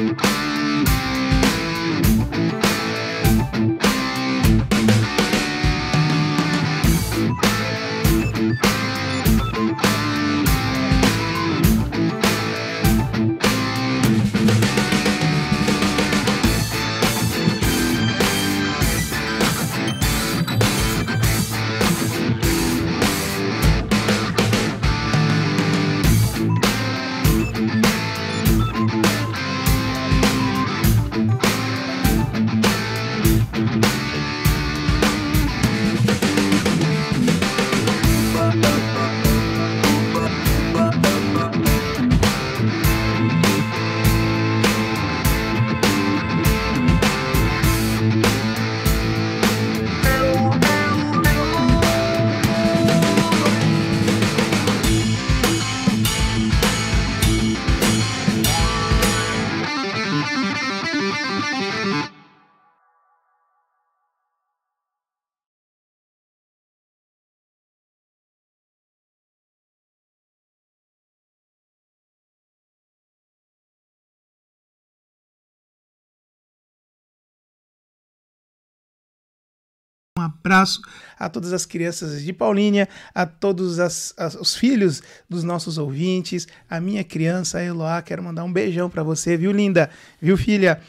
Thank you. abraço a todas as crianças de Paulínia, a todos as, as, os filhos dos nossos ouvintes, a minha criança a Eloá, quero mandar um beijão para você, viu linda, viu filha?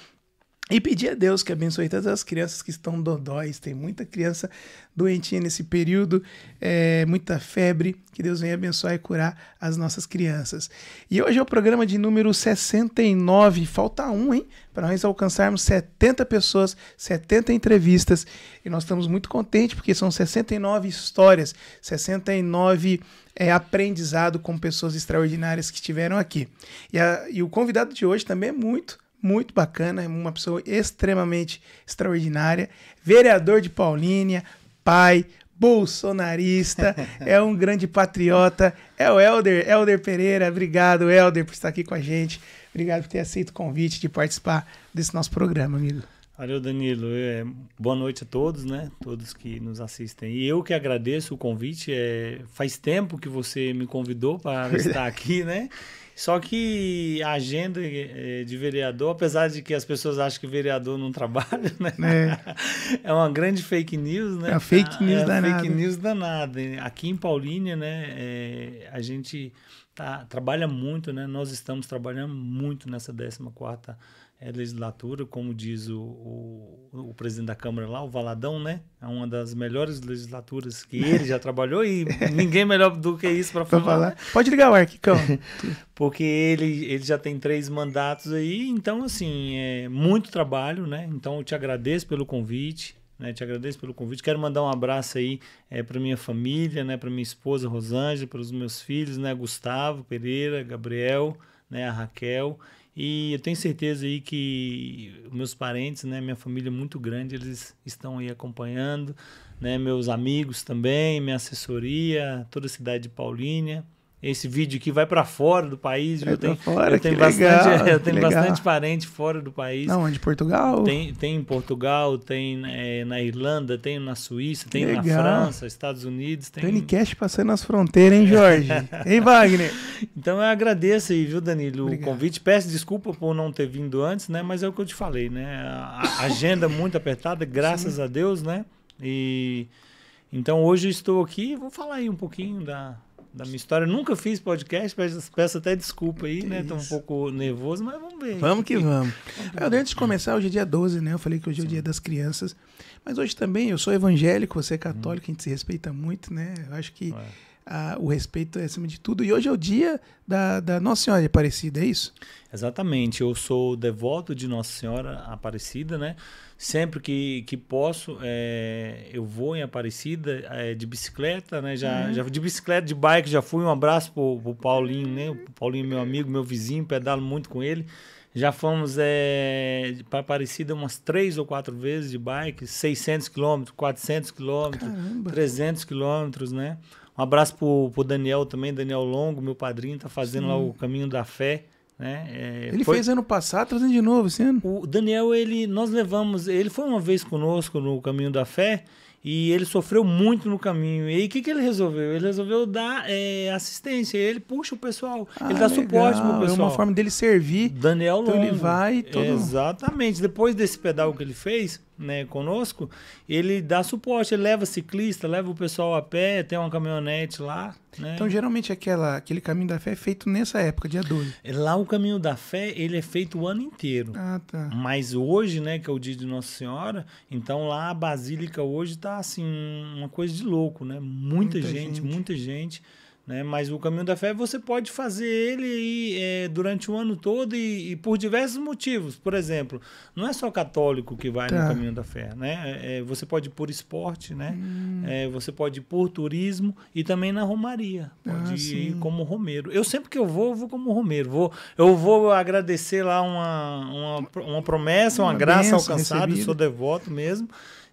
E pedir a Deus que abençoe todas as crianças que estão dodóis. Tem muita criança doentinha nesse período, é, muita febre. Que Deus venha abençoar e curar as nossas crianças. E hoje é o programa de número 69. Falta um, hein? Para nós alcançarmos 70 pessoas, 70 entrevistas. E nós estamos muito contentes porque são 69 histórias, 69 é, aprendizado com pessoas extraordinárias que estiveram aqui. E, a, e o convidado de hoje também é muito muito bacana, uma pessoa extremamente extraordinária, vereador de Paulínia, pai, bolsonarista, é um grande patriota, é o Helder, Helder Pereira. Obrigado, Helder, por estar aqui com a gente. Obrigado por ter aceito o convite de participar desse nosso programa, amigo. Valeu, Danilo. É, boa noite a todos, né? Todos que nos assistem. E eu que agradeço o convite. É, faz tempo que você me convidou para estar aqui, né? Só que a agenda eh, eh, de vereador, apesar de que as pessoas acham que vereador não trabalha, né? É, é uma grande fake news, né? É uma fake é, news é danada. Fake news danada. Aqui em Paulínia, né, é, a gente tá, trabalha muito, né? Nós estamos trabalhando muito nessa 14 quarta é legislatura, como diz o, o, o, presidente da Câmara lá, o Valadão, né? É uma das melhores legislaturas que ele já trabalhou e ninguém melhor do que isso para falar. falar. Né? Pode ligar o Arquicão. Porque ele, ele já tem três mandatos aí, então, assim, é muito trabalho, né? Então, eu te agradeço pelo convite. Né, te agradeço pelo convite. Quero mandar um abraço aí é, para minha família, né, para minha esposa Rosângela, para os meus filhos, né, Gustavo, Pereira, Gabriel, né, a Raquel. E eu tenho certeza aí que meus parentes, né, minha família é muito grande, eles estão aí acompanhando, né, meus amigos também, minha assessoria, toda a cidade de Paulínia esse vídeo que vai para fora do país. Vai eu tenho, fora, eu tenho, bastante, legal, eu tenho bastante parente fora do país. Não, onde? Portugal? Tem, tem em Portugal, tem é, na Irlanda, tem na Suíça, tem na França, Estados Unidos. Tem... Cash passando nas fronteiras, hein, Jorge? hein, Wagner? Então eu agradeço aí, viu, Danilo, Obrigado. o convite. Peço desculpa por não ter vindo antes, né? Mas é o que eu te falei, né? A agenda muito apertada, graças Sim. a Deus, né? E... Então hoje eu estou aqui, vou falar aí um pouquinho da, da minha história. Eu nunca fiz podcast, peço, peço até desculpa aí, que né? Estou um pouco nervoso, mas vamos ver. Vamos que vamos. É, eu, antes de começar, hoje é dia 12, né? Eu falei que hoje é o dia das crianças. Mas hoje também, eu sou evangélico, você é uhum. católico, hum. a gente se respeita muito, né? Eu acho que. É o respeito é acima de tudo. E hoje é o dia da, da Nossa Senhora Aparecida, é isso? Exatamente. Eu sou devoto de Nossa Senhora Aparecida, né? Sempre que, que posso, é, eu vou em Aparecida é, de bicicleta, né? Já, uhum. já, de bicicleta, de bike, já fui. Um abraço pro, pro Paulinho, né? O Paulinho, meu amigo, meu vizinho, pedalo muito com ele. Já fomos é, para Aparecida umas três ou quatro vezes de bike, 600 quilômetros, 400 quilômetros, 300 quilômetros, né? Um abraço pro, pro Daniel também, Daniel Longo, meu padrinho, tá fazendo Sim. lá o Caminho da Fé. Né? É, ele foi... fez ano passado, trazendo de novo esse ano. O Daniel, ele, nós levamos, ele foi uma vez conosco no Caminho da Fé e ele sofreu muito no caminho. E aí o que, que ele resolveu? Ele resolveu dar é, assistência, ele puxa o pessoal, ah, ele dá legal. suporte pro pessoal. É uma forma dele servir. Daniel Longo. Então ele vai todo... Exatamente. Depois desse pedal que ele fez, né, conosco, ele dá suporte, ele leva ciclista, leva o pessoal a pé, tem uma caminhonete lá. Né? Então, geralmente, aquela, aquele caminho da fé é feito nessa época, dia 12. É, lá o caminho da fé, ele é feito o ano inteiro. Ah, tá. Mas hoje, né, que é o dia de Nossa Senhora, então lá a Basílica hoje tá assim, uma coisa de louco, né? Muita, muita gente, gente, muita gente. Né? Mas o caminho da fé você pode fazer ele e, é, durante o ano todo e, e, por diversos motivos. Por exemplo, não é só católico que vai tá. no caminho da fé, né? É, é, você pode ir por esporte, né? Hum. É, você pode ir por turismo e também na romaria. Ah, pode ah, ir sim. como romeiro. Eu sempre que eu vou, eu vou como romeiro. Vou, eu vou agradecer lá uma, uma, uma promessa, uma, uma graça alcançada, sou devoto mesmo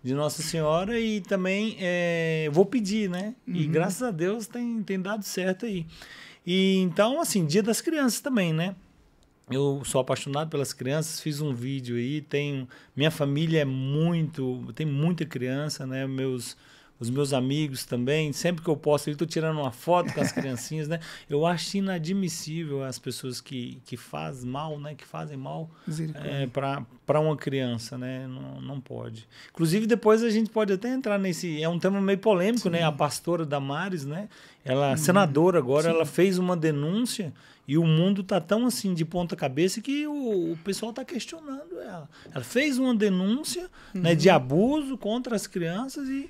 de Nossa Senhora e também é, vou pedir, né? Uhum. E graças a Deus tem, tem dado certo aí. E então, assim, Dia das Crianças também, né? Eu sou apaixonado pelas crianças, fiz um vídeo aí, tenho minha família é muito, tem muita criança, né? Meus os meus amigos também, sempre que eu posso, eu estou tirando uma foto com as criancinhas, né? Eu acho inadmissível as pessoas que, que faz mal, né? Que fazem mal é, para uma criança, né? Não, não pode. Inclusive, depois a gente pode até entrar nesse... É um tema meio polêmico, Sim. né? A pastora Damares, né? Ela, hum, senadora agora, sim. ela fez uma denúncia e o mundo tá tão assim de ponta cabeça que o, o pessoal tá questionando ela. Ela fez uma denúncia uhum. né, de uhum. abuso contra as crianças e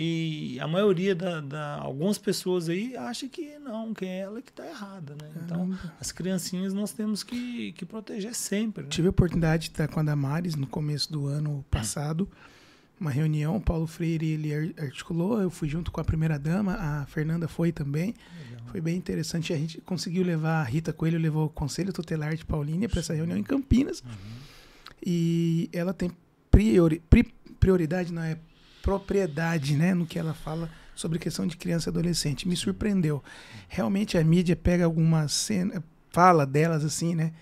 e a maioria da, da, algumas pessoas aí acha que não, que é ela que está errada, né? Então, as criancinhas nós temos que, que proteger sempre. Né? Tive a oportunidade de estar com a Damares no começo do ano passado, uma reunião, o Paulo Freire ele articulou, eu fui junto com a primeira dama, a Fernanda foi também. Legal. Foi bem interessante, a gente conseguiu levar a Rita Coelho, levou o Conselho Tutelar de Paulínia para essa reunião em Campinas. Uhum. E ela tem priori, pri, prioridade, não é propriedade né, no que ela fala sobre questão de criança e adolescente. Me surpreendeu. Realmente a mídia pega algumas cenas, fala delas assim, né?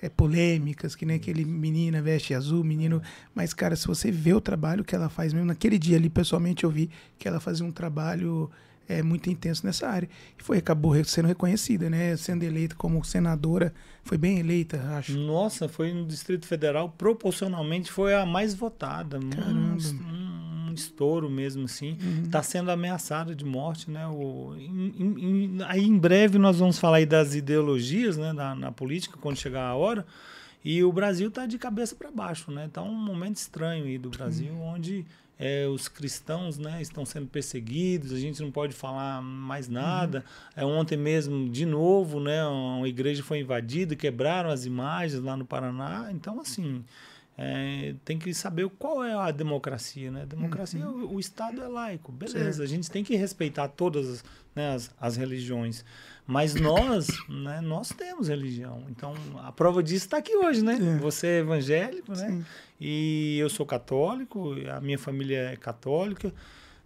É, polêmicas, que nem aquele menina veste azul, menino. É. Mas, cara, se você vê o trabalho que ela faz, mesmo naquele dia ali, pessoalmente, eu vi que ela fazia um trabalho é, muito intenso nessa área. E foi, acabou sendo reconhecida, né? Sendo eleita como senadora, foi bem eleita, acho. Nossa, foi no Distrito Federal, proporcionalmente foi a mais votada. Caramba. Hum, estouro mesmo, assim. Está uhum. Tá sendo ameaçada de morte, né? O, em, em, aí em breve nós vamos falar aí das ideologias, né? Na, na política, quando chegar a hora. E o Brasil está de cabeça para baixo, né? Está um momento estranho aí do Brasil, uhum. onde é, os cristãos né, estão sendo perseguidos, a gente não pode falar mais uhum. nada. Uhum. É, ontem mesmo, de novo, né, uma igreja foi invadida, quebraram as imagens lá no Paraná. Então, assim, é, tem que saber qual é a democracia, né? Democracia, uhum. É o, o, Estado é laico, beleza. A gente tem que respeitar todas né, as, as, religiões, mas nós, né, nós temos religião. Então, a prova disso está aqui hoje, né? É. Você é evangélico, né? E eu sou católico, a minha família é católica.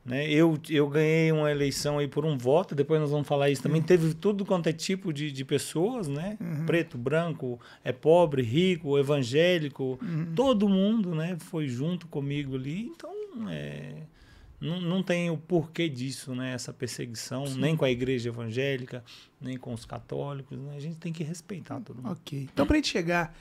Né? Eu, eu ganhei uma eleição aí por um voto, depois nós vamos falar isso também. Uhum. Teve tudo quanto é tipo de, de pessoas, né? Uhum. Preto, branco, é pobre, rico, evangélico, uhum. todo mundo né? foi junto comigo ali. Então, é, não, não tem o porquê disso, né? Essa perseguição, Sim. nem com a igreja evangélica, nem com os católicos. Né? A gente tem que respeitar todo mundo. Ok. Então, para a gente chegar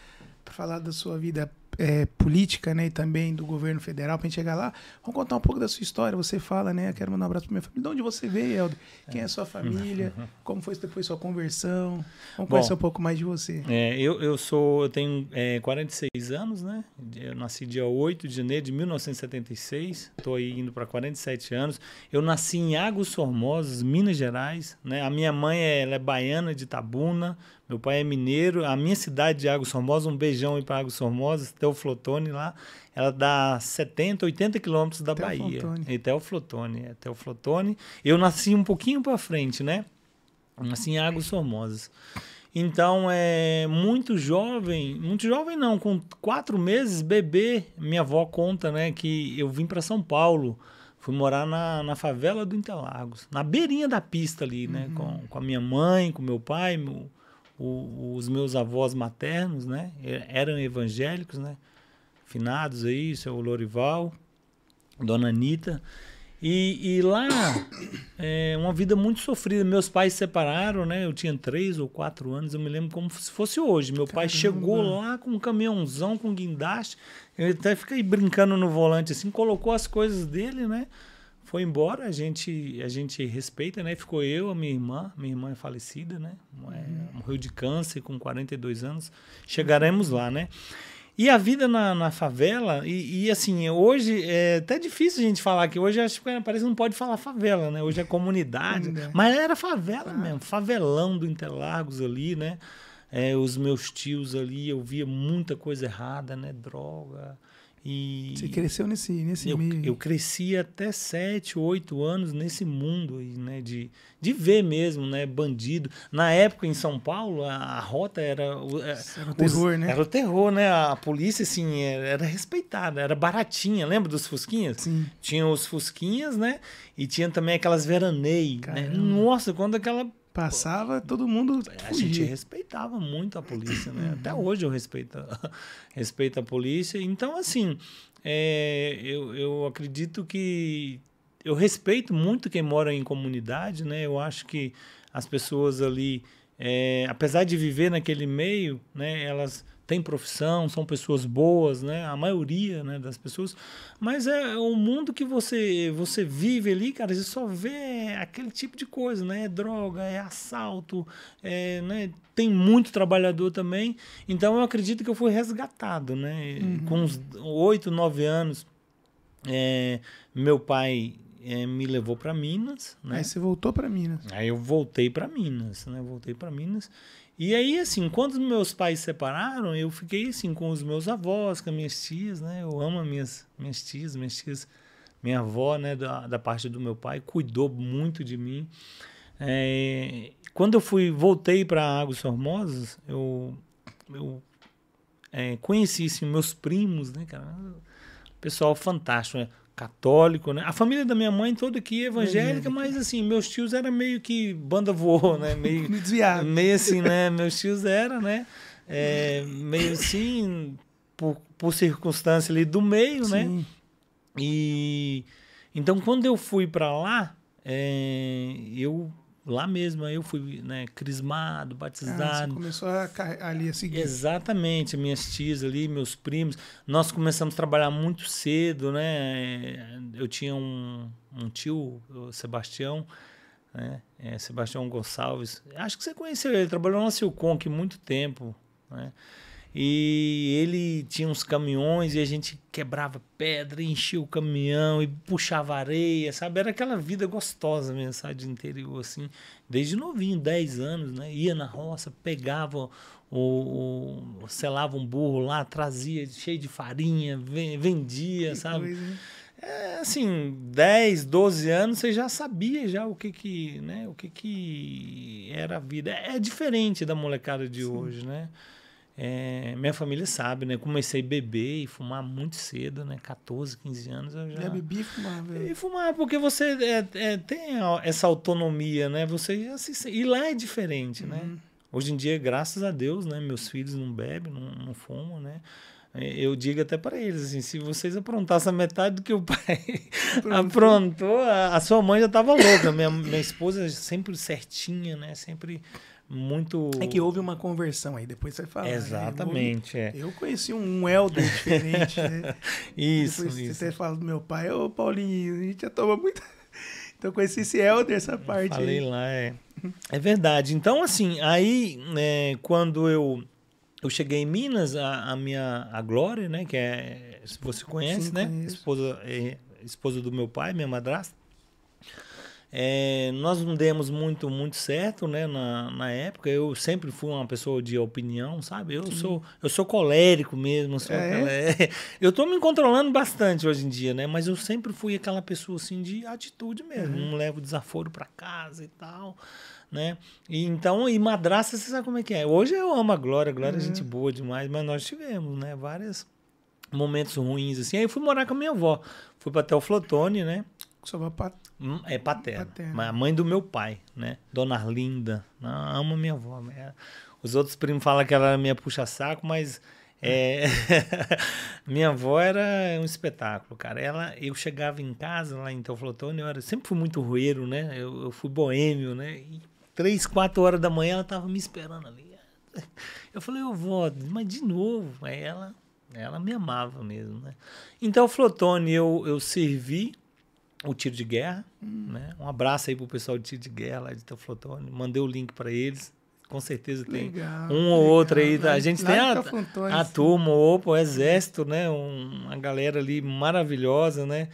para falar da sua vida é, política, né, e também do governo federal, para gente chegar lá, vamos contar um pouco da sua história. Você fala, né, quero mandar um abraço para minha família. De onde você veio, Helder? É. Quem é a sua família? Uhum. Como foi depois sua conversão? Vamos Bom, conhecer um pouco mais de você. É, eu, eu sou, eu tenho é, 46 anos, né? Eu nasci dia 8 de janeiro de 1976, estou indo para 47 anos. Eu nasci em Águas Formosas, Minas Gerais, né? A minha mãe, ela é baiana de Tabuna, meu pai é mineiro. A minha cidade de Águas Formosa, um beijão aí para Águas Formosas, Teoflotone lá, ela dá 70, 80 quilômetros da Bahia. E Teoflotone, é Teoflotone. Eu nasci um pouquinho para frente, né? nasci em Águas Formosas. Então, é muito jovem, muito jovem não, com quatro meses, bebê, minha avó conta, né, que eu vim para São Paulo, fui morar na, na favela do Interlagos, na beirinha da pista ali, né, uhum. com, com a minha mãe, com meu pai, meu, o, os meus avós maternos, né? Eram evangélicos, né? Finados aí, seu é Lorival, Dona Anitta. E, e lá, é, uma vida muito sofrida. Meus pais se separaram, né? Eu tinha três ou quatro anos, eu me lembro como se fosse hoje. Meu Caramba. pai chegou lá com um caminhãozão, com um guindaste. Eu até fiquei brincando no volante, assim, colocou as coisas dele, né? foi embora, a gente, a gente respeita, né? Ficou eu, a minha irmã, minha irmã é falecida, né? É, uhum. Morreu de câncer com 42 anos. Chegaremos lá, né? E a vida na, na favela, e, e, assim, hoje é até difícil a gente falar que hoje acho que parece que não pode falar favela, né? Hoje é comunidade, é. mas era favela ah. mesmo, favelão do Interlagos ali, né? É, os meus tios ali, eu via muita coisa errada, né? Droga, e Você cresceu nesse, nesse eu, meio. Eu cresci até 7, 8 anos nesse mundo né? De, de ver mesmo, né? Bandido. Na época, em São Paulo, a, a rota era... É, era o terror, os, né? Era o terror, né? A polícia, assim, era, era, respeitada. Era baratinha. Lembra dos fusquinhas? Sim. Tinha os fusquinhas, né? E tinha também aquelas veranei. Né? Nossa, quando aquela Passava, todo mundo. A gente respeitava muito a polícia, né? Até hoje eu respeito a, respeito a polícia. Então, assim, é, eu, eu acredito que. Eu respeito muito quem mora em comunidade, né? Eu acho que as pessoas ali, é, apesar de viver naquele meio, né? Elas tem profissão, são pessoas boas, né? A maioria né, das pessoas. Mas é o mundo que você, você vive ali, cara, você só vê aquele tipo de coisa, né? É droga, é assalto, é, né? tem muito trabalhador também. Então eu acredito que eu fui resgatado, né? Uhum. Com uns oito, nove anos, é, meu pai é, me levou para Minas, né? Aí você voltou para Minas. Aí eu voltei para Minas, né? Voltei para Minas e aí, assim, quando meus pais se separaram, eu fiquei, assim, com os meus avós, com as minhas tias, né? Eu amo minhas, minhas tias, minhas tias... Minha avó, né, da, da parte do meu pai, cuidou muito de mim. É, quando eu fui voltei para Águas Formosas, eu, eu é, conheci assim, meus primos, né, cara? Pessoal fantástico. Né? católico, né? A família da minha mãe toda aqui é evangélica, mas assim, meus tios era meio que banda voou, né? Meio desviado. Meio assim, né? Meus tios era, né? É, meio assim, por, por circunstância ali do meio, né? Sim. né? E então quando eu fui para lá, é, eu lá mesmo eu fui né, crismado, ah, batizado. Ah, começou a, ali a seguir. Exatamente, minhas tias ali, meus primos. Nós começamos a trabalhar muito cedo, né? É, eu tinha um, um tio, o Sebastião, né? É, Sebastião Gonçalves. Acho que você conheceu ele, trabalhou na Silconc muito tempo, né? E ele tinha uns caminhões e a gente quebrava pedra, enchia o caminhão e puxava areia, sabe? Era aquela vida gostosa mesmo, sabe? De interior, assim. Desde novinho, 10 anos, né? Ia na roça, pegava o, o selava um burro lá, trazia cheio de farinha, vendia, que sabe? Coisa. É, assim, 10, 12 anos você já sabia já o que que, né, o que que era a vida. É, é diferente da molecada de Sim. hoje, né? É, minha família sabe, né? Comecei a beber e fumar muito cedo, né? 14, 15 anos eu já. É, bebi e fumava. Né? E fumar, porque você é, é, tem essa autonomia, né? Você já se... E lá é diferente, né? uhum. né? Hoje em dia, graças a Deus, né? Meus filhos não bebem, não, não fumam, né? É, eu digo até para eles, assim, se vocês aprontassem a metade do que o pai aprontou, a, a, sua mãe já estava louca. Minha, minha esposa sempre certinha, né? Sempre muito. É que houve uma conversão aí, depois você fala. Né? Exatamente. Eu, é. eu conheci um Helder diferente, né? isso, depois isso. Você fala do meu pai, ô Paulinho, a gente já toma muito. então conheci esse Helder, essa eu parte. Falei aí. lá, é. É verdade. Então, assim, aí né, quando eu, eu cheguei em Minas, a, a, minha a Glória, né? Que é. Se você conhece, Sim, né? Esposa, é, esposa do meu pai, minha madrasta. É, nós não demos muito, muito certo, né, na, na época. Eu sempre fui uma pessoa de opinião, sabe? Eu sou eu sou colérico mesmo, sou ah, é? aquela, é. Eu estou me controlando bastante hoje em dia, né? Mas eu sempre fui aquela pessoa assim de atitude mesmo, uhum. não levo desaforo para casa e tal né? E, então, e madraça, você sabe como é que é. Hoje eu amo a Glória, a Glória é gente boa demais, mas nós tivemos, né, vários momentos ruins, assim. Aí eu fui morar com a minha avó, fui para o Teoflotone, né? sua avó pat... é paterna, paterna. A mãe do meu pai, né? Dona Arlinda. Não, amo minha avó. Né? Os outros primos falam que ela era minha puxa-saco, mas é... minha avó era um espetáculo, cara. Ela, eu chegava em casa lá em Teoflotone, eu era, sempre fui muito roeiro, né? Eu, eu fui boêmio, né? E três, quatro horas da manhã ela tava me esperando ali. Eu falei, eu vó, mas de novo. Aí ela, ela me amava mesmo, né? Então, Flotone, eu, eu servi o tiro de guerra. Hum. Né? Um abraço aí pro pessoal de tiro de guerra lá de Teoflotone. Mandei o link para eles. Com certeza tem legal, um legal. ou outro aí. a gente tem a, a, turma, o o Exército, né? Um, uma galera ali maravilhosa, né?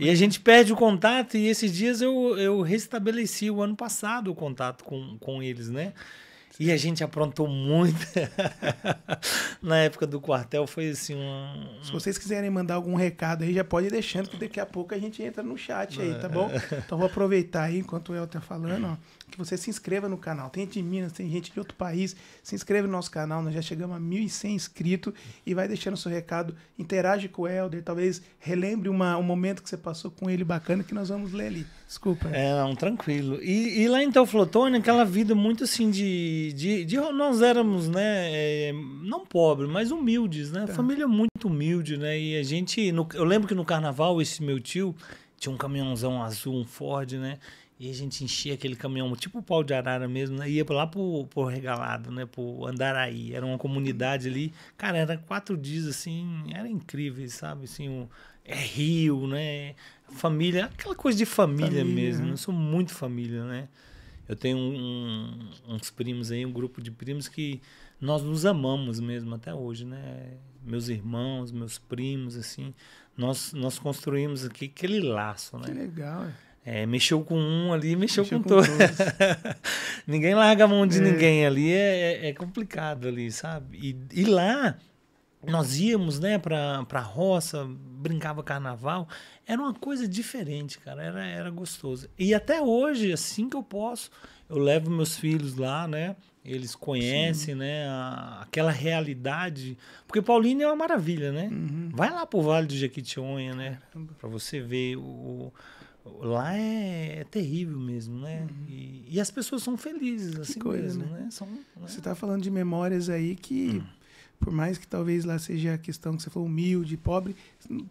E a gente perde o contato e esses dias eu, eu restabeleci o ano passado o contato com, com eles, né? E a gente aprontou muito. Na época do quartel foi assim um. Se vocês quiserem mandar algum recado aí, já pode ir deixando, que daqui a pouco a gente entra no chat aí, tá é. bom? Então vou aproveitar aí enquanto o El tá falando, ó que você se inscreva no canal. Tem gente de Minas, tem gente de outro país. Se inscreve no nosso canal, nós já chegamos a 1.100 inscritos e vai deixando seu recado. Interage com o Helder, talvez relembre uma, um momento que você passou com ele bacana que nós vamos ler ali. Desculpa. É, não, tranquilo. E, e lá em Teoflotone, aquela vida muito assim de. de, de nós éramos, né? É, não pobres mas humildes, né? Tá. Família muito humilde, né? E a gente. No, eu lembro que no carnaval, esse meu tio tinha um caminhãozão azul, um Ford, né? E a gente enchia aquele caminhão, tipo o pau de arara mesmo, né? Ia lá pro, pro Regalado, né? Pro Andaraí. Era uma comunidade ali. Cara, era quatro dias, assim, era incrível, sabe? Assim, um, é rio, né? Família, aquela coisa de família, família. mesmo. Né? Né? Eu sou muito família, né? Eu tenho um, uns primos aí, um grupo de primos que nós nos amamos mesmo até hoje, né? Meus irmãos, meus primos, assim. Nós, nós construímos aqui aquele laço, né? Que legal, é. É, mexeu com um ali, mexeu, mexeu com, com, todos. ninguém larga a mão de é. ninguém ali, é, é, é, complicado ali, sabe? E, e lá nós íamos, né, pra, pra roça, brincava carnaval, era uma coisa diferente, cara, era, era gostoso. E até hoje, assim que eu posso, eu levo meus filhos lá, né, eles conhecem, Sim. né, a, aquela realidade, porque Paulínia é uma maravilha, né? Uhum. Vai lá pro Vale do Jequitinhonha, né, para você ver o, lá é, é, terrível mesmo, né? Uhum. E, e, as pessoas são felizes assim que coisa, mesmo, né? né? São, né? Você está falando de memórias aí que, uhum. por mais que talvez lá seja a questão que você falou humilde, pobre,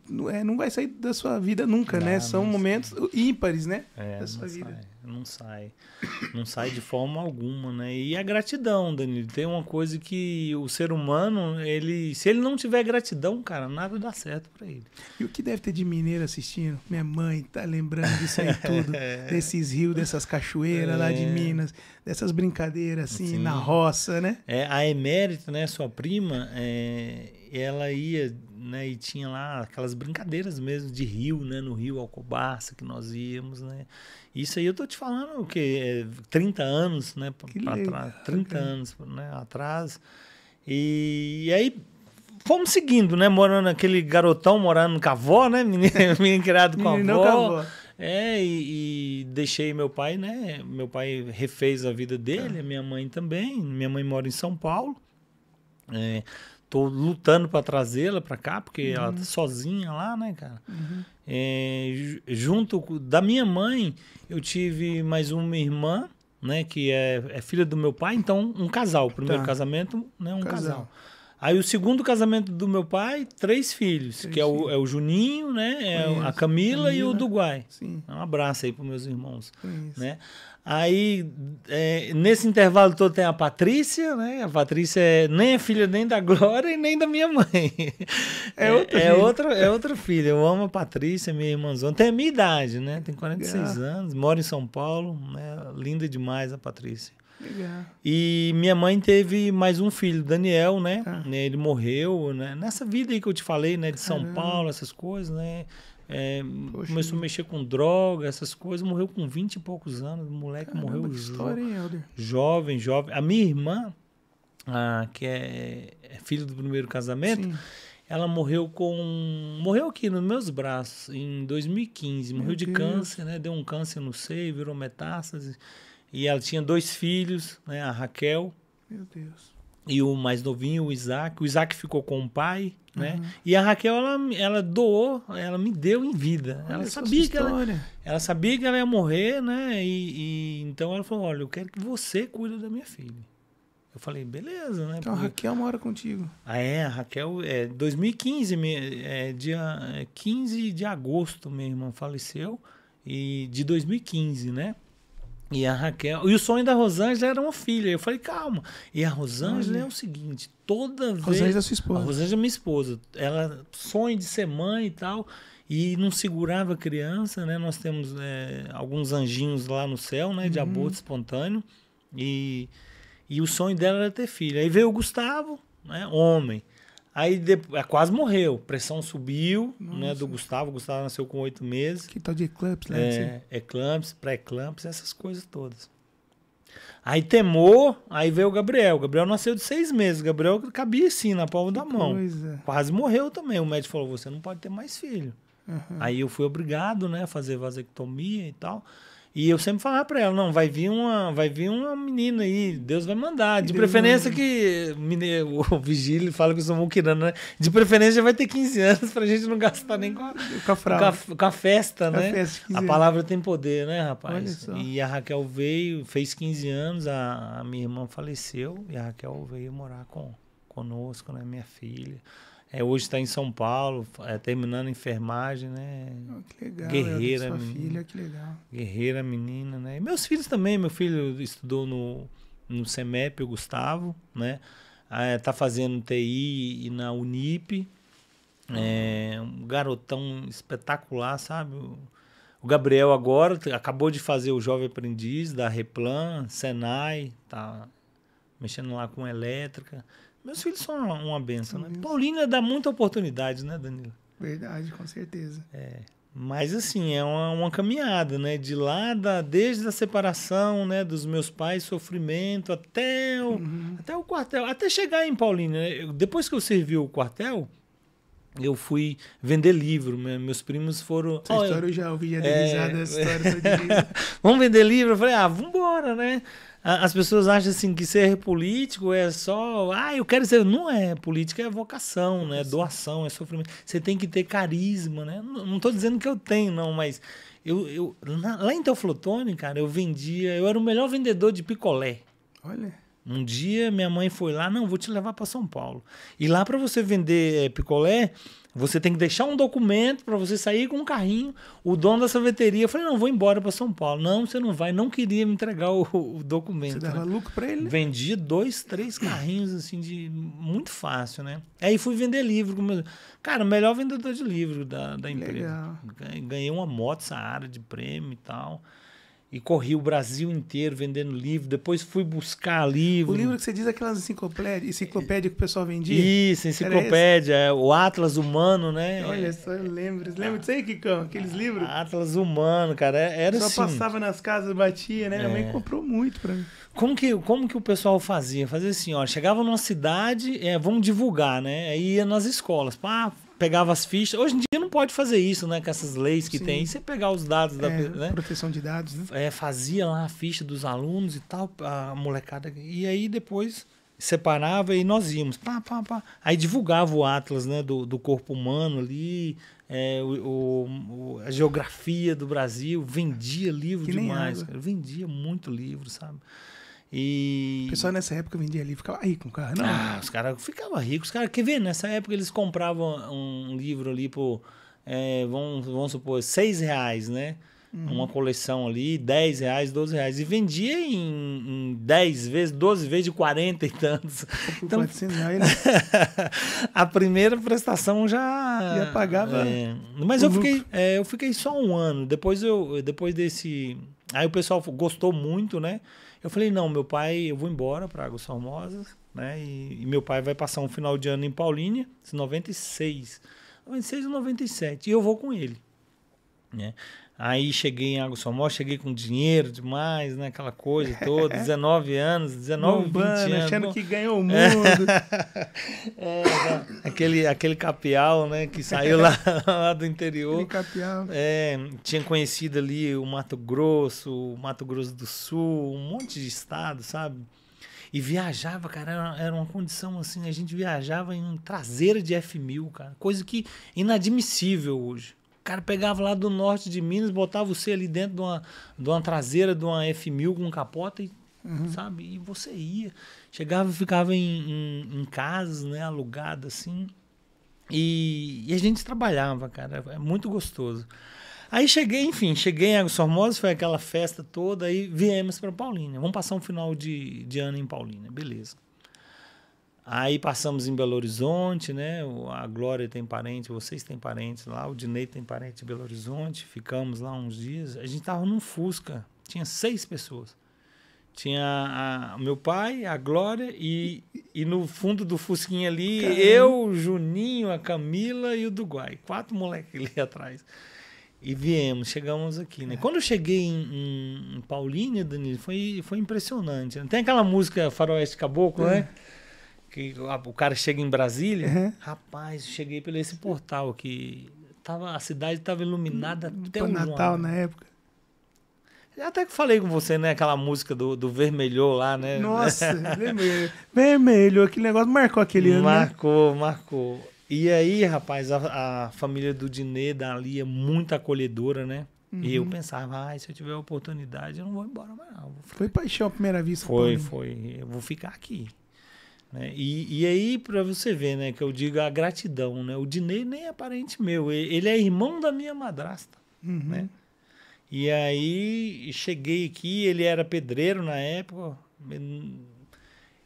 não, é, não vai sair da sua vida nunca, né? não, né? São momentos ímpares, né? É, da sua vida. Sai. Não sai. Não sai de forma alguma, né? E a gratidão, Danilo. Tem uma coisa que o ser humano, ele. Se ele não tiver gratidão, cara, nada dá certo para ele. E o que deve ter de mineiro assistindo? Minha mãe tá lembrando disso aí tudo. é. desses rios, dessas cachoeiras é. lá de é. Minas, dessas brincadeiras assim, na roça, né? É, a Emérita, né, sua prima, é, ela ia né, e tinha lá aquelas brincadeiras mesmo de rio, né, no rio Alcobaça que nós íamos, né, isso aí eu tô te falando o quê? 30 é, anos, né? Para trás. 30 okay. anos né, atrás. E, e, aí fomos seguindo, né? Morando aquele garotão morando com a avó, né? Menino, menino criado com a avó. Com a avó. É, e, e, deixei meu pai, né? Meu pai refez a vida dele, é. minha mãe também. Minha mãe mora em São Paulo. É, Tô lutando para trazê-la para cá, porque uhum. ela tá uhum. sozinha lá, né, cara? Uhum. É, junto da minha mãe, eu tive mais uma irmã, né, que é, é filha do meu pai, então um casal. O primeiro tá. casamento, né, um casal. casal. Aí o segundo casamento do meu pai, três filhos, três que é o, é o, Juninho, né, é a Camila, Camila, e o Uruguai. Sim. Um abraço aí para meus irmãos, Conheço. né? Isso. Aí, é, nesse intervalo todo tem a Patrícia, né? A Patrícia é, nem a filha nem da Glória e nem da minha mãe. É, é, outro é, é outra É outro filha. Eu amo a Patrícia, minha irmãzona. Tem a minha idade, né? Tem 46 Legal. anos, mora em São Paulo. Né? Linda demais a Patrícia. Legal. E minha mãe teve mais um filho, Daniel, né? Ah. Ele morreu, né? Nessa vida aí que eu te falei, né? De São Paulo, essas coisas, né? É, começou a né? mexer com droga, essas coisas. Morreu com 20 e poucos anos. O moleque Caramba, morreu que história, jo hein, jovem, jovem. A minha irmã, ah, que é, é filha do primeiro casamento, Sim. ela morreu com. Morreu aqui nos meus braços em 2015. Morreu de câncer, né? Deu um câncer no seio, virou metástase. E ela tinha dois filhos, né? A Raquel. Meu Deus e o mais novinho, o Isaac. O Isaac ficou com o pai, né? Uhum. E a Raquel, ela, ela doou, ela me deu em vida. ela sabia, que ela, ela, sabia que ela ia morrer, né? E, e, então ela falou: Olha, eu quero que você cuide da minha filha. Eu falei, beleza, né? Então Porque... a Raquel mora contigo. Ah, é, a Raquel, é, 2015, é, dia 15 de agosto, minha irmã faleceu, e de 2015, né? E a Raquel. E o sonho da Rosângela era uma filha. Eu falei, calma. E a Rosângela Olha. é o seguinte: toda vez. Rosângela é sua esposa. A Rosângela é minha esposa. Ela sonha de ser mãe e tal. E não segurava a criança, né? Nós temos é, alguns anjinhos lá no céu, né? De uhum. aborto espontâneo. E, e o sonho dela era ter filho. Aí veio o Gustavo, né? Homem. Aí depois, é, quase morreu. Pressão subiu, Nossa. né? Do Gustavo. O Gustavo nasceu com oito meses. Que tal de eclampsia, né? É, eclampsia, pré-eclampsia, essas coisas todas. Aí temor, aí veio o Gabriel. O Gabriel nasceu de seis meses. O Gabriel cabia assim na palma que da mão. Coisa. Quase morreu também. O médico falou: você não pode ter mais filho. Uhum. Aí eu fui obrigado, né, a fazer vasectomia e tal. E eu sempre falava para ela, não, vai vir uma, vai vir uma menina aí, Deus vai mandar. De preferência que o vigílio fala que eu sou muquirana, né? De preferência já vai ter 15 anos pra gente não gastar nem com a, com a, com a, com a festa, com né? A, festa, a palavra tem poder, né, rapaz? E a Raquel veio, fez 15 anos, a, a minha irmã faleceu e a Raquel veio morar com conosco, né, minha filha. É, hoje está em São Paulo, é, terminando enfermagem, né? Oh, que legal. Guerreira, sua menina. filha, que legal. Guerreira, menina, né? E meus filhos também, meu filho estudou no, no CEMEP, o Gustavo, né? Está ah, é, fazendo TI e na Unip. É, um garotão espetacular, sabe? O Gabriel agora acabou de fazer o Jovem Aprendiz da Replan, Senai, tá mexendo lá com elétrica. Meus filhos são uma, uma benção, né? Paulina dá muita oportunidade, né, Danilo? Verdade, com certeza. É. Mas assim, é uma, uma caminhada, né? De lá, da, desde a separação né, dos meus pais, sofrimento, até o, uhum. até o quartel. Até chegar em Paulina. Né? Depois que eu servi o quartel, eu fui vender livro. Né? Meus primos foram. Essa história eu já ouvi, já é... essa história. Vamos vender livro? Eu falei, ah, vambora, né? as pessoas acham assim que ser político é só, ah, eu quero ser. Não é, política é vocação, né? É doação, é sofrimento. Você tem que ter carisma, né? Não estou dizendo que eu tenho, não, mas eu, eu lá em Teoflotone, cara, eu vendia, eu era o melhor vendedor de picolé. Olha. Um dia minha mãe foi lá, não, vou te levar para São Paulo. E lá para você vender eh, picolé, você tem que deixar um documento para você sair com um carrinho. O dono da sorveteria, eu falei, não, vou embora para São Paulo. Não, você não vai. Não queria me entregar o, o documento. Você dava né? lucro para ele? Vendi dois, três carrinhos, assim, de muito fácil, né? Aí fui vender livro. Cara, o melhor vendedor de livro da, da empresa. Legal. Ganhei uma moto Saara de prêmio e tal e corri o Brasil inteiro vendendo livro. Depois fui buscar livro. O livro que você diz aquelas enciclopédias enciclopédia que o pessoal vendia? Isso, enciclopédia. É, o Atlas Humano, né? Olha só, eu lembro. Lembra disso aí, Kikão? Aqueles livros? Atlas Humano, cara. É, era só assim. Só passava nas casas, batia, né? É. Minha mãe é. comprou muito pra mim. Como que, como que o pessoal fazia? Fazia assim, ó. Chegava numa cidade, é, vamos divulgar, né? Aí ia nas escolas. Pá, ah, pegava as fichas. Hoje em dia não pode fazer isso, né? Com essas leis que Sim. tem. você pegar os dados é, da. Né? Proteção de dados, né? É, fazia lá a ficha dos alunos e tal, a molecada. E aí depois separava e nós íamos. Pá, pá, pá. Aí divulgava o Atlas né, do, do corpo humano ali, é, o, o, a geografia do Brasil, vendia livro que demais. Vendia muito livro, sabe? E... O pessoal nessa época vendia livro, ficava rico, cara. Não. Ah, os caras ficavam ricos. Os caras, quer ver? Nessa época eles compravam um livro ali por, é, vamos, vamos supor, seis reais, né? Uhum. Uma coleção ali, 10 reais, 12 reais. E vendia em, em 10 vezes, 12 vezes de 40 e tantos. então, reais, né? a primeira prestação já. Já pagava. É, né? mas eu fiquei, é, eu fiquei só um ano. Depois, eu, depois desse. Aí o pessoal gostou muito, né? Eu falei, não, meu pai, eu vou embora para Águas Formosas, né? E, e, meu pai vai passar um final de ano em Paulínia, 96. 96 ou 97. E eu vou com ele. Né? Aí cheguei em Água Somó, cheguei com dinheiro demais, né? Aquela coisa toda, 19 anos, 19, Bombando, 20 anos. achando que ganhou o mundo. é, aquele, aquele capial, né? Que saiu lá, lá do interior. Aquele capial. É, tinha conhecido ali o Mato Grosso, o Mato Grosso do Sul, um monte de estado, sabe? E viajava, cara, era, era uma condição assim, a gente viajava em um traseiro de F1000, cara. Coisa que inadmissível hoje. O cara pegava lá do norte de Minas, botava você ali dentro de uma, de uma traseira de uma F1000 com capota e, uhum. sabe? E você ia. Chegava e ficava em, em, em, casas, né? Alugado assim. E, e a gente trabalhava, cara. É muito gostoso. Aí cheguei, enfim, cheguei em Águas Formosas, foi aquela festa toda, aí viemos para Paulínia. Vamos passar um final de, de ano em Paulínia, beleza. Aí passamos em Belo Horizonte, né? A Glória tem parente, vocês têm parentes lá, o Dinei tem parente em Belo Horizonte. Ficamos lá uns dias. A gente tava num Fusca, tinha seis pessoas. Tinha a, meu pai, a Glória e, e no fundo do Fusquinha ali, Caramba. eu, o Juninho, a Camila e o Duguay, Quatro moleques ali atrás. E viemos, chegamos aqui, né? É. Quando eu cheguei em, em, em Paulínia, Danilo, foi, foi impressionante. Né? Tem aquela música Faroeste Caboclo, é. né? que lá, o cara chega em Brasília, uhum. rapaz, cheguei pelo esse portal aqui. Tava, a cidade estava iluminada no, hum, até o Natal, na época. É até que falei com você, né? Aquela música do, do Vermelhou lá, né? Nossa, vermelho. vermelho, aquele negócio marcou aquele ano. Né? Marcou, né? marcou. E aí, rapaz, a, a família do Dinê, da Ali, é muito acolhedora, né? Uhum. E eu uhum. pensava, ah, se eu tiver oportunidade, eu não vou embora mais não. Foi paixão à primeira vista. Foi, foi. Eu vou ficar aqui. Né? E, e aí, para você ver, né, que eu digo a gratidão, né? O Dinei nem é parente meu, ele é irmão da minha madrasta, uhum. né? E aí, cheguei aqui, ele era pedreiro na época,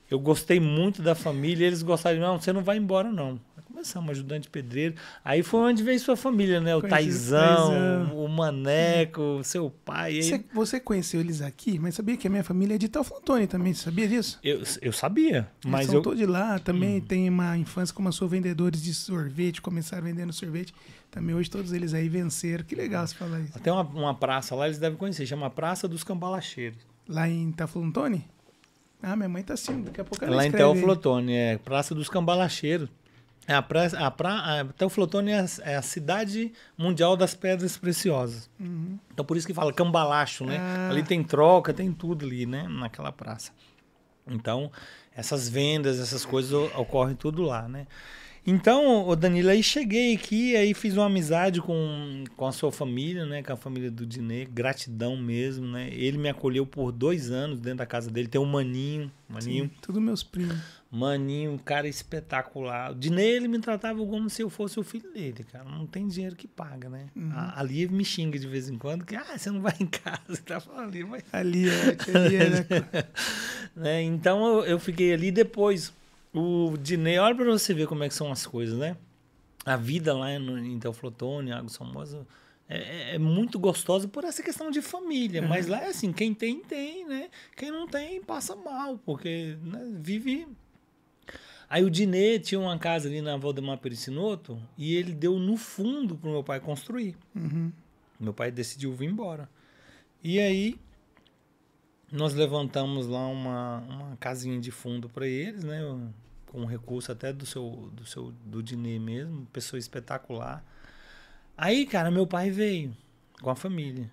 eu gostei muito da família, eles gostaram, não, você não vai embora não. Começamos ajudante pedreiro. Aí foi onde veio sua família, né? O Taizão, o Maneco, o seu pai. Você, você, conheceu eles aqui, mas sabia que a minha família é de Talfantoni também, você sabia disso? Eu, eu sabia, mas eu... eu... todos de lá, também hum. tem uma infância como eu sou vendedores de sorvete, começaram vendendo sorvete. Também hoje todos eles aí venceram. Que legal você falar isso. Tem uma, uma praça lá, eles devem conhecer, chama Praça dos Cambalacheiros. Lá em Taflantone? Ah, minha mãe tá assim, daqui a pouco ela Lá escreve. em Teoflotone, é Praça dos Cambalacheiros. É a pra, a pra, até o é a, é a, cidade mundial das pedras preciosas. Uhum. Então por isso que fala cambalacho, né? Ah. Ali tem troca, tem tudo ali, né? Naquela praça. Então essas vendas, essas coisas ocorrem tudo lá, né? Então, o Danilo, aí cheguei aqui, aí fiz uma amizade com, com a sua família, né? Com a família do Dinê, gratidão mesmo, né? Ele me acolheu por dois anos dentro da casa dele. Tem o um Maninho, Maninho. Sim, tudo meus primos. Maninho, um cara espetacular. O Dinê, ele me tratava como se eu fosse o filho dele, cara. Não tem dinheiro que paga, né? Uhum. A, a Lia me xinga de vez em quando, que, ah, você não vai em casa. Tá falando ali, mas... Ali, é, ali é, né? né? Então, eu, eu fiquei ali depois o Dinei, olha para você ver como é que são as coisas, né? A vida lá em Teoflotone, Água Somoza, é, é, é, muito gostosa por essa questão de família. É. Mas lá é assim, quem tem, tem, né? Quem não tem, passa mal, porque né? vive... Aí o Dinê tinha uma casa ali na Valdemar Pericinoto e ele deu no fundo pro meu pai construir. Uhum. Meu pai decidiu vir embora. E aí nós levantamos lá uma, uma casinha de fundo para eles, né? com recurso até do seu do seu do Dinê mesmo, pessoa espetacular. Aí, cara, meu pai veio com a família.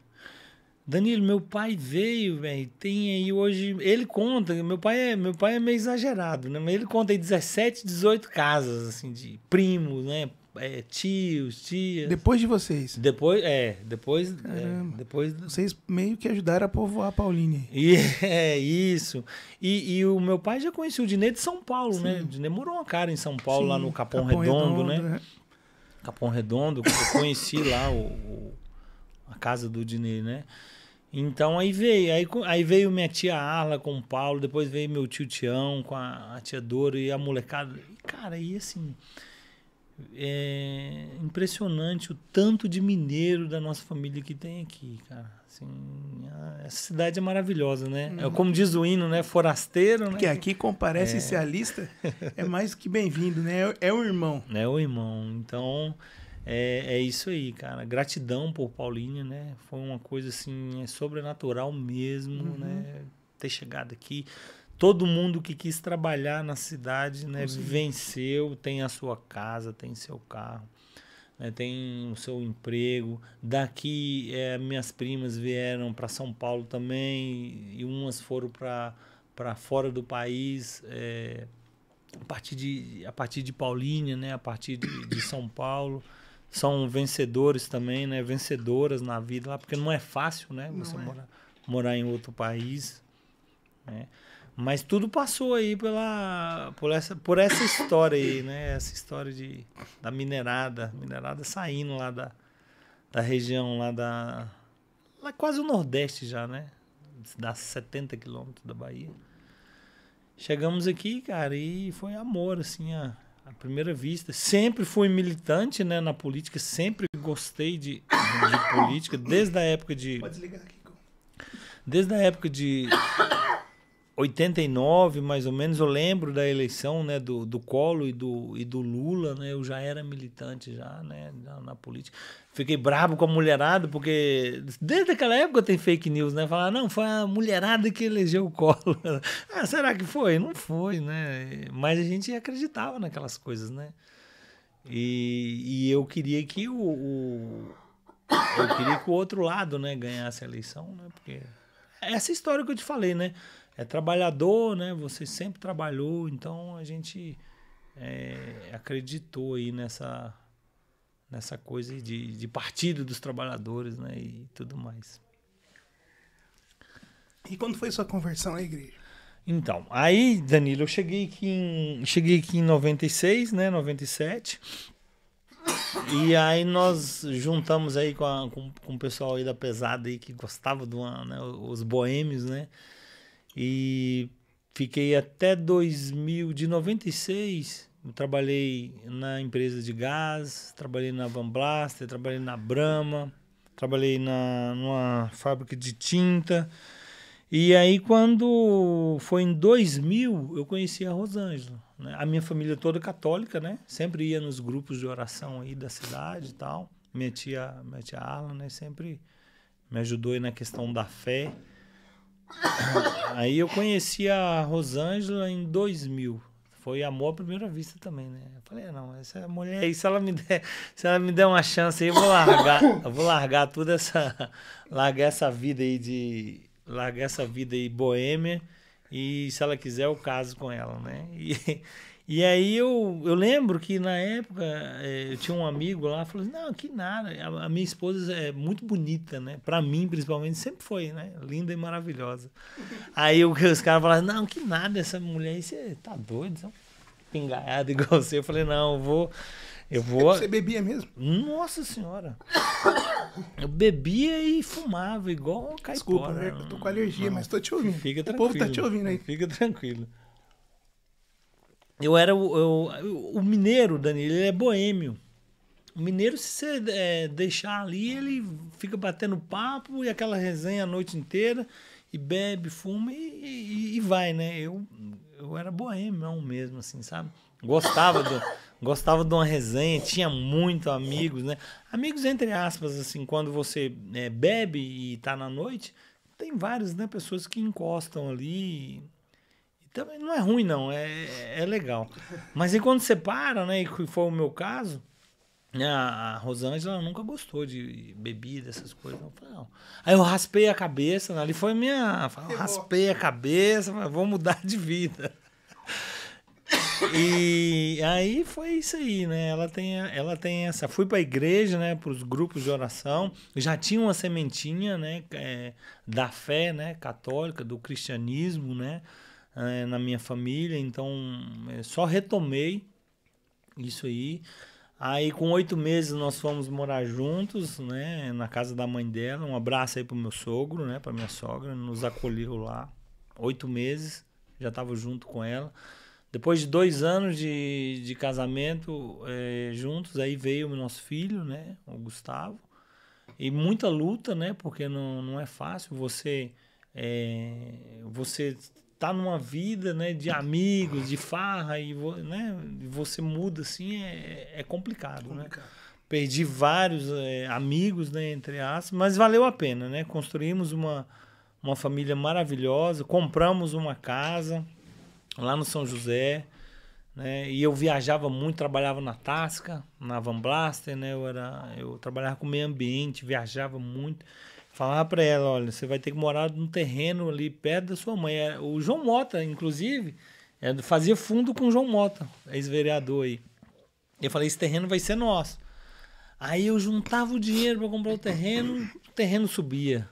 Danilo, meu pai veio, velho. Tem aí hoje. Ele conta, meu pai é, meu pai é meio exagerado, né? Mas ele conta aí 17, 18 casas, assim, de primos, né? é, tios, tias. Depois de vocês. Depois, é, depois. É, depois... Vocês meio que ajudaram a povoar a Pauline. E, é, isso. E, e o meu pai já conhecia o Diné de São Paulo, né? Sim. né? O Dinei morou uma cara em São Paulo, Sim, lá no Capão, Capão Redondo, Redondo, né? É. Capão Redondo, eu conheci lá o, o, a casa do Diné né? Então aí veio, aí, aí veio minha tia Arla com o Paulo, depois veio meu tio Tião com a, a tia Dora e a molecada. E, cara, aí assim é impressionante o tanto de mineiro da nossa família que tem aqui, cara. Assim, a, essa cidade é maravilhosa, né? Uhum. É, como diz o hino, né? Forasteiro, né? Que aqui comparece é. ser a é mais que bem-vindo, né? É, é, o irmão. É o irmão. Então, é, é isso aí, cara. Gratidão por Paulinho, né? Foi uma coisa, assim, é sobrenatural mesmo, uhum. né? Ter chegado aqui Todo mundo que quis trabalhar na cidade né, venceu, tem a sua casa, tem seu carro, né, tem o seu emprego. Daqui, é, minhas primas vieram para São Paulo também, e umas foram para fora do país. É, a partir de, a partir de Paulínia, né? a partir de, de, São Paulo. São vencedores também, né? Vencedoras na vida lá, porque não é fácil, né? Você é. morar, morar em outro país. Né? Mas tudo passou aí pela, por, essa, por essa história aí, né? Essa história de, da minerada, minerada saindo lá da, da região lá da. Lá quase o Nordeste já, né? Dá 70 quilômetros da Bahia. Chegamos aqui, cara, e foi amor, assim, a, a primeira vista. Sempre fui militante, né, na política, sempre gostei de, de política, desde a época de. Pode ligar aqui, Desde a época de 89, mais ou menos, eu lembro da eleição né, do, do Colo e do, e do Lula, né? Eu já era militante já, né, na, na política. Fiquei brabo com a mulherada, porque desde aquela época tem fake news, né? Falar, não, foi a mulherada que elegeu o Colo. ah, será que foi? Não foi, né? Mas a gente acreditava naquelas coisas, né? E, e eu queria que o, o eu queria que o outro lado, né, ganhasse a eleição, né? Porque essa é história que eu te falei, né? é trabalhador, né? Você sempre trabalhou, então a gente é, acreditou aí nessa nessa coisa de, de partido dos trabalhadores, né? E tudo mais. E quando foi sua conversão à igreja? Então, aí, Danilo, eu cheguei aqui em, cheguei aqui em 96, né? 97. E aí nós juntamos aí com, a, com, com o pessoal aí da pesada aí que gostava do né, os boêmios, né? E fiquei até 2000, de 96, trabalhei na empresa de gás, trabalhei na Van Blaster, trabalhei na Brahma, trabalhei na numa fábrica de tinta. E aí quando foi em 2000, eu conheci a Rosângela, né? A minha família toda católica, né? Sempre ia nos grupos de oração aí da cidade e tal. Minha tia, minha tia Arla, né, sempre me ajudou aí na questão da fé. Aí eu conheci a Rosângela em 2000. Foi amor à primeira vista também, né? Eu falei, é, não, essa mulher aí, se ela me der, se ela me der uma chance aí, eu vou largar, eu vou largar toda essa largar essa vida aí de largar essa vida aí boêmia e se ela quiser eu caso com ela, né? E e aí eu, eu lembro que na época é, eu tinha um amigo lá, falou assim, não, que nada, a, minha esposa é muito bonita, né? Pra mim, principalmente, sempre foi, né? Linda e maravilhosa. aí os caras falaram, não, que nada, essa mulher aí, você tá doido, você é um pingaiado igual você. Eu falei, não, eu vou... Eu vou... Você bebia mesmo? Nossa senhora. eu bebia e fumava igual um caipora. Desculpa, eu tô com alergia, não, mas tô te ouvindo. Fica tranquilo. O povo tá te ouvindo aí. Fica tranquilo eu era o, eu, o mineiro, Danilo, ele é boêmio. O mineiro, se você é, deixar ali, ele fica batendo papo e aquela resenha a noite inteira, e bebe, fuma e, e, e vai, né? Eu, eu era boêmio mesmo, assim, sabe? Gostava do, gostava de uma resenha, tinha muito amigos, né? Amigos entre aspas, assim, quando você é, bebe e tá na noite, tem várias né, pessoas que encostam ali, também não é ruim, não, é, é, é legal. Mas aí quando você para, né, e foi o meu caso, né, a Rosângela nunca gostou de bebida, essas coisas. Eu falei, não. Aí eu raspei a cabeça, né? ali foi minha. Eu raspei a cabeça, mas vou mudar de vida. E aí foi isso aí, né? Ela tem, ela tem essa. Fui para a igreja, né? Para os grupos de oração. Já tinha uma sementinha, né? É, da fé, né? Católica, do cristianismo, né? é, na minha família, então eh, só retomei isso aí. Aí com oito meses nós fomos morar juntos, né, na casa da mãe dela. Um abraço aí pro meu sogro, né, pra minha sogra, nos acolheu lá. Oito meses, já tava junto com ela. Depois de dois anos de, de casamento é, juntos, aí veio o nosso filho, né, o Gustavo. E muita luta, né, porque não, não é fácil você, é, você tá numa vida né, de amigos, de farra, e né, você muda assim, é, é complicado, né? complicado. Né? Perdi vários é, amigos, né, entre aspas, mas valeu a pena, né? Construímos uma, uma família maravilhosa, compramos uma casa lá no São José, né? E eu viajava muito, trabalhava na Tasca, na Van Blaster, né? Eu, era, eu trabalhava com meio ambiente, viajava muito. Falava para ela, olha, você vai ter que morar num terreno ali perto da sua mãe. É, o João Mota, inclusive, é, fazia fundo com o João Mota, ex-vereador aí. Eu falei, esse terreno vai ser nosso. Aí eu juntava o dinheiro para comprar o terreno, o terreno subia.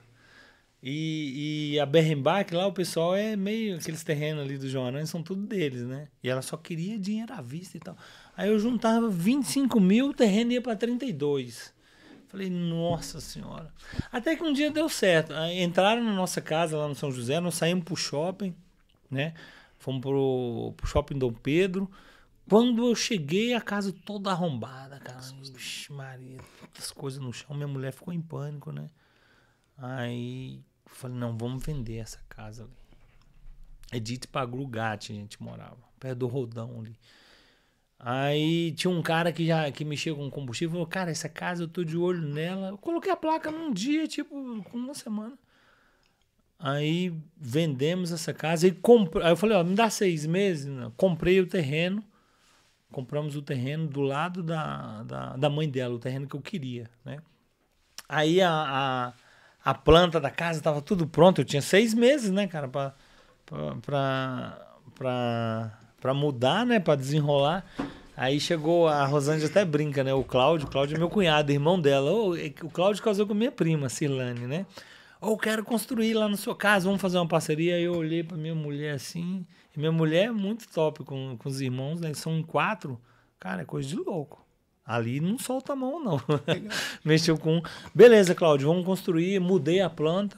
E, e a Berrenbach lá, o pessoal é meio. Aqueles terrenos ali do João Aranha são tudo deles, né? E ela só queria dinheiro à vista e tal. Aí eu juntava 25 mil, o terreno ia para 32. Falei, nossa senhora. Até que um dia deu certo. Entraram na nossa casa lá no São José, nós saímos pro shopping, né? Fomos pro, pro shopping Dom Pedro. Quando eu cheguei, a casa toda arrombada, cara. Vixe, Maria, as coisas no chão. Minha mulher ficou em pânico, né? Aí falei, não, vamos vender essa casa ali. Edith é pagou o gato, a gente morava, perto do Rodão ali. Aí tinha um cara que já que mexia com combustível falou: Cara, essa casa eu tô de olho nela. Eu coloquei a placa num dia, tipo, com uma semana. Aí vendemos essa casa e comprei. Aí eu falei: Ó, me dá seis meses. Né? Comprei o terreno. Compramos o terreno do lado da, da, da, mãe dela, o terreno que eu queria, né? Aí a, a, a planta da casa tava tudo pronto. Eu tinha seis meses, né, cara, pra. pra, pra, pra para mudar, né, para desenrolar. Aí chegou a Rosângela até brinca, né? O Cláudio, o Cláudio é meu cunhado, irmão dela. É o Cláudio casou com minha prima, Silane, né? Ou quero construir lá na sua casa, vamos fazer uma parceria. Aí eu olhei para minha mulher assim, e minha mulher é muito top com, com os irmãos, né? São quatro. Cara, é coisa de louco. Ali não solta a mão, não. Mexeu com. Beleza, Cláudio, vamos construir. Mudei a planta.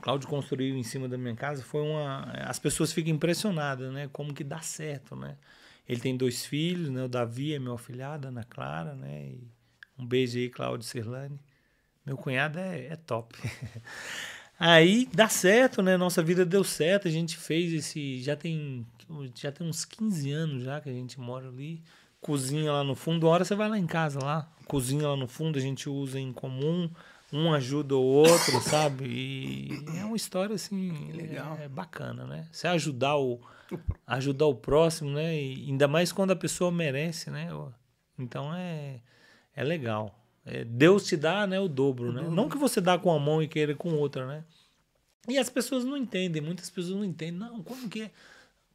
Cláudio construiu em cima da minha casa foi uma. As pessoas ficam impressionadas, né? Como que dá certo, né? Ele tem dois filhos, né? O Davi é meu afilhado, Ana Clara, né? E um beijo aí, Cláudio Cirlane. Meu cunhado é, é top. aí dá certo, né? Nossa vida deu certo. A gente fez esse. Já tem, já tem uns 15 anos já que a gente mora ali. Cozinha lá no fundo. Uma hora você vai lá em casa lá. Cozinha lá no fundo, a gente usa em comum um ajuda o outro, sabe? E é uma história assim legal, é, bacana, né? Você ajudar o ajudar o próximo, né? E ainda mais quando a pessoa merece, né? Então é é legal. É, Deus te dá, né, o dobro, né? Não que você dá com uma mão e queira com outra, né? E as pessoas não entendem, muitas pessoas não entendem. Não, como que é?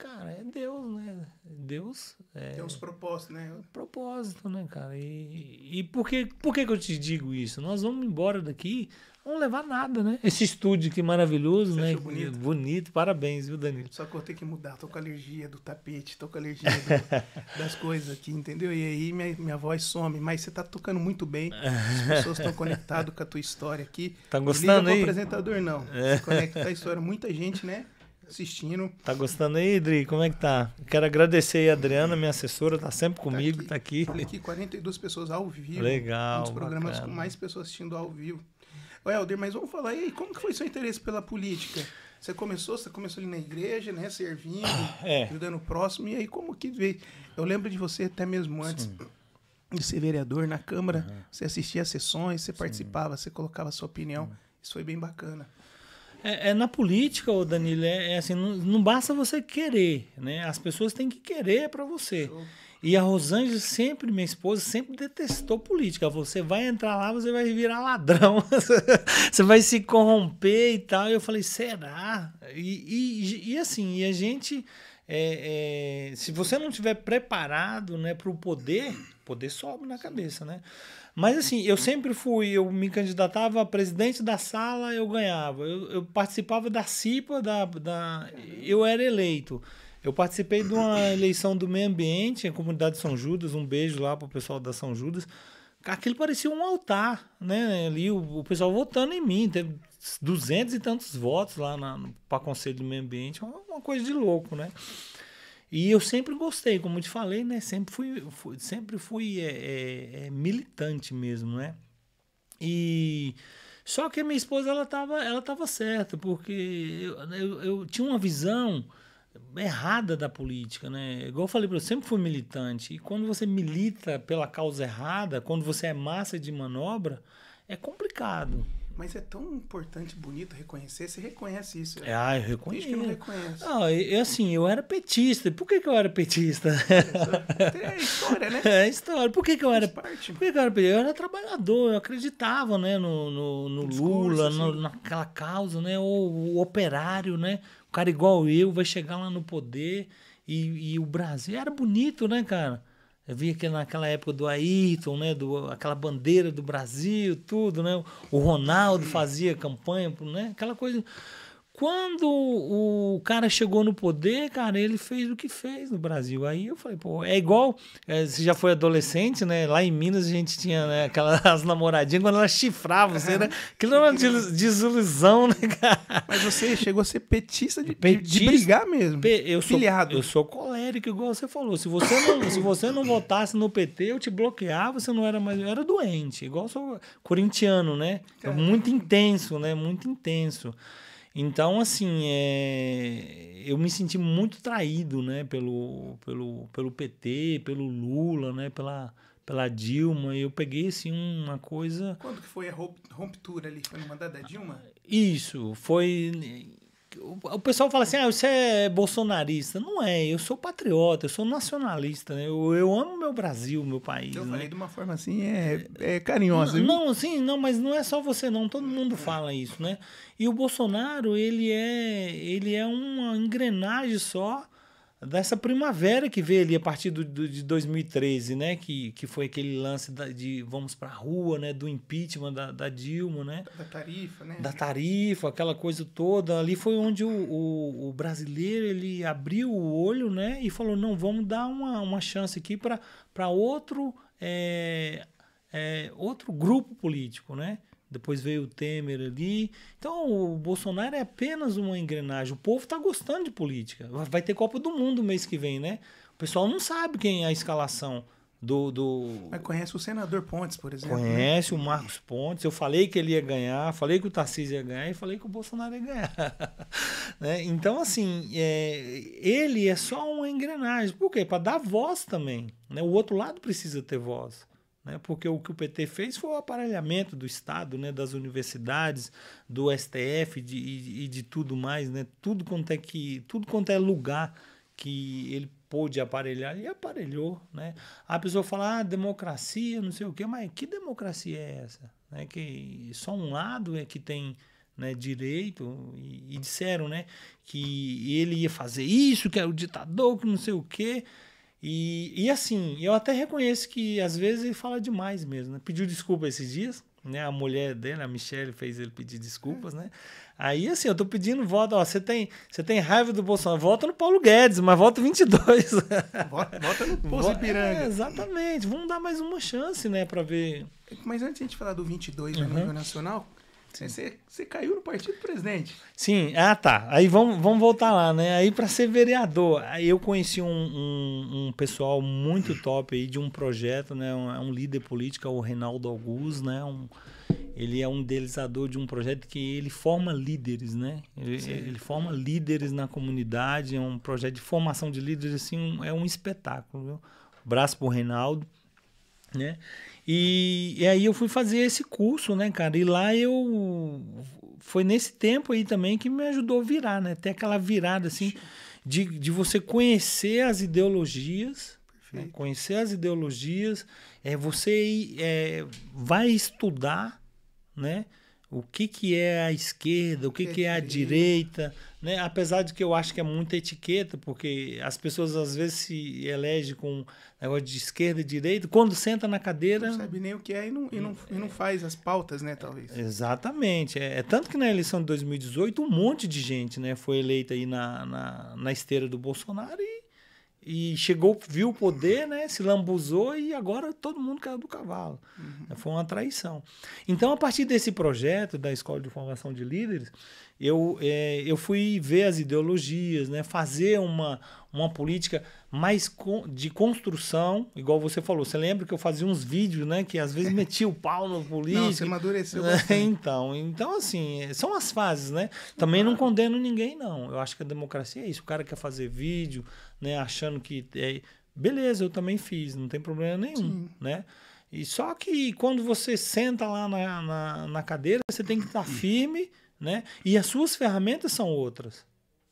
Cara, é Deus, né? Deus. É... Tem uns propósitos, né? Propósito, né, cara? E, e por, que, por que, que eu te digo isso? Nós vamos embora daqui, não levar nada, né? Esse estúdio que maravilhoso, Você né? Bonito. bonito, parabéns, viu, Danilo? Só que eu tenho que mudar, tô com alergia do tapete, tô com alergia do, das coisas aqui, entendeu? E aí minha, minha voz some, mas você tá tocando muito bem, as pessoas estão conectadas com a tua história aqui. Tá gostando aí? Não apresentador, não. se Conecta a história, muita gente, né? assistindo. Tá gostando aí, Idri? Como é que tá? Quero agradecer aí a Adriana, minha assessora, tá sempre tá comigo, tá aqui. Tá aqui, aqui 42 pessoas ao vivo. Legal. Um dos programas bacana. com mais pessoas assistindo ao vivo. Ô, Helder, mas vamos falar aí, como que foi seu interesse pela política? Você começou, você começou ali na igreja, né? Servindo, é. ajudando o próximo. E aí, como que veio? Eu lembro de você até mesmo antes. Sim de ser vereador na Câmara, uhum. você assistia às sessões, você Sim. participava, você colocava a sua opinião. Uhum. Isso foi bem bacana. É, é, na política, ô Danilo, é, é assim, não, não, basta você querer, né? As pessoas têm que querer para você. E a Rosângela sempre, minha esposa, sempre detestou política. Você vai entrar lá, você vai virar ladrão, você vai se corromper e tal. E eu falei, será? E, e, e assim, e a gente, é, é se você não tiver preparado, né, para o poder, poder sobe na cabeça, né? Mas assim, eu uhum. sempre fui, eu me candidatava a presidente da sala, eu ganhava. Eu, eu participava da CIPA, da, da, uhum. eu era eleito. Eu participei de uma eleição do meio ambiente, a comunidade de São Judas, um beijo lá pro pessoal da São Judas. Aquilo parecia um altar, né? Ali o, o pessoal votando em mim, teve duzentos e tantos votos lá para conselho do meio ambiente, uma, uma coisa de louco, né? E eu sempre gostei, como eu te falei, né? Sempre fui, fui sempre fui é, é, é militante mesmo, né? E só que a minha esposa ela estava ela tava certa, porque eu, eu, eu, tinha uma visão errada da política, né? Igual eu falei para eu sempre fui militante. E quando você milita pela causa errada, quando você é massa de manobra, é complicado. Mas é tão importante, bonito reconhecer. Você reconhece isso. é, Ah, eu reconheço. Tem gente que não reconhece. Ah, eu, assim, eu era petista. Por que, que eu era petista? É, é história, né? É história. Por que, que eu era parte. Por que, que eu era petista? Eu era trabalhador, eu acreditava né, no, no, no Lula, assim. no, naquela causa, né? o operário, né? O cara igual eu vai chegar lá no poder. E, e o Brasil era bonito, né, cara? Havia que naquela época do Ayrton, né, do, aquela bandeira do Brasil, tudo, né? O Ronaldo fazia campanha, né? Aquela coisa quando o cara chegou no poder, cara, ele fez o que fez no Brasil. Aí eu falei, pô, é igual. É, você já foi adolescente, né? Lá em Minas a gente tinha né, aquelas namoradinhas, quando elas chifravam você, né? Aquilo era uma desilusão, né, cara? Mas você chegou a ser petista de, petista, de brigar mesmo. Pe, eu, sou, filiado. eu sou colérico, igual você falou. Se você, não, se você não votasse no PT, eu te bloqueava, você não era mais. Eu era doente, igual eu sou corintiano, né? Então, é muito intenso, né? Muito intenso. Então, assim, é, eu me senti muito traído, né, pelo, pelo, pelo PT, pelo Lula, né, pela, pela Dilma. E eu peguei, assim, uma coisa... Quando que foi a ruptura ali? Foi no mandato da Dilma? Isso, foi o pessoal fala assim, ah, você é bolsonarista. Não é, eu sou patriota, eu sou nacionalista, né? Eu, eu amo meu Brasil, meu país. Eu né? falei de uma forma assim, é, é carinhosa. Não, não, sim, não, mas não é só você não, todo mundo fala isso, né? E o Bolsonaro, ele é, ele é uma engrenagem só dessa primavera que veio ali a partir do, do, de 2013, né? Que, que foi aquele lance da, de vamos para a rua, né? Do impeachment da, da Dilma, né? Da, da tarifa, né? Da tarifa, aquela coisa toda. Ali foi onde o, o, o, brasileiro ele abriu o olho, né? E falou não, vamos dar uma, uma chance aqui para outro é, é, outro grupo político, né? Depois veio o Temer ali. Então o Bolsonaro é apenas uma engrenagem. O povo está gostando de política. Vai ter Copa do Mundo mês que vem, né? O pessoal não sabe quem é a escalação do. do... Mas conhece o senador Pontes, por exemplo. Né? Conhece né? o Marcos Pontes. Eu falei que ele ia ganhar, falei que o Tarcísio ia ganhar e falei que o Bolsonaro ia ganhar. né? Então, assim, é... ele é só uma engrenagem. Por quê? Para dar voz também. Né? O outro lado precisa ter voz. Né? Porque o que o PT fez foi o aparelhamento do Estado, né? das universidades, do STF de, e, e, de tudo mais, né? tudo, quanto é que, tudo quanto é lugar que ele pôde aparelhar, ele aparelhou. Né? A pessoa fala, ah, democracia, não sei o quê, mas que democracia é essa? Né? Que só um lado é que tem né, direito e, e disseram né, que ele ia fazer isso, que era o ditador, que não sei o quê. E, e assim, eu até reconheço que às vezes ele fala demais mesmo, né? Pediu desculpa esses dias, né? A mulher dele, a Michelle, fez ele pedir desculpas, né? Aí, assim, eu tô pedindo voto, ó, você tem, você tem raiva do Bolsonaro, vota no Paulo Guedes, mas vota 22. Vota, no Pouso Ipiranga. É, exatamente, vamos dar mais uma chance, né, pra ver... Mas antes de a gente falar do 22 né, uhum. a nível nacional, você, você caiu no partido presidente. Sim, ah tá. Aí vamos, vamos voltar lá, né? Aí para ser vereador, aí eu conheci um, um, um, pessoal muito top aí de um projeto, né? Um, é um líder político, é o Reinaldo Augusto, né? Um, ele é um idealizador de um projeto que ele forma líderes, né? Ele, ele, forma líderes na comunidade, é um projeto de formação de líderes, assim, é um espetáculo. Viu? Braço pro Reinaldo, né? E, e aí eu fui fazer esse curso, né, cara? E lá eu. Foi nesse tempo aí também que me ajudou a virar, né? Ter aquela virada, assim, de, de você conhecer as ideologias. Né? Conhecer as ideologias. É, você é, vai estudar, né? O que, que é a esquerda, o que, que é a direita né? Apesar de que eu acho que é muita etiqueta, porque as pessoas às vezes se elegem com negócio de esquerda e direita, quando senta na cadeira. Não sabe nem o que é e não, e não, é, e não é. faz as pautas, né, talvez. Exatamente. É, é, tanto que na eleição de 2018, um monte de gente né, foi eleita aí na, na, na esteira do Bolsonaro e e chegou, viu o poder, né? Se lambuzou e agora todo mundo caiu do cavalo. Uhum. Foi uma traição. Então, a partir desse projeto da Escola de Formação de Líderes, eu, é, eu fui ver as ideologias, né? Fazer uma, uma política mais com de construção, igual você falou. Você lembra que eu fazia uns vídeos, né? Que às vezes metia o pau no político. Não, você amadureceu. É, então, então, assim, são as fases, né? Também não condeno ninguém, não. Eu acho que a democracia é isso. O cara quer fazer vídeo, né? Achando que. É, beleza, eu também fiz, não tem problema nenhum, Sim. né? E só que quando você senta lá na, na, na cadeira, você tem que estar tá firme, né? E as suas ferramentas são outras.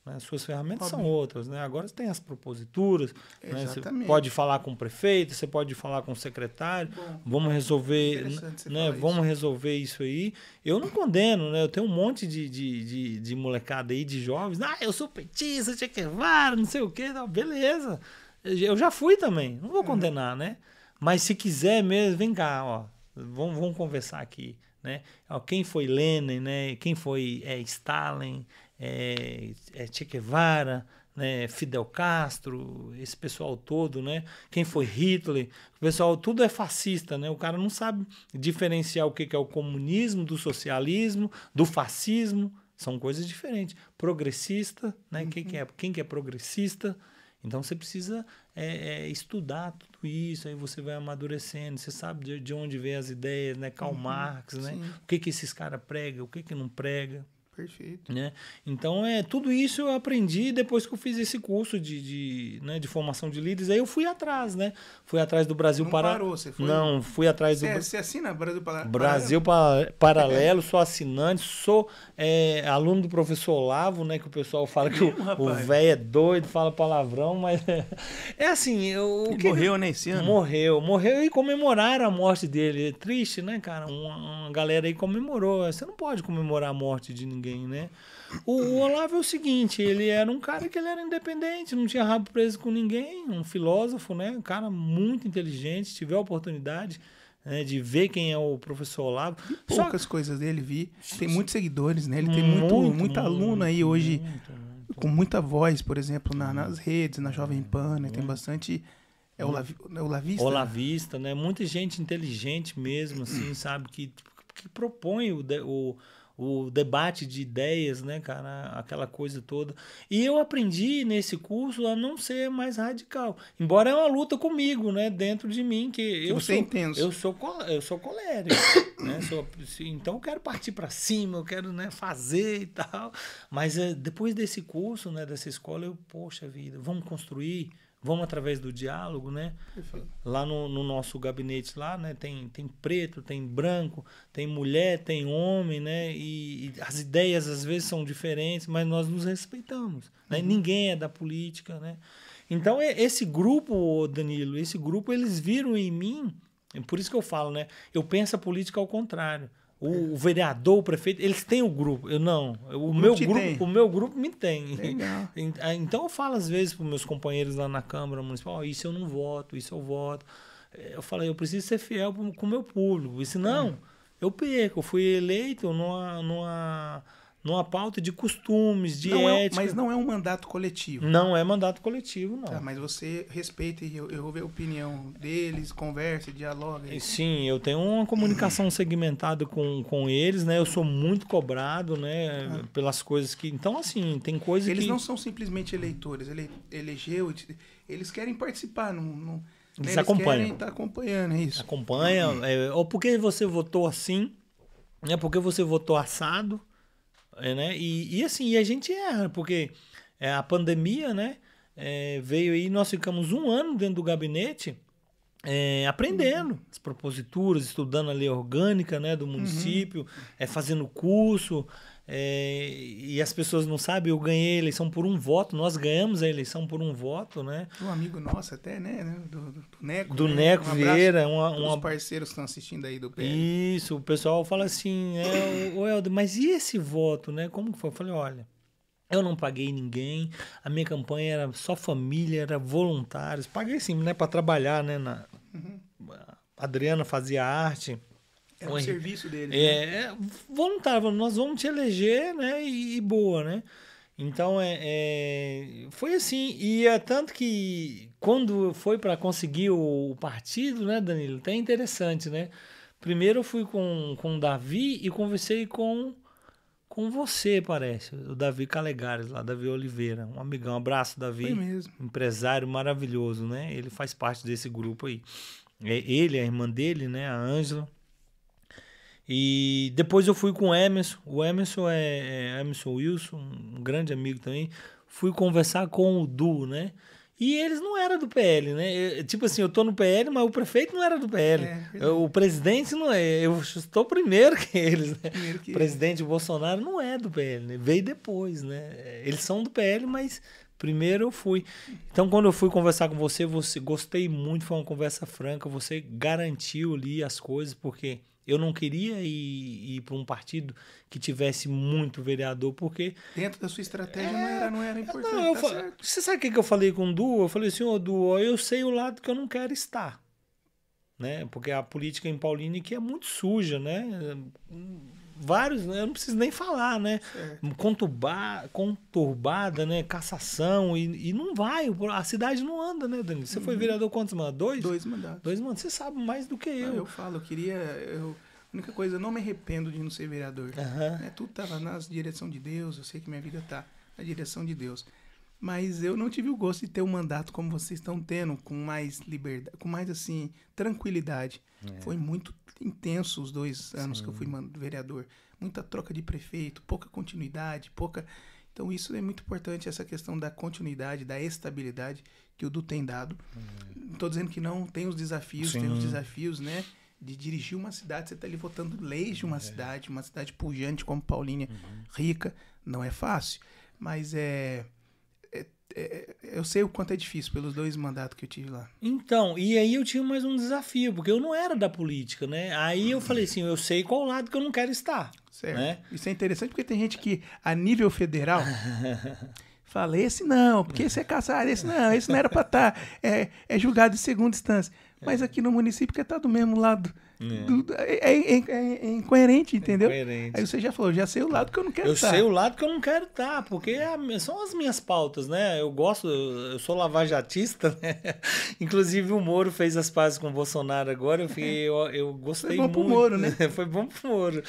Né? As suas ferramentas Óbvio. são outras, né? Agora você tem as proposituras, né? você pode falar com o prefeito, você pode falar com o secretário, Bom, vamos resolver, né? Vamos isso. resolver isso aí. Eu não condeno, né? Eu tenho um monte de, de, de, de molecada aí, de jovens, ah, eu sou petista, tinha que levar, não sei o quê, não, beleza. Eu já fui também, não vou uhum. condenar, né? Mas se quiser mesmo, vem cá, ó, vamos, vamos conversar aqui, né? Quem foi Lenin, né? Quem foi é, Stalin, é, é Che Guevara, né, Fidel Castro, esse pessoal todo, né? Quem foi Hitler? O pessoal tudo é fascista, né? O cara não sabe diferenciar o que, que é o comunismo do socialismo, do fascismo, são coisas diferentes. Progressista, né? Uhum. Quem, que é, uhum. quem que é progressista? Então você precisa é, é, estudar tudo isso, aí você vai amadurecendo, você sabe de, de onde vem as ideias, né? Karl uhum, Marx, né? Sim. O que que esses caras pregam, o que que não prega. Perfeito. Né? Então, é, tudo isso eu aprendi depois que eu fiz esse curso de, de, né, de formação de líderes. Aí eu fui atrás, né? Fui atrás do Brasil Paralelo. para... você foi? Não, fui atrás do... Você, é- você assina Brasil Paralelo? Brasil Paralelo, Paralelo sou assinante, sou é, aluno do professor Olavo, né? Que o pessoal fala que o velho é doido, fala palavrão, mas... é, é assim, eu... que... morreu, né, esse ano? Morreu, morreu e comemoraram a morte dele. É triste, né, cara? Uma, uma galera aí comemorou. Você não pode comemorar a morte de ninguém alguém, né? O, o, Olavo é o seguinte, ele era um cara que ele era independente, não tinha rabo preso com ninguém, um filósofo, né? Um cara muito inteligente, se tiver a oportunidade né, de ver quem é o professor Olavo. E poucas Só... coisas dele vi, tem muitos seguidores, né? Ele tem muito, muito, muito aluno aí hoje muito, com muita voz, por exemplo, na, nas redes, na Jovem é, Pan, né? Tem bastante... É o, lavi, é né? o Lavista? Né? Olavista, né? Muita gente inteligente mesmo, assim, sabe? Que, que propõe o, o, o debate de ideias, né, cara, aquela coisa toda. E eu aprendi nesse curso a não ser mais radical. Embora é uma luta comigo, né, dentro de mim que eu Você sou, é intenso. eu sou eu sou colérico, né? Sou, então eu quero partir para cima, eu quero, né, fazer e tal. Mas eh, depois desse curso, né, dessa escola, eu, poxa vida, vamos construir Vamos através do diálogo, né? Lá no, no, nosso gabinete lá, né? Tem, tem preto, tem branco, tem mulher, tem homem, né? E, e as ideias às vezes são diferentes, mas nós nos respeitamos. Né? Uhum. Ninguém é da política, né? Então esse grupo, Danilo, esse grupo eles viram em mim. É por isso que eu falo, né? Eu penso a política ao contrário o, vereador, o prefeito, eles têm o grupo. Eu não. O, o meu grupo, grupo o meu grupo me tem. Legal. Ah, então eu falo às vezes para meus companheiros lá na Câmara Municipal, oh, isso eu não voto, isso eu voto. Eh, eu falo, eu preciso ser fiel com o meu público. E se não, é. eu perco. Eu fui eleito numa, numa numa pauta de costumes, de não é ética. É, mas não é um mandato coletivo. Não é mandato coletivo, não. Tá, mas você respeita e eu, eu a opinião deles, conversa, dialoga. Sim, eu tenho uma comunicação segmentada com, com eles, né? Eu sou muito cobrado, né? Ah. Pelas coisas que. Então, assim, tem coisas que. Eles não são simplesmente eleitores. Ele elegeu. Eles querem participar. Não, não... Né? Eles, eles acompanham. Querem tá acompanhando, é isso. Acompanha. É, ou porque você votou assim, né? Porque você votou assado é, né? E, e assim, e a gente erra, porque é, a pandemia, né? É, veio aí, nós ficamos um ano dentro do gabinete é, aprendendo uhum. as proposituras, estudando a lei orgânica né, do uhum. município, uhum. é, fazendo curso, é, e as pessoas não sabem, eu ganhei a eleição por um voto, nós ganhamos a eleição por um voto, né? Um amigo nosso até, né? Do, do Neco. Do né? Neco um Vieira. Uma, uma... Os parceiros que estão assistindo aí do PL. Isso, o pessoal fala assim, é, o Helder, mas e esse voto, né? Como que foi? Eu falei, olha, eu não paguei ninguém, a minha campanha era só família, era voluntários. Paguei sim, né? Para trabalhar, né? Na... Uhum. A Adriana fazia arte é um Oi. serviço deles. É, né? É voluntário, nós vamos te eleger, né? E, e boa, né? Então é, é, foi assim e é tanto que quando foi para conseguir o, o, partido, né, Danilo? Até interessante, né? Primeiro eu fui com, com o Davi e conversei com com você, parece, o Davi Calegares lá, Davi Oliveira, um amigão, um abraço, Davi, foi mesmo. empresário maravilhoso, né? Ele faz parte desse grupo aí. É ele, a irmã dele, né, a Ângela. E depois eu fui com o Emerson. O Emerson é, é Emerson Wilson, um grande amigo também. Fui conversar com o Du, né? E eles não eram do PL, né? Eu, tipo assim, eu tô no PL, mas o prefeito não era do PL. É, eu, é. o presidente não é. Eu estou primeiro que eles, né? Primeiro que o presidente Bolsonaro não é do PL, né? Veio depois, né? Eles são do PL, mas primeiro eu fui. Então, quando eu fui conversar com você, você gostei muito, foi uma conversa franca, você garantiu ali as coisas, porque eu não queria ir, ir para um partido que tivesse muito vereador, porque. Dentro da sua estratégia é, não, era, não era é, importante. Não, tá Você sabe o que, que eu falei com o Du? Eu falei assim, ô oh, Du, eu sei o lado que eu não quero estar. Né? Porque a política em Paulínia que é muito suja, né? vários, né? eu não preciso nem falar, né? contubá conturbada, né? Cassação e, e não vai, a cidade não anda, né, Danilo? Você uhum. foi vereador quantos mandatos? Dois? Dois mandatos. Dois mandatos, você sabe mais do que eu. Ah, eu falo, eu queria... Eu... A única coisa, eu não me arrependo de não ser vereador. Uhum. Tudo estava na direção de Deus, eu sei que minha vida está na direção de Deus. Mas eu não tive o gosto de ter um mandato como vocês estão tendo, com mais liberdade, com mais assim, tranquilidade. É. Foi muito intenso os dois anos Sim. que eu fui vereador. Muita troca de prefeito, pouca continuidade, pouca. Então isso é muito importante, essa questão da continuidade, da estabilidade que o Du tem dado. Estou uhum. dizendo que não tem os desafios, Sim. tem os desafios, né? De dirigir uma cidade, você está ali votando leis de uma é. cidade, uma cidade pujante como Paulínia, uhum. rica, não é fácil. Mas é é, é, eu sei o quanto é difícil pelos dois mandatos que eu tive lá. Então, e aí eu tinha mais um desafio, porque eu não era da política, né? Aí eu falei assim, eu sei qual lado que eu não quero estar. Certo. Né? Isso é interessante porque tem gente que, a nível federal, fala, esse não, porque esse é caçado, esse não, esse não era para estar, tá, é, é julgado em segunda instância. Mas é. aqui no município que tá do mesmo lado é. É, é, é, é, é incoerente, entendeu? Incoerente. Aí você já falou, já sei o lado que eu não quero estar. Eu tá. sei o lado que eu não quero estar, tá, porque é são as minhas pautas, né? Eu gosto, eu sou lavajatista, né? Inclusive o Moro fez as pazes com o Bolsonaro agora, eu, fiquei, eu, eu gostei muito. Foi bom muito, pro Moro, né? Foi bom pro Moro.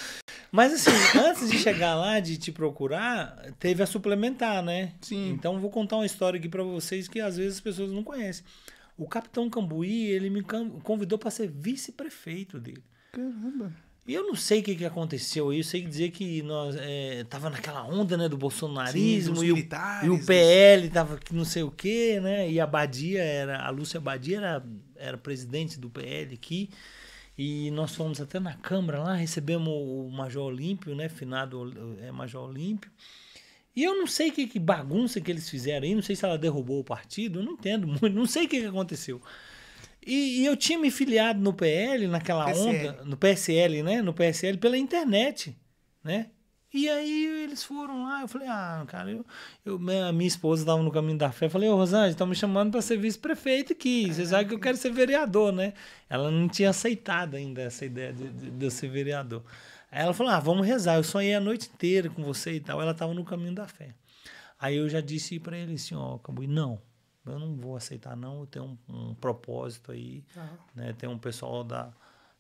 Mas assim, antes de chegar lá, de te procurar, teve a suplementar, né? Sim. Então vou contar uma história aqui para vocês que às vezes as pessoas não conhecem. O capitão Cambuí, ele me convidou para ser vice-prefeito dele. Caramba. E eu não sei o que, que aconteceu. Eu sei dizer que nós é, tava naquela onda né, do bolsonarismo Sim, e, o, e, o, PL tava não sei o quê, né? E a Badia era. A Lúcia Badia era, era presidente do PL aqui. E nós fomos até na Câmara lá, recebemos o Major Olímpio, né? Finado é, Major Olímpio. E eu não sei que, que bagunça que eles fizeram aí, não sei se ela derrubou o partido, não entendo muito, não sei o que, que aconteceu. E, e, eu tinha me filiado no PL, naquela PSL. onda, no PSL, né? No PSL pela internet, né? E aí eles foram lá, eu falei, ah, cara, eu, eu a minha esposa estava no caminho da fé, eu falei, ô Rosane, estão me chamando para ser vice-prefeito aqui, você sabe que eu quero ser vereador, né? Ela não tinha aceitado ainda essa ideia de, de, de eu ser vereador. Aí ela falou: ah, vamos rezar. Eu sonhei a noite inteira com você e tal. Ela estava no caminho da fé. Aí eu já disse para ele assim: ó, Cambuí, não, eu não vou aceitar, não. Eu tenho um, um propósito aí. Tá. Né? Tem um pessoal da.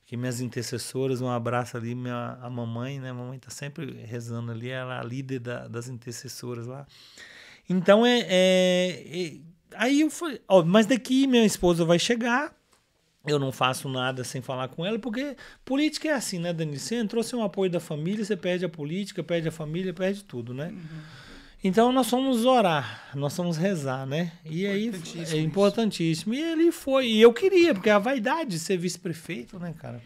Que minhas intercessoras, um abraço ali, minha, a mamãe, né? A mamãe está sempre rezando ali, ela é a líder da, das intercessoras lá. Então, é, é, é aí eu falei, ó, mas daqui minha esposa vai chegar, eu não faço nada sem falar com ela, porque política é assim, né, Dani? Você entrou sem é o apoio da família, você perde a política, perde a família, perde tudo, né? Uhum. Então nós fomos orar, nós fomos rezar, né? E aí é importantíssimo. Isso. E ele foi, e eu queria, porque a vaidade de ser vice-prefeito, né, cara?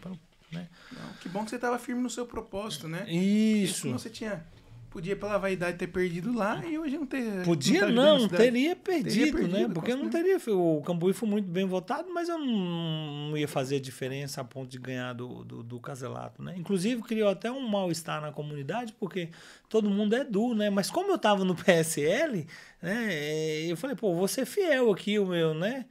Né? Não, que bom que você estava firme no seu propósito, né? Isso. Isso você tinha Podia, pela vaidade, ter perdido lá e hoje não ter. Tá podia não, não, teria, perdido, teria, perdido, né? Porque eu não teria. O Cambuí foi muito bem votado, mas eu não ia fazer a diferença a ponto de ganhar do, do, do Caselato, né? Inclusive, criou até um mal-estar na comunidade, porque todo mundo é duro né? Mas como eu tava no PSL, né? Eh, eu falei, pô, vou ser fiel aqui, o meu, né?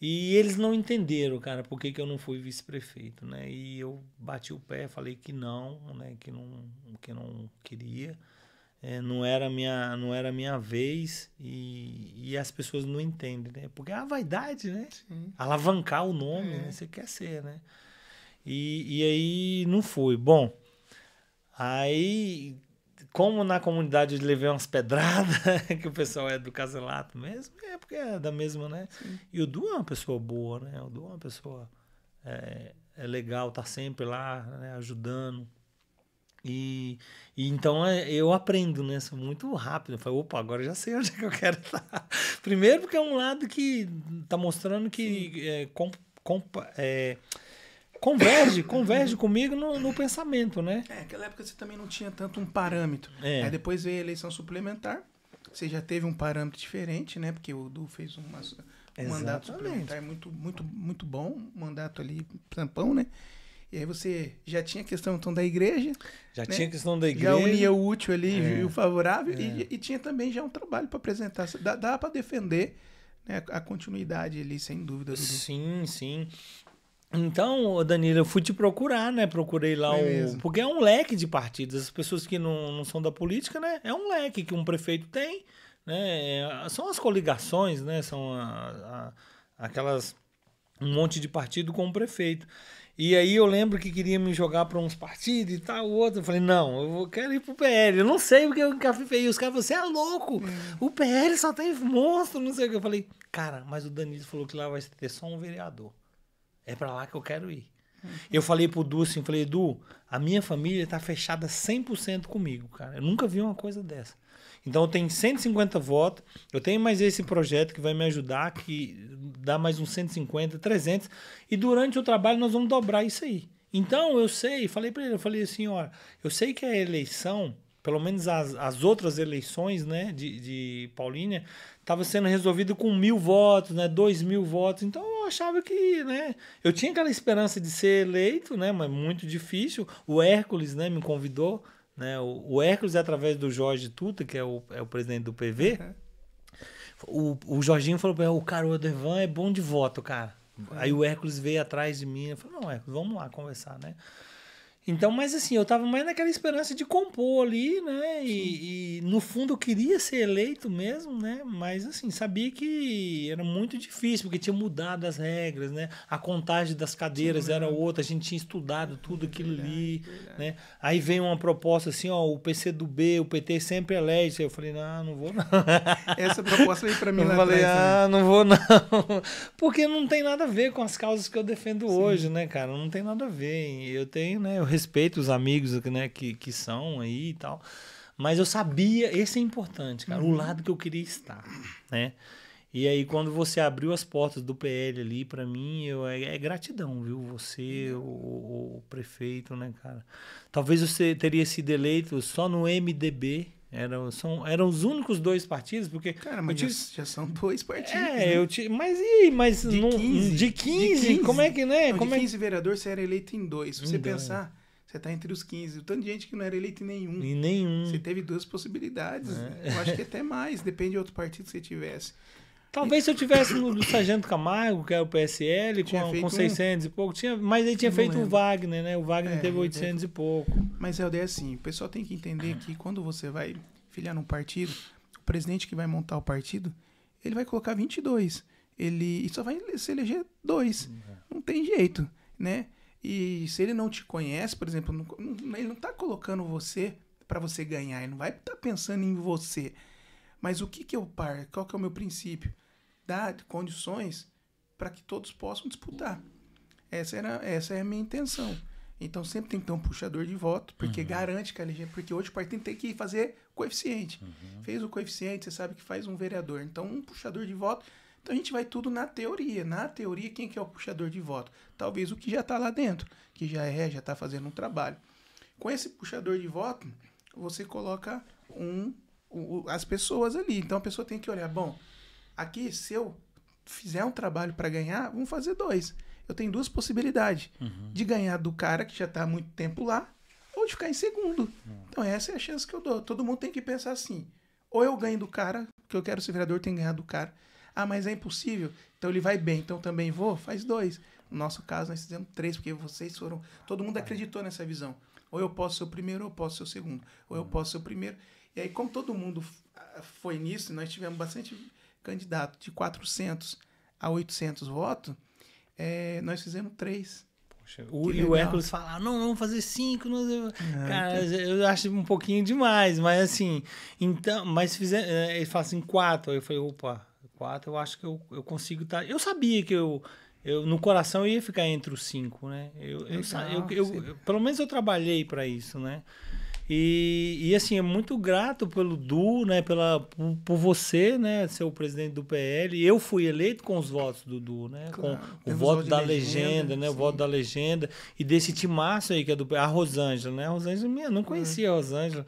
E eles não entenderam, cara, por que, que eu não fui vice-prefeito, né? E eu bati o pé, falei que não, né? Que não, que não queria é, não era minha não era minha vez e, e as pessoas não entendem né porque é a vaidade né Sim. alavancar o nome é. né? você quer ser né e, e aí não foi bom aí como na comunidade eu levei umas pedradas que o pessoal é do caselato mesmo é porque é da mesma né Sim. e o Du é uma pessoa boa né o Du é uma pessoa é, é legal tá sempre lá né? ajudando e, e, então é, eu aprendo né, muito rápido. Eu falo, opa, agora já sei onde é que eu quero estar. Primeiro, porque é um lado que está mostrando que é, é, converge, converge comigo no, no, pensamento, né? É, naquela época você também não tinha tanto um parâmetro. É. Aí depois veio a eleição suplementar, você já teve um parâmetro diferente, né? Porque o Du fez umas, um Exatamente. mandato suplementar muito, muito, muito bom, um mandato ali, tampão, né? E aí você já tinha a questão então, da igreja. Já né? tinha a questão da igreja. Já unia o útil ali é. e o favorável. É. E, e, tinha também já um trabalho para apresentar. Dá, dá para defender né, a continuidade ali, sem dúvida. Dudu. Sim, sim. Então, Danilo, eu fui te procurar, né? Procurei lá é o. Porque é um leque de partidos. As pessoas que não, não são da política, né? É um leque que um prefeito tem. Né? É, são as coligações, né? São a, a, aquelas. Um monte de partido com o prefeito. E aí eu lembro que queria me jogar para uns partidos e tal, outro. Eu falei, não, eu vou, quero ir pro PL. Eu não sei porque eu encafifei. Os caras, você é louco! Hum. O PL só tem monstro, não sei o que. Eu falei, cara, mas o Danilo falou que lá vai ter só um vereador. É para lá que eu quero ir. Uhum. Eu falei pro Du assim, falei, Edu, a minha família tá fechada 100% comigo, cara. Eu nunca vi uma coisa dessa. Então eu tenho 150 votos, eu tenho mais esse projeto que vai me ajudar, que dá mais uns 150, 300, e durante o trabalho nós vamos dobrar isso aí. Então eu sei, falei para ele, eu falei assim, olha, eu sei que a eleição, pelo menos as, as outras eleições, né, de, de Paulínia, estava sendo resolvido com mil votos, né, dois mil votos. Então eu achava que, né, eu tinha aquela esperança de ser eleito, né, mas muito difícil. O Hércules, né, me convidou né? O, o Hércules, é através do Jorge Tuta, que é o, é o presidente do PV, uhum. o, o Jorginho falou para o cara, o Odervan é bom de voto, cara. Uhum. Aí o Hércules veio atrás de mim e falou: não, Hércules, vamos lá conversar, né? Então, mas assim, eu tava mais naquela esperança de compor ali, né? E, e, no fundo eu queria ser eleito mesmo, né? Mas assim, sabia que era muito difícil, porque tinha mudado as regras, né? A contagem das cadeiras Sim, era né? outra, a gente tinha estudado tudo aquilo verdade, ali, né? Aí vem uma proposta assim, ó, o PC do B, o PT sempre elege. Eu falei, não, não vou não. Essa proposta aí pra mim não lá falei, atrás, ah, né? não vou não. Porque não tem nada a ver com as causas que eu defendo Sim. hoje, né, cara? Não tem nada a ver. Eu tenho, né? Eu respeito os amigos né, que, que são aí e tal. Mas eu sabia, esse é importante, cara, uhum. o lado que eu queria estar, né? E aí, quando você abriu as portas do PL ali para mim, eu, é, é, gratidão, viu? Você, uhum. o, o, prefeito, né, cara? Talvez você teria sido eleito só no MDB. Eram, são, eram os únicos dois partidos, porque. Cara, mas tive, já, são dois partidos. É, né? eu te, mas e mas de, não, 15, de, 15, de 15? Como é que, né? Não, como de 15 é... vereador, você era eleito em dois. Se você em pensar. Dois você tá entre os 15. O tanto de gente que não era eleito em nenhum. Em nenhum. Você teve duas possibilidades. É. Eu acho que até mais, depende de outro partido que você tivesse. Talvez se eu tivesse no, no Sargento Camargo, que era o PSL, tinha com, com 600 um... e pouco, tinha, mas ele tinha feito o Wagner, né? O Wagner é, teve 800 e pouco. Mas, é o assim, o pessoal tem que entender que quando você vai filiar num partido, o presidente que vai montar o partido, ele vai colocar 22. Ele e só vai se eleger dois. Uhum. Não tem jeito, né? E se ele não te conhece, por exemplo, não, ele não tá colocando você para você ganhar, ele não vai estar tá pensando em você. Mas o que que eu par, qual que é o meu princípio? Dar condições para que todos possam disputar. Essa era essa é a minha intenção. Então sempre tem que ter um puxador de voto, porque uhum. garante que a LG, porque hoje o partido tem que fazer coeficiente. Uhum. Fez o coeficiente, você sabe que faz um vereador. Então um puxador de voto então a gente vai tudo na teoria. Na teoria, quem que é o puxador de voto? Talvez o que já está lá dentro, que já é, já está fazendo um trabalho. Com esse puxador de voto, você coloca um, o, as pessoas ali. Então a pessoa tem que olhar, bom, aqui se eu fizer um trabalho para ganhar, vamos fazer dois. Eu tenho duas possibilidades. Uhum. De ganhar do cara que já está há muito tempo lá, ou de ficar em segundo. Uhum. Então essa é a chance que eu dou. Todo mundo tem que pensar assim. Ou eu ganho do cara, que eu quero ser vereador, tem que ganhar do cara ah, mas é impossível. Então ele vai bem, então também vou, faz dois. No nosso caso, nós fizemos três, porque vocês foram. Todo mundo acreditou nessa visão. Ou eu posso ser o primeiro, ou eu posso ser o segundo. Ou eu uhum. posso ser o primeiro. E aí, como todo mundo ah, foi nisso, nós tivemos bastante candidato de 400 a 800 votos, é, nós fizemos três. Poxa, o, e o Hércules falar, não, vamos fazer cinco. Não, ah, cara, eu acho um pouquinho demais, mas assim, então, mas fizer, eh, ele fala assim, quatro. Aí eu falei, opa, eu acho que eu, eu consigo estar. Tá... Eu sabia que eu, eu no coração eu ia ficar entre os cinco né? Eu, Legal, eu, eu, eu, pelo menos eu trabalhei para isso, né? E, e assim, é muito grato pelo Du, né? Pela, por, por, você, né? Ser o presidente do PL. Eu fui eleito com os votos do Du, né? Claro. Com Temos o voto da legenda, legenda né? O voto da legenda. E desse timaço aí, que é do A Rosângela, né? A Rosângela minha, não hum. conhecia a Rosângela.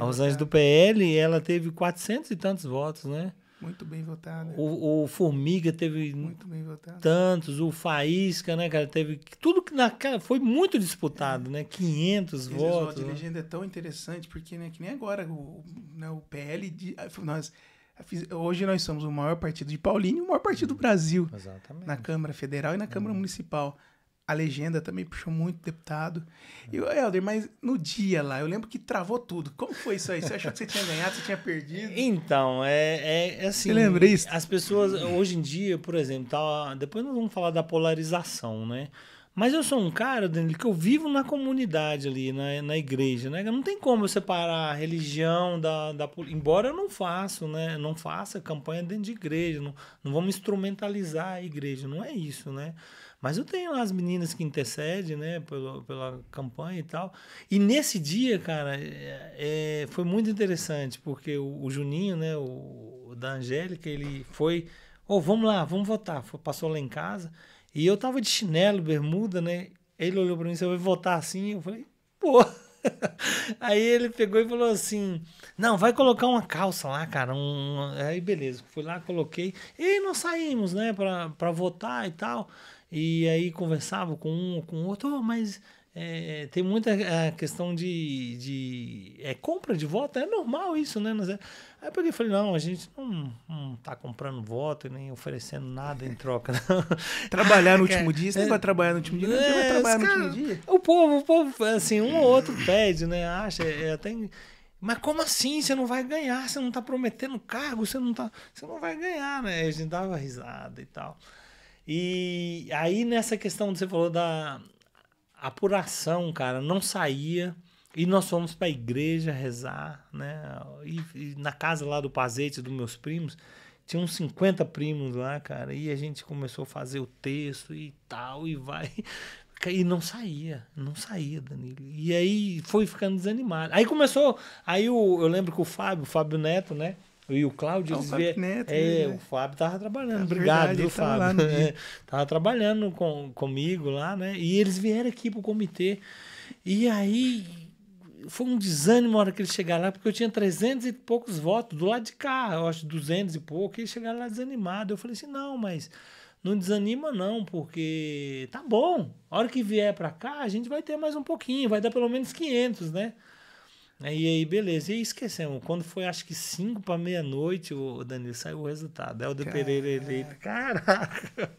a Rosângela do PL, ela teve 400 e tantos votos, né? Muito bem votado. O, o, Formiga teve muito bem votado. tantos, o Faísca, né, cara, teve tudo que na cara foi muito disputado, é. né? 500 Eles votos. voto de legenda é tão interessante porque né, que nem agora o, né, o PL de, nós hoje nós somos o maior partido de Paulínia e o maior partido do Brasil. Exatamente. Na Câmara Federal e na Câmara hum. Municipal. A legenda também puxou muito deputado. E o Helder, mas no dia lá, eu lembro que travou tudo. Como foi isso aí? Você achou que você tinha ganhado, você tinha perdido? Então, é, é, é assim. Você lembra isso? As pessoas, hoje em dia, por exemplo, tá, depois nós vamos falar da polarização, né? Mas eu sou um cara, Danilo, que eu vivo na comunidade ali, na, na igreja, né? Não tem como eu separar a religião da, da Embora eu não faça, né? Não faça campanha dentro de igreja, não, não vamos instrumentalizar a igreja, não é isso, né? Mas eu tenho lá as meninas que intercedem, né, pelo, pela campanha e tal. E nesse dia, cara, é, é foi muito interessante, porque o, o Juninho, né, o, o, da Angélica, ele foi, ô, oh, vamos lá, vamos votar. Foi, passou lá em casa, e eu tava de chinelo, bermuda, né, ele olhou para mim, você vai votar assim? Eu falei, pô... Aí ele pegou e falou assim: Não, vai colocar uma calça lá, cara. Um... Aí beleza, fui lá, coloquei. E nós saímos, né, para pra votar e tal. E aí conversava com um, com outro, oh, mas é, tem muita a é, questão de, de é, compra de voto, é normal isso, né? É, aí eu falei, não, a gente não, não tá comprando voto nem oferecendo nada em troca. Não. Trabalhar no é, último dia, você é, vai trabalhar no último dia, não, é, vai trabalhar no último dia. O povo, o povo, assim, um ou outro pede, né? Acha, é, até... Mas como assim? Você não vai ganhar, você não tá prometendo cargo, você não, tá, você não vai ganhar, né? A gente dava risada e tal. E aí nessa questão que você falou da apuração, cara, não saía. E nós fomos para a igreja rezar, né? E, e, na casa lá do Pazete, dos meus primos, tinha uns 50 primos lá, cara. E a gente começou a fazer o texto e tal, e vai. E não saía, não saía, Danilo. E aí foi ficando desanimado. Aí começou. Aí eu lembro que o Fábio, o Fábio Neto, né? e o Cláudio, ah, é eles Neto, é, né? o Fábio tava trabalhando. É Obrigado, verdade, viu, Fábio? Tava, é, tava, trabalhando com, comigo lá, né? E eles vieram aqui pro comitê. E aí foi um desânimo a hora que eles chegaram lá, porque eu tinha 300 e poucos votos do lado de cá, eu acho 200 e pouco, e eles chegaram lá desanimados. Eu falei assim: "Não, mas não desanima não, porque tá bom. A hora que vier para cá, a gente vai ter mais um pouquinho, vai dar pelo menos 500, né?" Né, e aí, beleza. E esquecemos. Quando foi, acho que 5 para meia-noite, o Danilo saiu o resultado. É o de Pereira eleito. Caraca!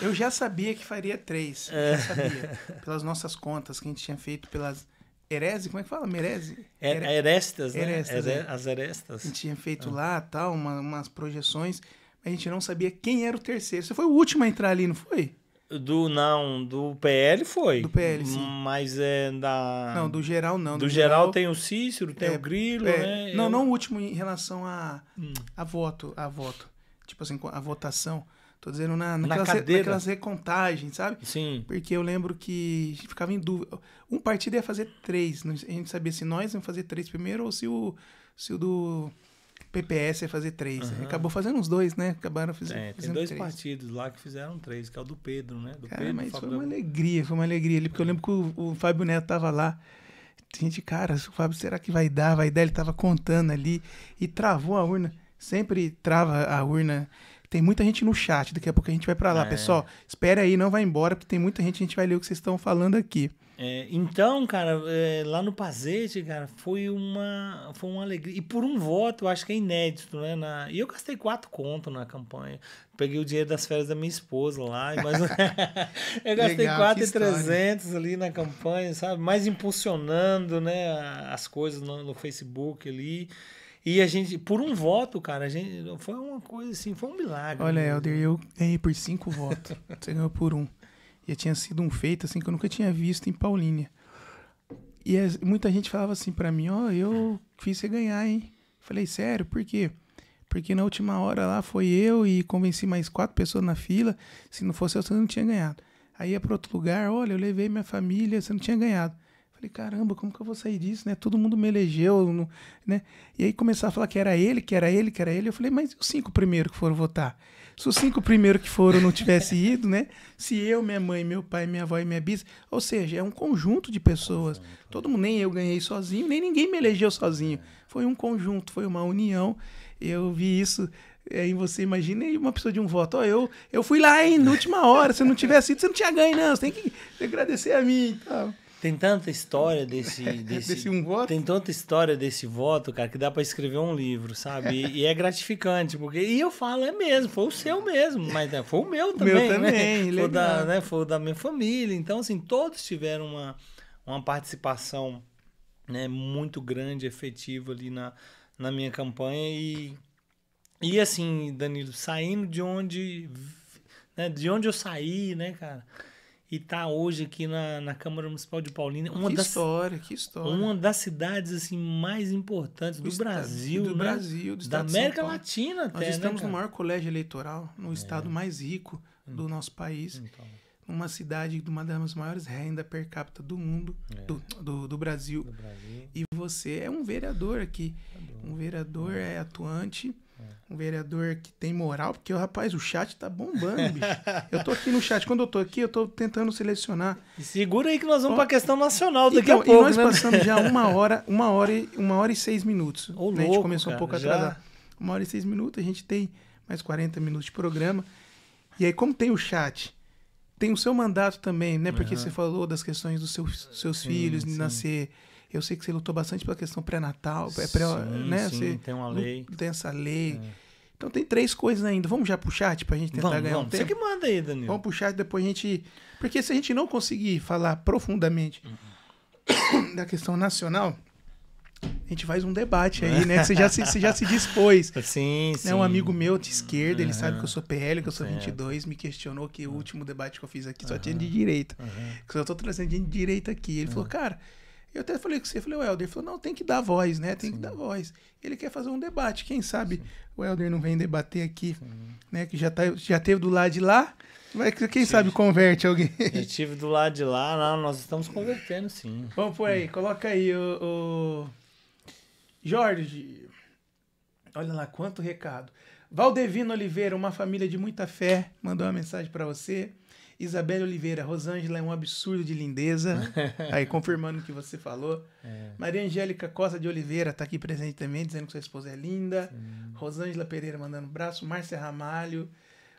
Eu já sabia que faria três. É. Já sabia. Pelas nossas contas que a gente tinha feito, pelas. heresi, Como é que fala? Merese? É, Here... É herestas, né? Herestas, é, As herestas. A gente tinha feito ah. lá, tal, uma, umas projeções. A gente não sabia quem era o terceiro. Você foi o último a entrar ali, não foi? Do não, do PL foi. Do PL, sim. Mas é da. Não, do geral não. Do, do geral, geral, tem o Cícero, tem é, o Grilo, é, né? Não, Eu... não o último em relação a, hum. a voto, a voto. Tipo assim, a votação. Tô dizendo na, naquelas, na cadeira. naquelas recontagens, sabe? Sim. Porque eu lembro que ficava em dúvida. Um partido ia fazer três. A gente sabia se nós íamos fazer três primeiro ou se o, se o do PPS ia é fazer três. Uhum. Acabou fazendo uns dois, né? Acabaram fazendo, é, fazendo dois três. partidos lá que fizeram três, que é o do Pedro, né? Do Cara, Pedro, mas Fábio... foi uma alegria, foi uma alegria ali, porque eu lembro que o, o Fábio Neto tava lá. Gente, cara, o Fábio, será que vai dar? Vai dar? Ele tava contando ali e travou a urna. Sempre trava a urna. Tem muita gente no chat, daqui a pouco a gente vai para lá. É. Pessoal, espera aí, não vai embora, porque tem muita gente, a gente vai ler o que vocês estão falando aqui. É, então, cara, é, lá no Pazete, cara, foi uma, foi uma alegria. E por um voto, eu acho que é inédito, né? Na, e eu gastei quatro conto na campanha. Peguei o dinheiro das férias da minha esposa lá, mas eu gastei quatro e trezentos ali na campanha, sabe? Mais impulsionando, né, as coisas no, no Facebook ali. E a gente, por um voto, cara, a gente, foi uma coisa assim, foi um milagre. Olha, Helder, eu ganhei por cinco votos. Você ganhou por um. E tinha sido um feito assim que eu nunca tinha visto em Paulínia. E as, é, muita gente falava assim para mim, ó, oh, eu fiz você ganhar, hein? Falei, sério, por quê? Porque na última hora lá foi eu e convenci mais quatro pessoas na fila. Se não fosse eu, você não tinha ganhado. Aí ia para outro lugar, olha, eu levei minha família, você não tinha ganhado. Falei, caramba, como que eu vou sair disso, né? Todo mundo me elegeu, né? E aí começava a falar que era ele, que era ele, que era ele. Eu falei, mas os cinco primeiros que foram votar? Se os cinco primeiros que foram não tivessem ido, né? Se eu, minha mãe, meu pai, minha avó e minha bis, ou seja, é um conjunto de pessoas. Todo mundo, nem eu ganhei sozinho, nem ninguém me elegeu sozinho. É. Foi um conjunto, foi uma união. Eu vi isso aí é, você imagina uma pessoa de um voto. Oh, eu, eu fui lá, hein, na última hora. Se eu não tivesse ido, você não tinha ganho, não. Você tem que agradecer a mim e então. tal. Tem tanta história desse. É, desse, desse um voto? Tem tanta história desse voto, cara, que dá para escrever um livro, sabe? E, e, é gratificante, porque. E eu falo, é mesmo, foi o seu mesmo, mas né, foi o meu também. meu também, né? Foi, da, né, foi o da minha família. Então, assim, todos tiveram uma, uma participação né, muito grande, efetiva ali na, na minha campanha. E, e assim, Danilo, saindo de onde. Né, de onde eu saí, né, cara? e tá hoje aqui na, na Câmara Municipal de Paulínia. Uma que das, história, que história. Uma das cidades assim mais importantes do, do Brasil, do né? Brasil, do da América Latina até. Nós né, estamos né, no maior colégio eleitoral, no é. estado mais rico do então. nosso país. Então. Uma cidade de uma das maiores renda per capita do mundo, é. do, do, do, Brasil. do Brasil. E você é um vereador aqui. um vereador é, é atuante um vereador que tem moral, porque, rapaz, o chat tá bombando, bicho. Eu tô aqui no chat. Quando eu tô aqui, eu tô tentando selecionar. E segura aí que nós vamos oh, pra questão nacional daqui então, a pouco. E nós né? passamos já uma hora, uma hora e, uma hora e seis minutos. né? a gente começou cara, um pouco já... atrasado. Uma hora e seis minutos, a gente tem mais 40 minutos de programa. E aí, como tem o chat, tem o seu mandato também, né? Porque uhum. você falou das questões dos seus, seus sim, filhos sim. nascer eu sei que você lutou bastante pela questão pré-natal, é pré, né? Sim, você tem uma lei. Tem essa lei. É. Então tem três coisas ainda. Vamos já puxar tipo, a gente tentar vamos, ganhar vamos. um tempo? Você que manda aí, Danilo. Vamos puxar depois a gente... Porque se a gente não conseguir falar profundamente uhum. da questão nacional, a gente faz um debate aí, né? Você já se, você já se dispôs. Sim, né, sim. sim. Um amigo meu de esquerda, ele sabe que eu sou PL, que eu sou 22, me questionou que o último debate que eu fiz aqui só uhum. tinha de direita. Uhum. Que eu só tô trazendo de direita aqui. Ele falou, cara... Eu até falei com você, falei, o Helder, falou, não, tem que dar voz, né? Tem Sim. que dar voz. Ele quer fazer um debate, quem sabe Sim. o Helder não vem debater aqui, Sim. né? Que já, tá, já teve do lado de lá, que quem sabe converte alguém. Já tive do lado de lá, não, nós estamos convertendo sim. Vamos por aí, coloca aí o, o, Jorge. Olha lá quanto recado. Valdevino Oliveira, uma família de muita fé, mandou uma mensagem para você. Isabelle Oliveira, Rosângela é um absurdo de lindeza. Aí, confirmando o que você falou. É. Maria Angélica Costa de Oliveira está aqui presente também, dizendo que sua esposa é linda. Sim. Rosângela Pereira mandando um braço. Márcia Ramalho.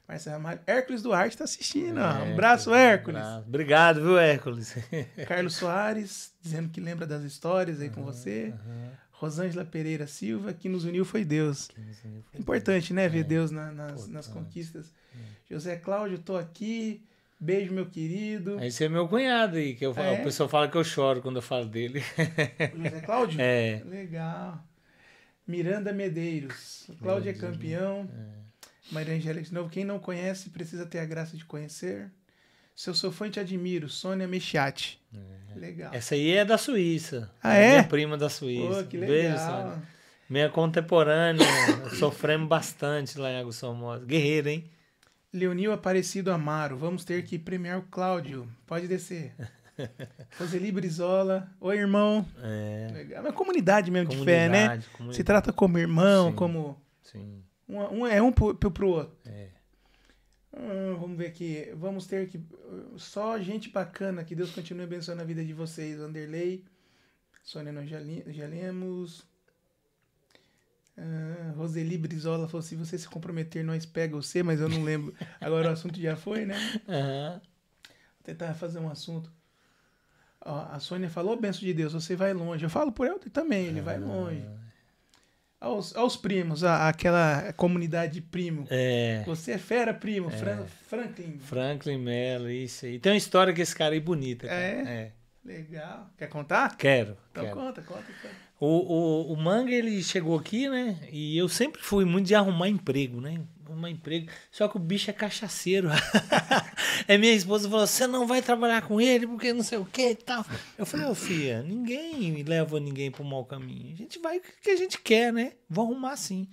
Márcia Ramalho. Hércules Duarte está assistindo. É, um braço, Hércules. Um braço. Obrigado, viu, Hércules? Carlos Soares, dizendo que lembra das histórias aí uhum, com você. Uhum. Rosângela Pereira Silva, que nos uniu foi Deus. Uniu foi Importante, Deus. né? Ver é. Deus na, nas, nas, conquistas. É. José Cláudio, estou aqui. Beijo, meu querido. Esse é meu cunhado aí, que eu, é? o pessoal fala que eu choro quando eu falo dele. é Cláudio? É. Legal. Miranda Medeiros. Cláudio é campeão. É. Maria Angélica de novo. Quem não conhece, precisa ter a graça de conhecer. Seu eu te admiro. Sônia Mechiati. É. Legal. Essa aí é da Suíça. Ah, é? Minha prima da Suíça. Pô, que legal. Beijo, Sônia. Minha contemporânea. Sofremos bastante lá em Águas Guerreira, hein? Leonil Aparecido Amaro, vamos ter que premiar o Cláudio. Pode descer. Roseli Brizola, oi irmão. É. É uma comunidade mesmo comunidade, de fé, né? Comunidade. Se trata como irmão, sim, como. Sim. Um, um, é um pro, pro outro. É. Hum, vamos ver aqui. Vamos ter que. Só gente bacana. Que Deus continue abençoando a vida de vocês. Vanderlei, Sônia Nós já lemos. Ah, Roseli Brizola falou: se você se comprometer, nós pega você, mas eu não lembro. Agora o assunto já foi, né? Uhum. Vou tentar fazer um assunto. Ó, a Sônia falou: benção de Deus, você vai longe. Eu falo por ela também, ele uhum. vai ah. longe. Aos, aos primos, a, aquela comunidade primo. É. Você é fera, primo. É. Fran, Franklin. Franklin Melo, isso aí. Tem uma história que esse cara aí bonita. Cara. É? é? Legal. Quer contar? Quero. Então quero. conta, conta, conta. O, o, o Manga, ele chegou aqui, né? E eu sempre fui muito de arrumar emprego, né? Arrumar emprego. Só que o bicho é cachaceiro. é minha esposa falou: você não vai trabalhar com ele porque não sei o que e tal. Eu falei: ô oh, filha, ninguém leva ninguém pro mau caminho. A gente vai o que a gente quer, né? Vou arrumar sim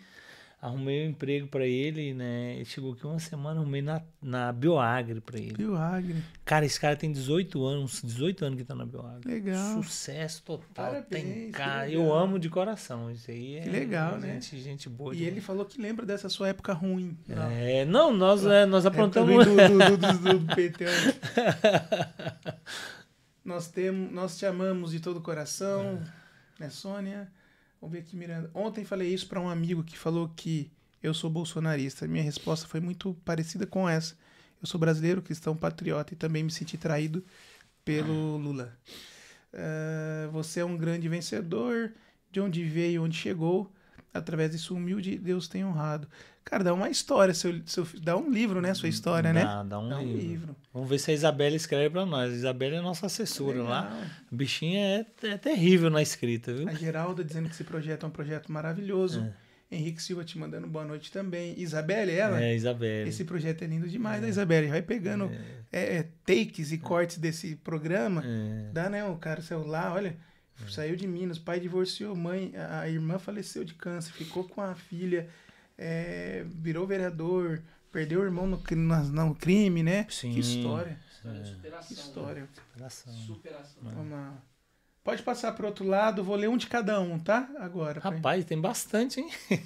arrumei um emprego para ele, né? Ele chegou aqui uma semana, arrumei na, na Bioagre para ele. Bioagre. Cara, esse cara tem 18 anos, 18 anos que tá na Bioagre. Legal. Sucesso total, Parabéns, tem cara. Eu amo de coração, isso aí é. Que legal, gente, né? Gente, boa. E demais. ele falou que lembra dessa sua época ruim. Não. É, não, nós, é, nós é, aprontamos. Do, do, do, do PT. nós, temos, nós te amamos de todo o coração, é. né, Sônia? Vamos ver aqui, Miranda. Ontem falei isso para um amigo que falou que eu sou bolsonarista. Minha resposta foi muito parecida com essa. Eu sou brasileiro, cristão, patriota e também me senti traído pelo Lula. Uh, você é um grande vencedor, de onde veio, onde chegou através disso humilde Deus tem honrado. Cara, dá uma história, seu, seu, dá um livro, né? Sua história, né? dá, né? Dá um, dá um livro. livro. Vamos ver se a Isabela escreve para nós. A Isabela é nossa assessora lá. A bichinha é, é, terrível na escrita, viu? A Geralda dizendo que esse projeto é um projeto maravilhoso. É. Henrique Silva te mandando boa noite também. Isabelle, é ela? É, Isabelle. Esse projeto é lindo demais, né, é. né, Isabelle? Vai pegando é. é, é takes e cortes desse programa. Dá, né, o cara celular, olha Uhum. Saiu de Minas, pai divorciou, mãe, a irmã faleceu de câncer, ficou com a filha, é, virou vereador, perdeu o irmão no, no, no crime, né? Sim. Que história. É. Superação. Que né? história. Superação. Superação. Vamos lá. Pode passar para outro lado, vou ler um de cada um, tá? Agora. Rapaz, tem bastante, hein?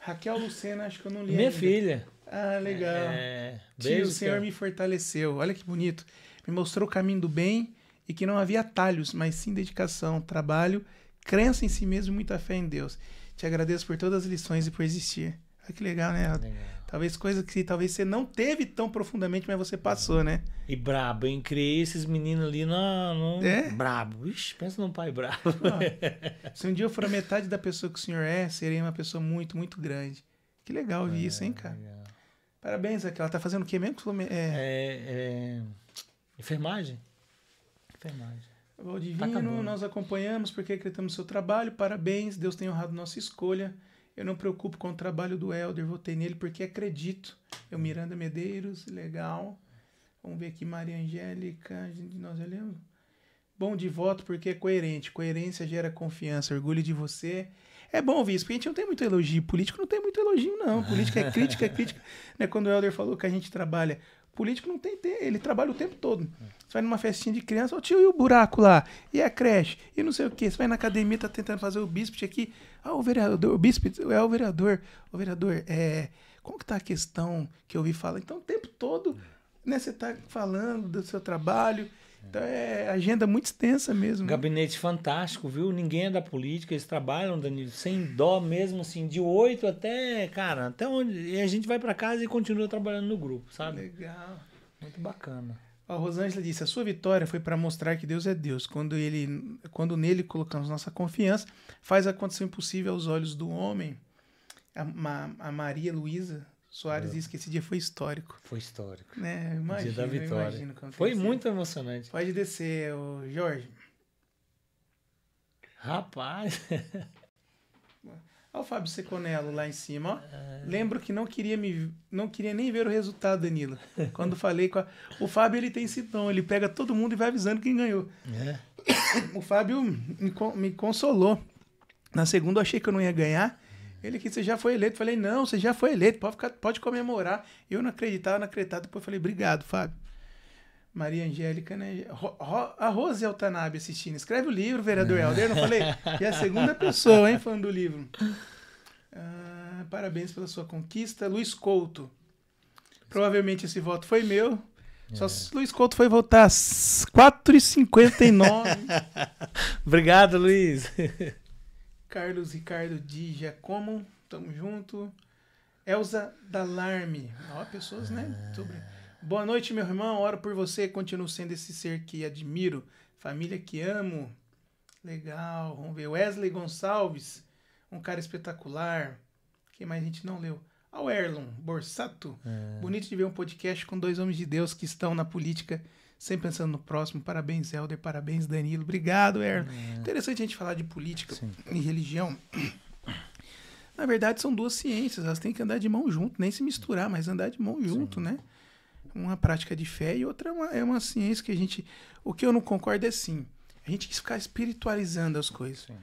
Raquel Lucena, acho que eu não li. Minha ainda. filha. Ah, legal. É... é. Beijo, o Senhor cara. me fortaleceu. Olha que bonito. Me mostrou o caminho do bem e que não havia atalhos, mas sim dedicação, trabalho, crença em si mesmo e muita fé em Deus. Te agradeço por todas as lições e por existir. Ah, que legal, né? Legal. Talvez coisa que talvez você não teve tão profundamente, mas você passou, né? E brabo, hein? Criei esses meninos ali na, no. É? Brabo. Ixi, pensa num pai brabo. Não, se um dia eu for a metade da pessoa que o senhor é, serei uma pessoa muito, muito grande. Que legal ouvir é, isso, hein, cara? Legal. Parabéns, que Ela tá fazendo o quê mesmo? É. é... é... Enfermagem? Valdivino, tá O nós acompanhamos porque acreditamos no seu trabalho. Parabéns, Deus tem honrado nossa escolha. Eu não me preocupo com o trabalho do Helder, votei nele porque acredito. Eu, é Miranda Medeiros, legal. Vamos ver aqui, Maria Angélica, nós já lemos. Bom de voto porque é coerente. Coerência gera confiança, orgulho de você. É bom ouvir isso, porque a gente não tem muito elogio. Político não tem muito elogio, não. Política é crítica, é crítica. Né, quando o Helder falou que a gente trabalha Político não tem ter, ele trabalha o tempo todo. Você vai numa festinha de criança, o tio, e o buraco lá? E a creche? E não sei o quê. Você vai na academia, tá tentando fazer o bispo aqui. Ah, o vereador, o bispo é o vereador. O vereador, é. Como que tá a questão que eu ouvi falar? Então, o tempo todo, né, você tá falando do seu trabalho. Então é agenda muito extensa mesmo. Né? Gabinete fantástico, viu? Ninguém é da política, eles trabalham, Danilo, sem dó mesmo, assim, de oito até, cara, até onde. E a gente vai para casa e continua trabalhando no grupo, sabe? Legal. Muito bacana. A Rosângela disse: a sua vitória foi para mostrar que Deus é Deus. Quando, ele, quando nele colocamos nossa confiança, faz acontecer o impossível aos olhos do homem. A, a Maria Luísa Soares, isso é. que esse dia foi histórico. Foi histórico. Né? Imagino, dia da vitória. foi muito emocionante. Pode descer, o Jorge. Rapaz. Olha o Fábio Seconello lá em cima. Ó. É... Lembro que não queria, me, não queria nem ver o resultado, Danilo. Quando falei com a... O Fábio ele tem esse dom, ele pega todo mundo e vai avisando quem ganhou. É. O Fábio me, me consolou. Na segunda eu achei que eu não ia ganhar. Ele que você já foi eleito. Falei, não, você já foi eleito, pode, ficar, pode comemorar. Eu não acreditava, não acreditava. Depois falei, obrigado, Fábio. Maria Angélica, né? a Rose Altanabe assistindo. Escreve o livro, vereador Helder. Não falei? E a segunda pessoa, hein, fã do livro. Ah, parabéns pela sua conquista. Luiz Couto. Provavelmente esse voto foi meu. É. Só se Luiz Couto foi votar às 4h59. Obrigado, Luiz. Carlos Ricardo di Giacomo, tamo junto. Elza Dalarme, ó, pessoas, né? Sobre... Boa noite, meu irmão, oro por você, continuo sendo esse ser que admiro, família que amo. Legal, vamos ver. Wesley Gonçalves, um cara espetacular. Quem mais a gente não leu? Ao ah, Erlon Borsato, é. bonito de ver um podcast com dois homens de Deus que estão na política sempre pensando no próximo. Parabéns, Helder, parabéns, Danilo. Obrigado, Erno. É. Interessante a gente falar de política Sim. e religião. Na verdade, são duas ciências, elas têm que andar de mão junto, nem se misturar, mas andar de mão junto, Sim. né? Uma prática de fé e outra é uma, é uma ciência que a gente. O que eu não concordo é assim: a gente ficar espiritualizando as coisas. Sim.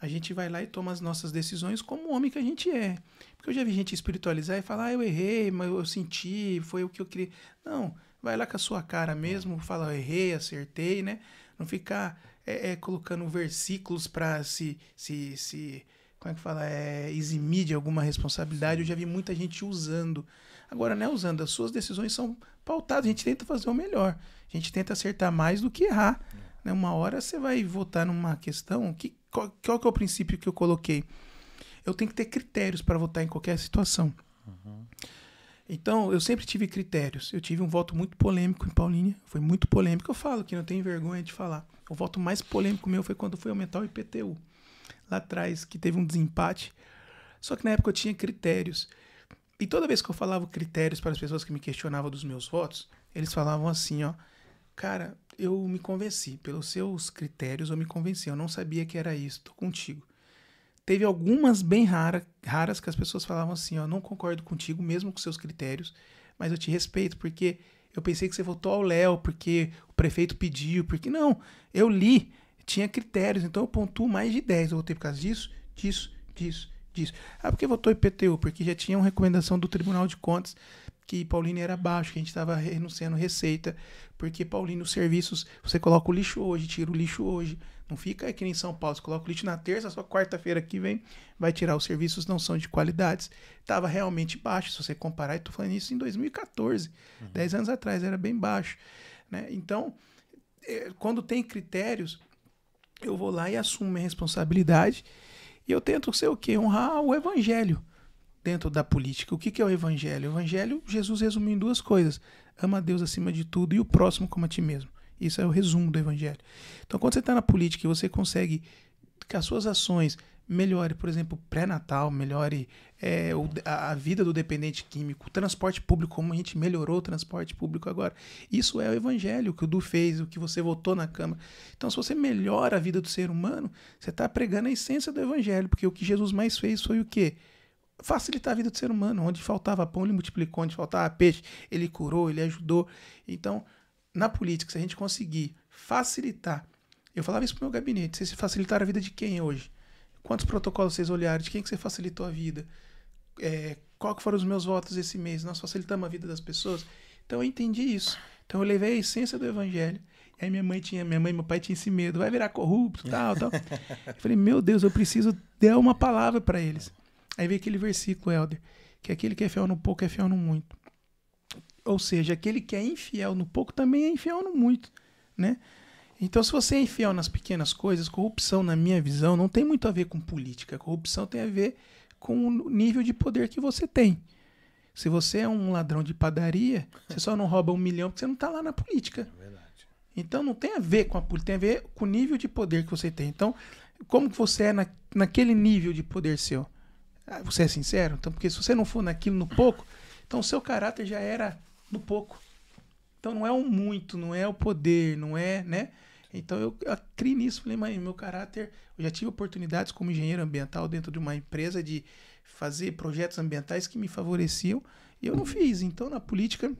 A gente vai lá e toma as nossas decisões como homem que a gente é. Porque eu já vi gente espiritualizar e falar, ah, eu errei, mas eu senti, foi o que eu queria. Não. Vai lá com a sua cara mesmo, fala, errei, acertei, né? Não ficar é, é, colocando versículos para se, se, se. Como é que fala? É, eximir de alguma responsabilidade. Eu já vi muita gente usando. Agora, né, usando, as suas decisões são pautadas. A gente tenta fazer o melhor. A gente tenta acertar mais do que errar. É. Né? Uma hora você vai votar numa questão. Que, qual, qual que é o princípio que eu coloquei? Eu tenho que ter critérios para votar em qualquer situação. Uhum. Então, eu sempre tive critérios. Eu tive um voto muito polêmico em Paulínia, foi muito polêmico. Eu falo que não tenho vergonha de falar. O voto mais polêmico meu foi quando foi aumentar o IPTU, lá atrás, que teve um desempate. Só que na época eu tinha critérios. E toda vez que eu falava critérios para as pessoas que me questionavam dos meus votos, eles falavam assim, ó, cara, eu me convenci, pelos seus critérios eu me convenci, eu não sabia que era isso, tô contigo teve algumas bem rara, raras que as pessoas falavam assim: ó, não concordo contigo, mesmo com seus critérios, mas eu te respeito, porque eu pensei que você votou ao Léo, porque o prefeito pediu, porque. Não, eu li, tinha critérios, então eu pontuo mais de 10. Eu votei por causa disso, disso, disso, disso. Ah, porque votou IPTU? Porque já tinha uma recomendação do Tribunal de Contas que Paulino era baixo, que a gente estava renunciando receita, porque Paulino, os serviços, você coloca o lixo hoje, tira o lixo hoje, não fica aqui em São Paulo, você coloca o lixo na terça, só quarta-feira que vem vai tirar os serviços, não são de qualidades. Estava realmente baixo, se você comparar, estou falando isso em 2014, uhum. anos atrás, era bem baixo. Né? Então, é, quando tem critérios, eu vou lá e assumo minha responsabilidade e eu tento ser o quê? Honrar o evangelho dentro da política. O que, que é o evangelho? O evangelho, Jesus resume em duas coisas: ama a Deus acima de tudo e o próximo como a ti mesmo. Isso é o resumo do evangelho. Então, quando você está na política e você consegue que as suas ações melhore, por exemplo, pré-natal, melhore é, o, a, vida do dependente químico, o transporte público, como a gente melhorou o transporte público agora. Isso é o evangelho que o Du fez, o que você votou na Câmara. Então, se você melhora a vida do ser humano, você está pregando a essência do evangelho, porque o que Jesus mais fez foi o quê? facilitar a vida do ser humano. Onde faltava pão, ele multiplicou, onde faltava peixe, ele curou, ele ajudou. Então, na política, se a gente conseguir facilitar. Eu falava isso pro meu gabinete, vocês facilitaram a vida de quem hoje? Quantos protocolos vocês olharam? De quem que você facilitou a vida? É, qual que foram os meus votos esse mês? Nós facilitamos a vida das pessoas? Então eu entendi isso. Então eu levei a essência do evangelho. aí minha mãe tinha, minha mãe e meu pai tinham esse medo, vai virar corrupto, tal, tal. Eu falei, meu Deus, eu preciso dar uma palavra para eles. Aí veio aquele versículo, Helder, que é aquele que é fiel no pouco é fiel no muito. Ou seja, aquele que é infiel no pouco também é infiel no muito, né? Então, se você é infiel nas pequenas coisas, corrupção, na minha visão, não tem muito a ver com política. Corrupção tem a ver com o nível de poder que você tem. Se você é um ladrão de padaria, você só não rouba um milhão porque você não está lá na política. É verdade. Então, não tem a ver com a política, tem a ver com o nível de poder que você tem. Então, como que você é na, naquele nível de poder seu? Ah, você é sincero? Então, porque se você não for naquilo no pouco, então o seu caráter já era no pouco. Então não é o muito, não é o poder, não é, né? Então eu, eu criei nisso, falei, mas meu caráter, eu já tive oportunidades como engenheiro ambiental dentro de uma empresa de fazer projetos ambientais que me favoreciam e eu não fiz. Então na política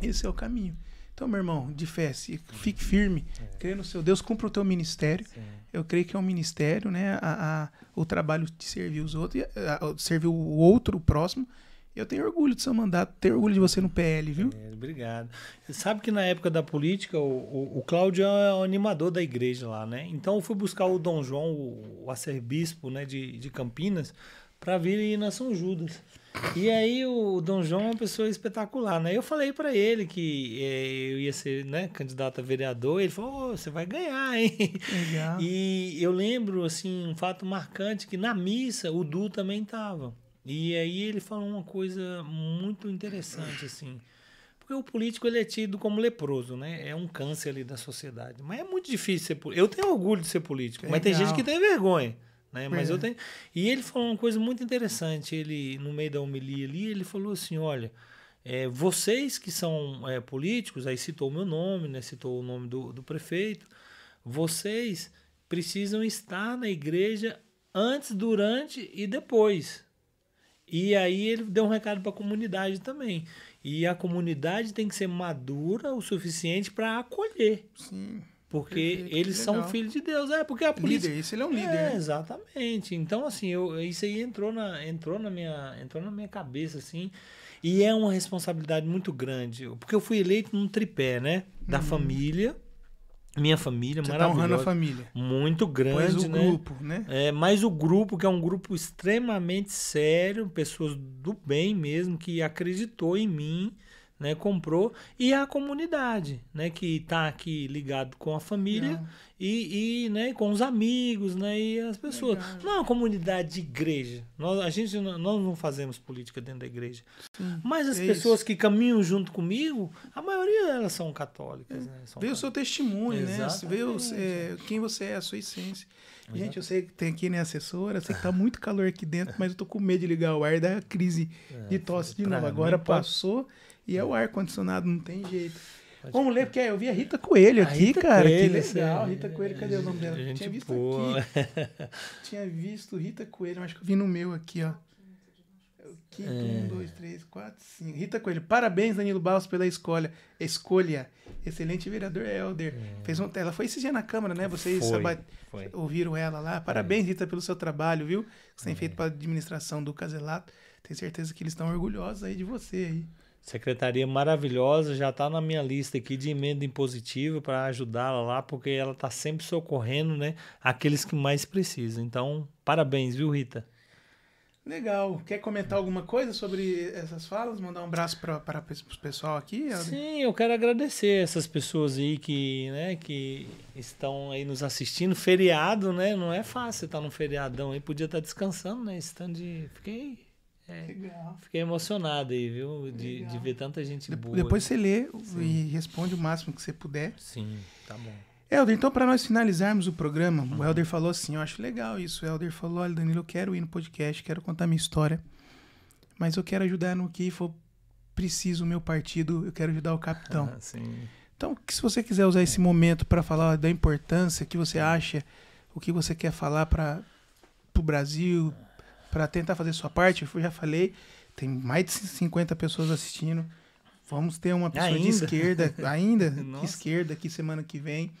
esse é o caminho. Então, meu irmão, de fé, fique firme, é. crê no seu Deus, cumpra o teu ministério. Sim. Eu creio que é um ministério, né? A, a, o trabalho de servir os outros, a, servir o outro, o próximo, eu tenho orgulho do seu mandato, tenho orgulho de você no PL, viu? É, obrigado. Você sabe que na época da política, o, o, o Cláudio é o animador da igreja lá, né? Então eu fui buscar o Dom João, o, o arcebispo né, de, de Campinas, para vir ir na São Judas. E aí o Dom João é uma pessoa espetacular, né? Eu falei para ele que é, eu ia ser né, candidato a vereador, ele falou, oh, você vai ganhar, hein? Legal. E eu lembro, assim, um fato marcante, que na missa o Du também tava. E aí ele falou uma coisa muito interessante, assim. Porque o político ele é tido como leproso, né? É um câncer ali da sociedade. Mas é muito difícil ser político. Eu tenho orgulho de ser político, Legal. mas tem gente que tem vergonha. Né? Mas é. eu tenho. E ele falou uma coisa muito interessante. Ele, no meio da homilia ali, ele falou assim: olha, é, vocês que são é, políticos, aí citou o meu nome, né? citou o nome do, do prefeito, vocês precisam estar na igreja antes, durante e depois. E aí ele deu um recado para a comunidade também. E a comunidade tem que ser madura o suficiente para acolher. Sim. Porque Perfeito, eles são filhos de Deus. É, porque a polícia. Líder, isso ele é um líder. É, né? Exatamente. Então, assim, eu, isso aí entrou na, entrou, na minha, entrou na minha cabeça, assim. E é uma responsabilidade muito grande. Porque eu fui eleito num tripé, né? Da uhum. família, minha família, Você maravilhosa. Tá honrando a família. Muito grande, mas o né? grupo, né? É, mas o grupo, que é um grupo extremamente sério, pessoas do bem mesmo, que acreditou em mim né, comprou, e a comunidade, né, que está aqui ligado com a família é. e, e, né, com os amigos, né, e as pessoas. Legal. Não é uma comunidade de igreja. Nós, a gente nós não fazemos política dentro da igreja. Sim. Mas as é pessoas isso. que caminham junto comigo, a maioria elas são católicas, é. né? São vê o seu testemunho, né? Exatamente. né? Vê o, é, quem você é, a sua essência. Gente, eu sei que tem aqui, né, assessora, sei que tá muito calor aqui dentro, mas eu tô com medo de ligar o ar da crise é, de tosse de novo. Agora passou. E é o ar-condicionado, não tem jeito. Pode Vamos ler, porque eu vi a Rita Coelho aqui, Rita cara. Coelho, que legal. É, Rita Coelho, cadê o nome dela? Gente Tinha visto boa. aqui. Tinha visto Rita Coelho, acho que eu vi no meu aqui, ó. Quinto, é. um, dois, três, quatro, cinco. Rita Coelho, parabéns, Danilo Baus, pela escolha. Escolha. Excelente vereador Helder. É. Fez um, ela foi esse dia na Câmara, né? Vocês foi, sabat... foi. ouviram ela lá. Parabéns, é. Rita, pelo seu trabalho, viu? Que você tem é. feito para a administração do Caselato. Tenho certeza que eles estão orgulhosos aí de você aí. Secretaria maravilhosa, já está na minha lista aqui de emenda impositiva para ajudá-la lá, porque ela está sempre socorrendo né, aqueles que mais precisam. Então, parabéns, viu, Rita? Legal. Quer comentar alguma coisa sobre essas falas? Mandar um abraço para o pessoal aqui? Sim, eu quero agradecer essas pessoas aí que, né, que estão aí nos assistindo. Feriado, né? Não é fácil estar num feriadão aí. Podia estar descansando, né? Estando de... Fiquei é. Legal. Fiquei emocionado aí, viu? De, de ver tanta gente de, boa. Depois você lê Sim. e responde o máximo que você puder. Sim, tá bom. Helder, então para nós finalizarmos o programa, uhum. o Helder falou assim, eu acho legal isso. O Helder falou, olha Danilo, eu quero ir no podcast, quero contar minha história, mas eu quero ajudar no que for preciso o meu partido, eu quero ajudar o capitão. Ah, então, se você quiser usar esse momento para falar da importância que você acha, o que você quer falar para o Brasil, para tentar fazer sua parte. Eu já falei, tem mais de 50 pessoas assistindo. Vamos ter uma pessoa ainda? de esquerda, ainda de esquerda, aqui semana que vem.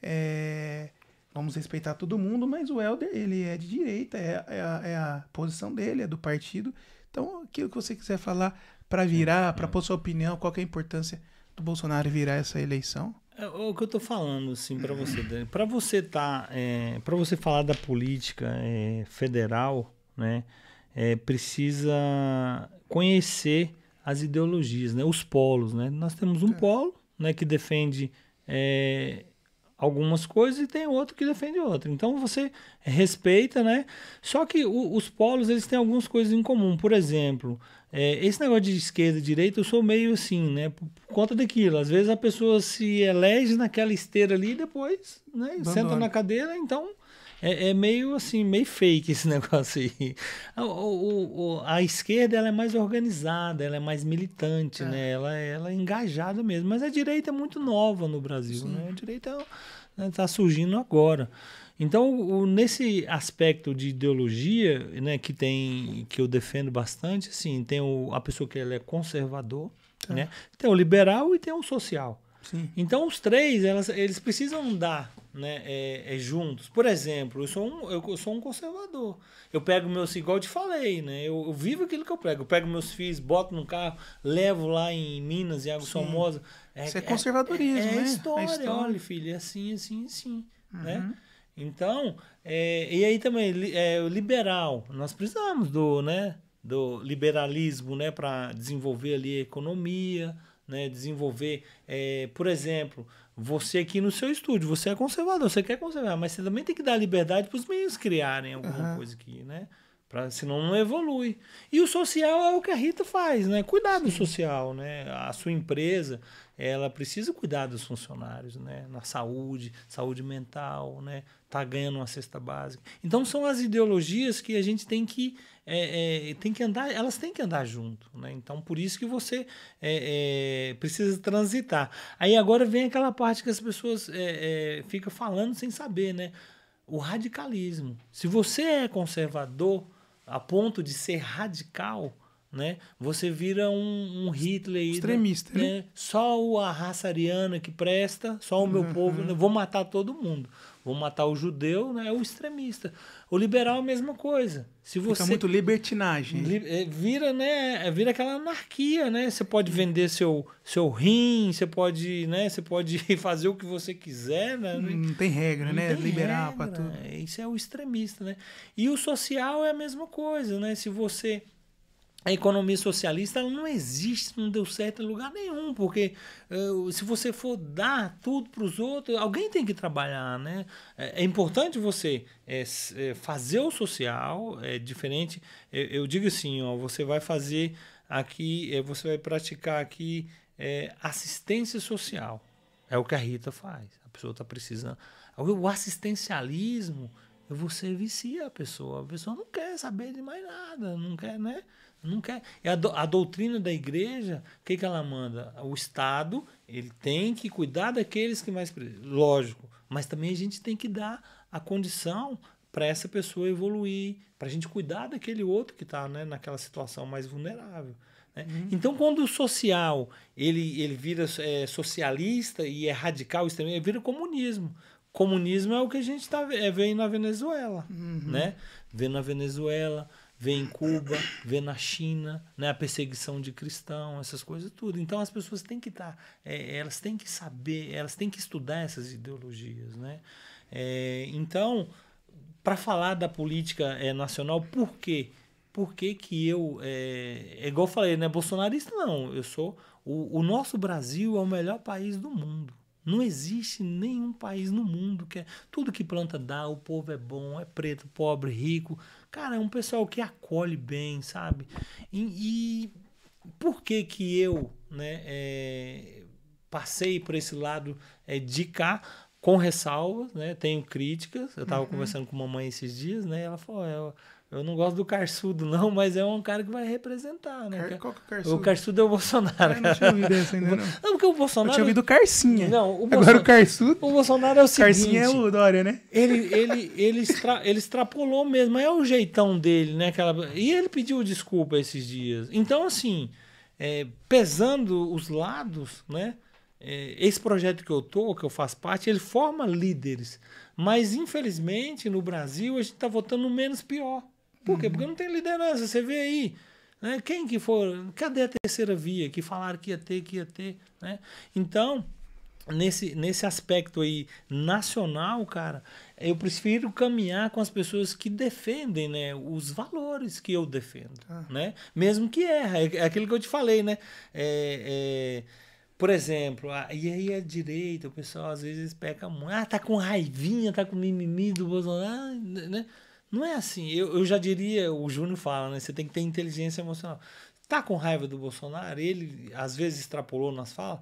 É, vamos respeitar todo mundo, mas o Helder, ele é de direita, é, é, a, é a posição dele, é do partido. Então, aquilo que você quiser falar para virar, para pôr sua opinião, qual é a importância do Bolsonaro virar essa eleição? É, é o que eu tô falando, assim, para você, Dani. Para você tá, é, eh, para você falar da política é, federal, né? É, precisa conhecer as ideologias, né? Os polos, né? Nós temos um é. polo, né? Que defende é, algumas coisas e tem outro que defende outra. Então você respeita, né? Só que o, os polos eles têm algumas coisas em comum. Por exemplo, é, esse negócio de esquerda e direita eu sou meio assim, né? Por, conta daquilo. Às vezes a pessoa se elege naquela esteira ali e depois, né? Senta na cadeira, então é, é, meio assim, meio fake esse negócio aí. o, o, a esquerda ela é mais organizada, ela é mais militante, é. né? Ela, ela é engajada mesmo. Mas a direita é muito nova no Brasil, Sim. né? A direita está é né, surgindo agora. Então, nesse aspecto de ideologia, né, que tem que eu defendo bastante, assim, tem a pessoa que ela é conservador, tá. né? Tem o liberal e tem o social. Sim. Então, os três, elas, eles precisam dar né, é, é juntos. Por exemplo, eu sou, um, eu, eu sou um conservador. Eu pego meus, igual eu te falei, né? Eu, eu, vivo aquilo que eu prego. Eu pego meus filhos, boto no carro, levo lá em Minas, em Águas Somosas. É, Isso é, é conservadorismo, é, é, é né? História, é história. Olha, filho, é assim, é assim, é assim. Uhum. Né? Então, é, e aí também, é, liberal. Nós precisamos do, né, do liberalismo né, para desenvolver ali a economia, né, desenvolver, é, por exemplo, você aqui no seu estúdio, você é conservador, você quer conservar, mas você também tem que dar liberdade para os meninos criarem alguma uhum. coisa aqui, né? Pra, senão não evolui. E o social é o que a Rita faz, né? Cuidar do social, né? A sua empresa ela precisa cuidar dos funcionários, né? Na saúde, saúde mental, né? Tá ganhando uma cesta básica. Então são as ideologias que a gente tem que é, é, tem que andar, elas têm que andar junto, né? Então por isso que você é, é precisa transitar. Aí agora vem aquela parte que as pessoas é, é, ficam falando sem saber, né? O radicalismo. Se você é conservador a ponto de ser radical, né? Você vira um, um Hitler aí, né? extremista, né? né? Só a raça ariana que presta, só o meu uhum. povo, né? vou matar todo mundo. Vou matar o judeu, né? o extremista. O liberal é a mesma coisa. Se você Fica muito libertinagem. Li, é, vira, né? É, vira aquela anarquia, né? Você pode vender seu seu rim, você pode, né? Você pode fazer o que você quiser, né? Hum, não tem regra, Não né? Tem Liberar para tudo. Isso é o extremista, né? E o social é a mesma coisa, né? Se você a economia socialista ela não existe, não deu certo em lugar nenhum, porque eh, se você for dar tudo para os outros, alguém tem que trabalhar, né? É, é importante você eh, eh, fazer o social, é diferente. Eu, digo assim, ó, você vai fazer aqui, você vai praticar aqui assistência social. É o que a Rita faz. A pessoa está precisando. O assistencialismo, você vicia a pessoa. A pessoa não quer saber de mais nada, não quer, né? Não quer. É a, do, a doutrina da igreja, o que, que ela manda? O Estado ele tem que cuidar daqueles que mais precisam. Lógico. Mas também a gente tem que dar a condição para essa pessoa evoluir, para a gente cuidar daquele outro que está né, naquela situação mais vulnerável. Né? Uhum. Então, quando o social ele, ele vira é, socialista e é radical, isso ele vira comunismo. Comunismo é o que a gente está é, vendo na Venezuela, uhum. né? Vendo na Venezuela, vê em Cuba, vê na China, né, a perseguição de cristão, essas coisas tudo. Então as pessoas têm que estar, tá, é, elas têm que saber, elas têm que estudar essas ideologias, né? É, então, para falar da política é, nacional, por quê? Por que, que eu, é, é, igual eu falei, né, bolsonarista não, eu sou, o, o nosso Brasil é o melhor país do mundo. Não existe nenhum país no mundo que é tudo que planta dá, o povo é bom, é preto, pobre, rico, Cara, é um pessoal que acolhe bem, sabe? E, e por que que eu, né, é, passei por esse lado é, de cá, com ressalvas, né? Tenho críticas. Eu estava uhum. conversando com mamãe esses dias, né? Ela falou, ela, eu não gosto do Carsudo, não, mas é um cara que vai representar, né? Car... Qual que é o Carsudo? O Carsudo é o Bolsonaro. Eu é, não tinha ouvido essa ainda, não. Não, porque o Bolsonaro... Eu tinha ouvido Carcinha. Não, o Bolson... Agora o Carsudo. O Bolsonaro é o seguinte... Carcinha é o Dória, né? Ele, ele, ele, extra... ele extrapolou mesmo, Mas é o jeitão dele, né? Aquela... E ele pediu desculpa esses dias. Então, assim, é, pesando os lados, né? É, esse projeto que eu tô, que eu faço parte, ele forma líderes. Mas, infelizmente, no Brasil, a gente está votando menos pior. Por quê? Uhum. Porque não tem liderança. Você vê aí. Né? Quem que for? Cadê a terceira via que falaram que ia ter, que ia ter? Né? Então, nesse, nesse aspecto aí nacional, cara, eu prefiro caminhar com as pessoas que defendem né, os valores que eu defendo. Ah. Né? Mesmo que erra. É, é aquilo que eu te falei, né? é, é por exemplo, a, e aí a direita, o pessoal às vezes peca muito. Ah, tá com raivinha, tá com mimimi do Bolsonaro, né? Não é assim. Eu, eu já diria, o Júnior fala, né? Você tem que ter inteligência emocional. Tá com raiva do Bolsonaro, ele às vezes extrapolou nas falas.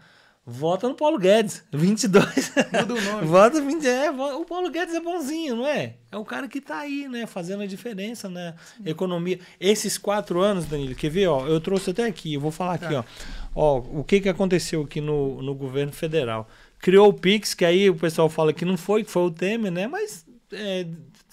Vota no Paulo Guedes, 22. Muda o nome. vota 20, é, o Paulo Guedes é bonzinho, não é? É o cara que tá aí, né? Fazendo a diferença na né? economia. Esses quatro anos, Danilo, quer ver? Ó, eu trouxe até aqui, eu vou falar tá. aqui, ó. ó. O que, que aconteceu aqui no, no governo federal? Criou o Pix, que aí o pessoal fala que não foi, que foi o Temer, né? Mas é,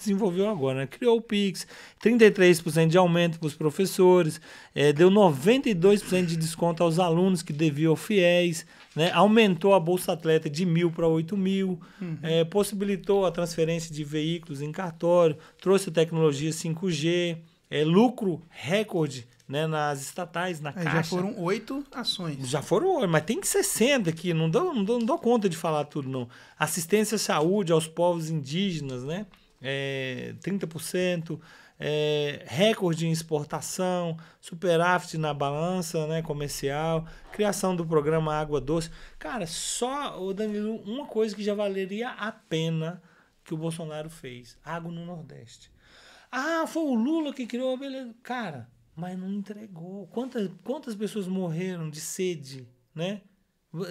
desenvolveu agora, né? Criou o Pix, 33% de aumento para os professores, é, deu 92% de desconto aos alunos que deviam fiéis, né? aumentou a Bolsa Atleta de mil para 8 mil, uhum. é, possibilitou a transferência de veículos em cartório, trouxe tecnologia 5G, é, lucro recorde né, nas estatais, na Caixa. Já foram oito ações. Já foram oito, mas tem 60 aqui, não dou, não, dou, não dou conta de falar tudo, não. Assistência à saúde aos povos indígenas, né? é, 30%, é, recorde em exportação, superávit na balança né, comercial, criação do programa Água Doce. Cara, só, o Danilo, uma coisa que já valeria a pena que o Bolsonaro fez: água no Nordeste. Ah, foi o Lula que criou, a beleza. Cara, mas não entregou. Quantas, quantas pessoas morreram de sede, né?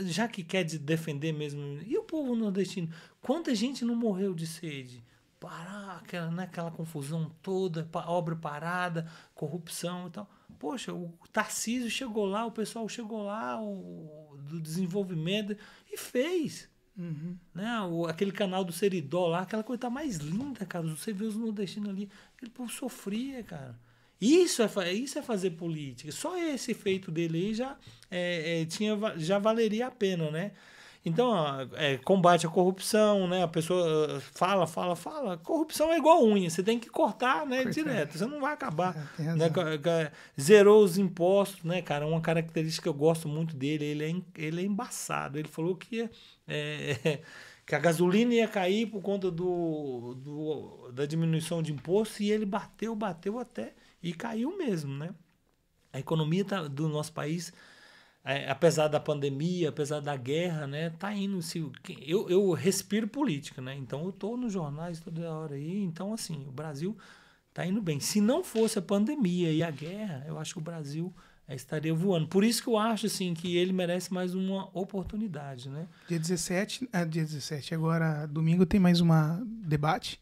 Já que quer defender mesmo. E o povo nordestino? Quanta gente não morreu de sede? parar aquela, né, aquela confusão toda, obra parada, corrupção e tal. Poxa, o Tarcísio chegou lá, o pessoal chegou lá o, do desenvolvimento e fez. Uhum. Né? O, aquele canal do Seridó lá, aquela coisa tá mais linda, cara. Você vê os nordestinos ali, aquele povo sofria, cara. Isso é, isso é fazer política. Só esse feito dele aí já, é, é, tinha, já valeria a pena, né? Então, é, combate à corrupção, né? A pessoa eh, fala, fala, fala. Corrupção é igual unha, você tem que cortar, né? Coitado. Direto, você não vai acabar. É, né? Zerou os impostos, né, cara? Uma característica que eu gosto muito dele, ele é, ele é embaçado. Ele falou que é, que a gasolina ia cair por conta do, do, da diminuição de imposto e ele bateu, bateu até e caiu mesmo, né? A economia tá, do nosso país é, apesar da pandemia, apesar da guerra, né, tá indo se eu, eu respiro política, né? Então eu tô nos jornais toda hora aí, então assim, o Brasil tá indo bem. Se não fosse a pandemia e a guerra, eu acho que o Brasil eh, estaria voando. Por isso que eu acho assim que ele merece mais uma oportunidade, né? Dia 17, é dia 17, agora domingo tem mais uma debate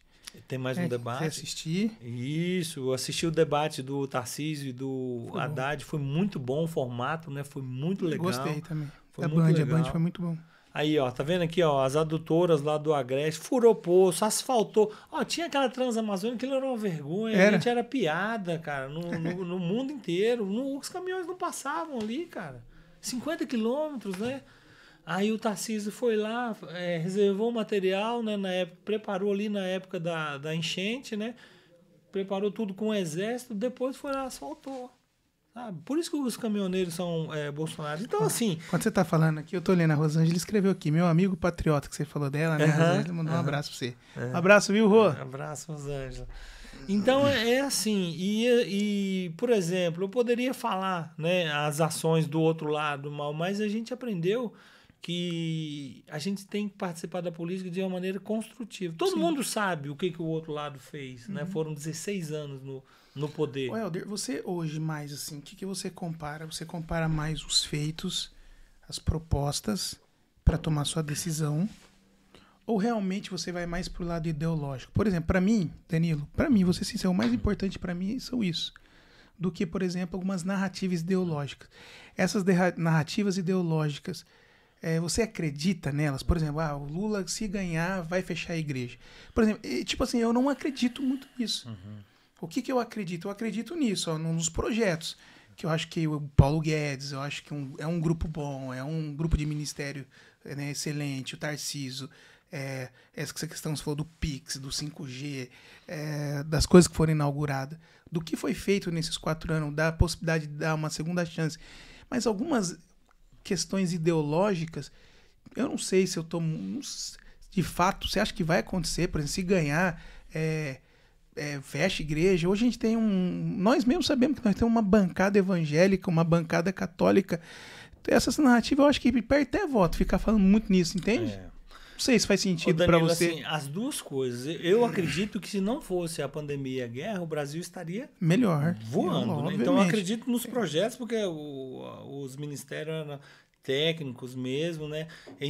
tem mais é, um debate. assistir. Isso, assisti o debate do Tarcísio e do foi Haddad. Bom. Foi muito bom o formato, né? Foi muito legal. Gostei também. Foi muito Band, legal. a Band foi muito bom. Aí, ó, tá vendo aqui, ó, as adutoras lá do Agreste, furou poço, asfaltou. Ó, tinha aquela Transamazônica, aquilo era uma vergonha, era. a gente era piada, cara, no, no, no mundo inteiro. No, os caminhões não passavam ali, cara. 50 quilômetros, né? Aí o Tarcísio foi lá, é, reservou o material, né, na época, preparou ali na época da, da enchente, né? Preparou tudo com o exército, depois foi lá, asfaltou. Sabe? Por isso que os caminhoneiros são é, bolsonaristas. Então, assim. Quando você está falando aqui, eu tô lendo, a Rosângela escreveu aqui, meu amigo patriota, que você falou dela, né? Rosângela mandou um abraço para você. Um é. abraço, viu, Rô? Um é, abraço, Rosângela. Então é, é assim, e, e por exemplo, eu poderia falar né, as ações do outro lado do mal, mas a gente aprendeu que a gente tem que participar da política de uma maneira construtiva. Todo Sim. mundo sabe o que, que o outro lado fez, né? uhum. né? Foram 16 anos no, no poder. O Helder, você hoje mais assim, o que, que você compara? Você compara mais os feitos, as propostas para tomar sua decisão? Ou realmente você vai mais pro lado ideológico? Por exemplo, para mim, Danilo, para mim, você sincero, o mais importante para mim são isso do que, por exemplo, algumas narrativas ideológicas. Essas narrativas ideológicas, é, você acredita nelas? Por exemplo, ah, o Lula se ganhar vai fechar a igreja. Por exemplo, e, tipo assim, eu não acredito muito nisso. Uhum. O que, que eu acredito? Eu acredito nisso, ó, nos projetos. Que eu acho que o Paulo Guedes, eu acho que um, é um grupo bom, é um grupo de ministério é, né, excelente, o Tarciso, é, essa questão você falou do Pix, do 5G, é, das coisas que foram inauguradas, do que foi feito nesses quatro anos, da possibilidade de dar uma segunda chance. Mas algumas, questões ideológicas, eu não sei se eu tô. De fato, você acha que vai acontecer, por exemplo, se ganhar, é, é, fecha igreja. Hoje a gente tem um. Nós mesmos sabemos que nós temos uma bancada evangélica, uma bancada católica. Então, Essas narrativas eu acho que perde até voto ficar falando muito nisso, entende? É sei se faz sentido para você. Assim, as duas coisas. Eu acredito que se não fosse a pandemia e a guerra, o Brasil estaria melhor voando. né? Então eu acredito nos projetos, porque o, os ministérios né, técnicos mesmo, né? É,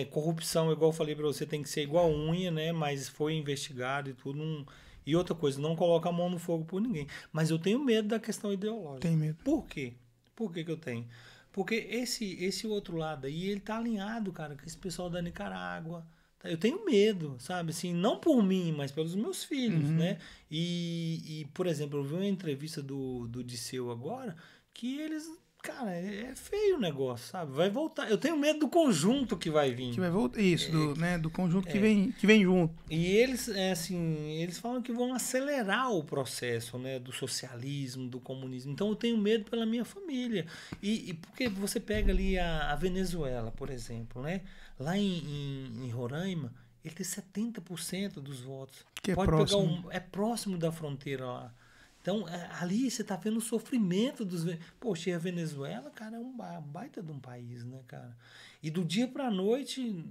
é, corrupção, igual eu falei para você, tem que ser igual unha, né? Mas foi investigado e tudo. Um... E outra coisa, não coloca a mão no fogo por ninguém. Mas eu tenho medo da questão ideológica. Tem medo. Por quê? Por que, que eu tenho? Porque esse esse outro lado aí, ele tá alinhado, cara, com esse pessoal da Nicarágua. Tá? Eu tenho medo, sabe? Assim, não por mim, mas pelos meus filhos, uhum. né? E, e, por exemplo, eu vi uma entrevista do, do Disseu agora que eles Cara, é, é feio o negócio, sabe? Vai voltar. Eu tenho medo do conjunto que vai vir. Que vai voltar. Isso, é, do, né? Do conjunto é. que, vem, que vem junto. E eles, é, assim, eles falam que vão acelerar o processo, né? Do socialismo, do comunismo. Então eu tenho medo pela minha família. E, e porque você pega ali a, a, Venezuela, por exemplo, né? Lá em, em, em Roraima, ele tem 70% dos votos. Que é Pode próximo. Um, é próximo da fronteira lá. Então, é, ali você está vendo o sofrimento dos. Poxa, e a Venezuela, cara, é um baita de um país, né, cara? E do dia para noite,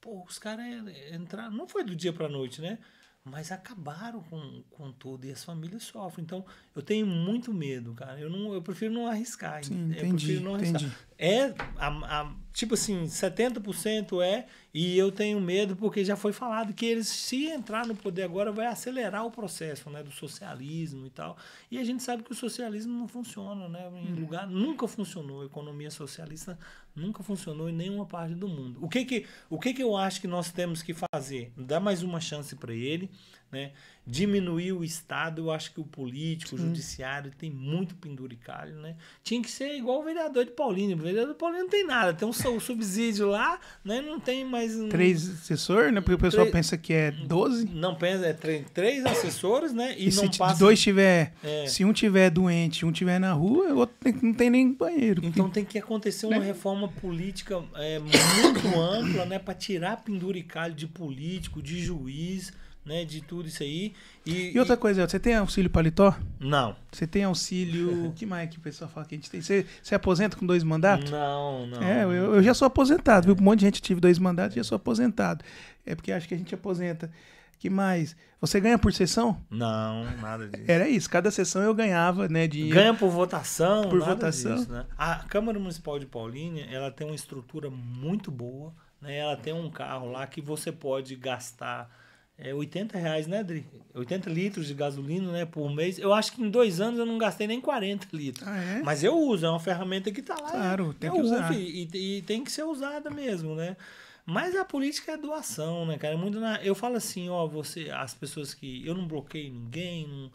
pô, os caras é, é, entraram. Não foi do dia para noite, né? Mas acabaram com, com tudo e as famílias sofrem. Então, eu tenho muito medo, cara. Eu, não, eu prefiro não arriscar. Sim, entendi, eu prefiro não arriscar. Entendi é a, a, tipo assim, 70% é, e eu tenho medo porque já foi falado que eles, se entrar no poder agora, vai acelerar o processo né, do socialismo e tal. E a gente sabe que o socialismo não funciona, né? Em uhum. lugar nunca funcionou, a economia socialista nunca funcionou em nenhuma parte do mundo. O que que, o que, que eu acho que nós temos que fazer? Dar mais uma chance para ele, né? Diminuir o Estado, eu acho que o político, Sim. o judiciário tem muito penduricalho. Né? Tinha que ser igual o vereador de Paulínia. O vereador de Paulínia não tem nada, tem um subsídio lá, né? não tem mais. Um... Três assessores, né? porque o pessoal três... pensa que é 12. Não, pensa, é três, três assessores, né? E, e não se passa... dois tiver. É. Se um tiver doente um tiver na rua, o outro tem, não tem nem banheiro. Então porque... tem que acontecer uma né? reforma política é, muito ampla né? para tirar penduricalho de político, de juiz né, de tudo isso aí. E, e outra e... coisa, você tem auxílio paletó? Não. Você tem auxílio. que mais que o pessoal fala que a gente tem? Você, você aposenta com dois mandatos? Não, não. É, eu, eu já sou aposentado, viu? Um monte de gente tive dois mandatos e já sou aposentado. É porque acho que a gente aposenta. Que mais? Você ganha por sessão? Não, nada disso. Era isso. Cada sessão eu ganhava, né? De... Ganha por votação. Por votação. Disso, né? A Câmara Municipal de Paulínia, ela tem uma estrutura muito boa, né? Ela tem um carro lá que você pode gastar é 80 reais, né, Adri? 80 litros de gasolina né, por mês. Eu acho que em dois anos eu não gastei nem 40 litros. Ah, é? Mas eu uso, é uma ferramenta que está lá. Né? Claro, tem que usar. E, e, tem que ser usada mesmo, né? Mas a política é doação, né, cara? É muito na... Eu falo assim, ó, você, as pessoas que. Eu não bloqueio ninguém. Não...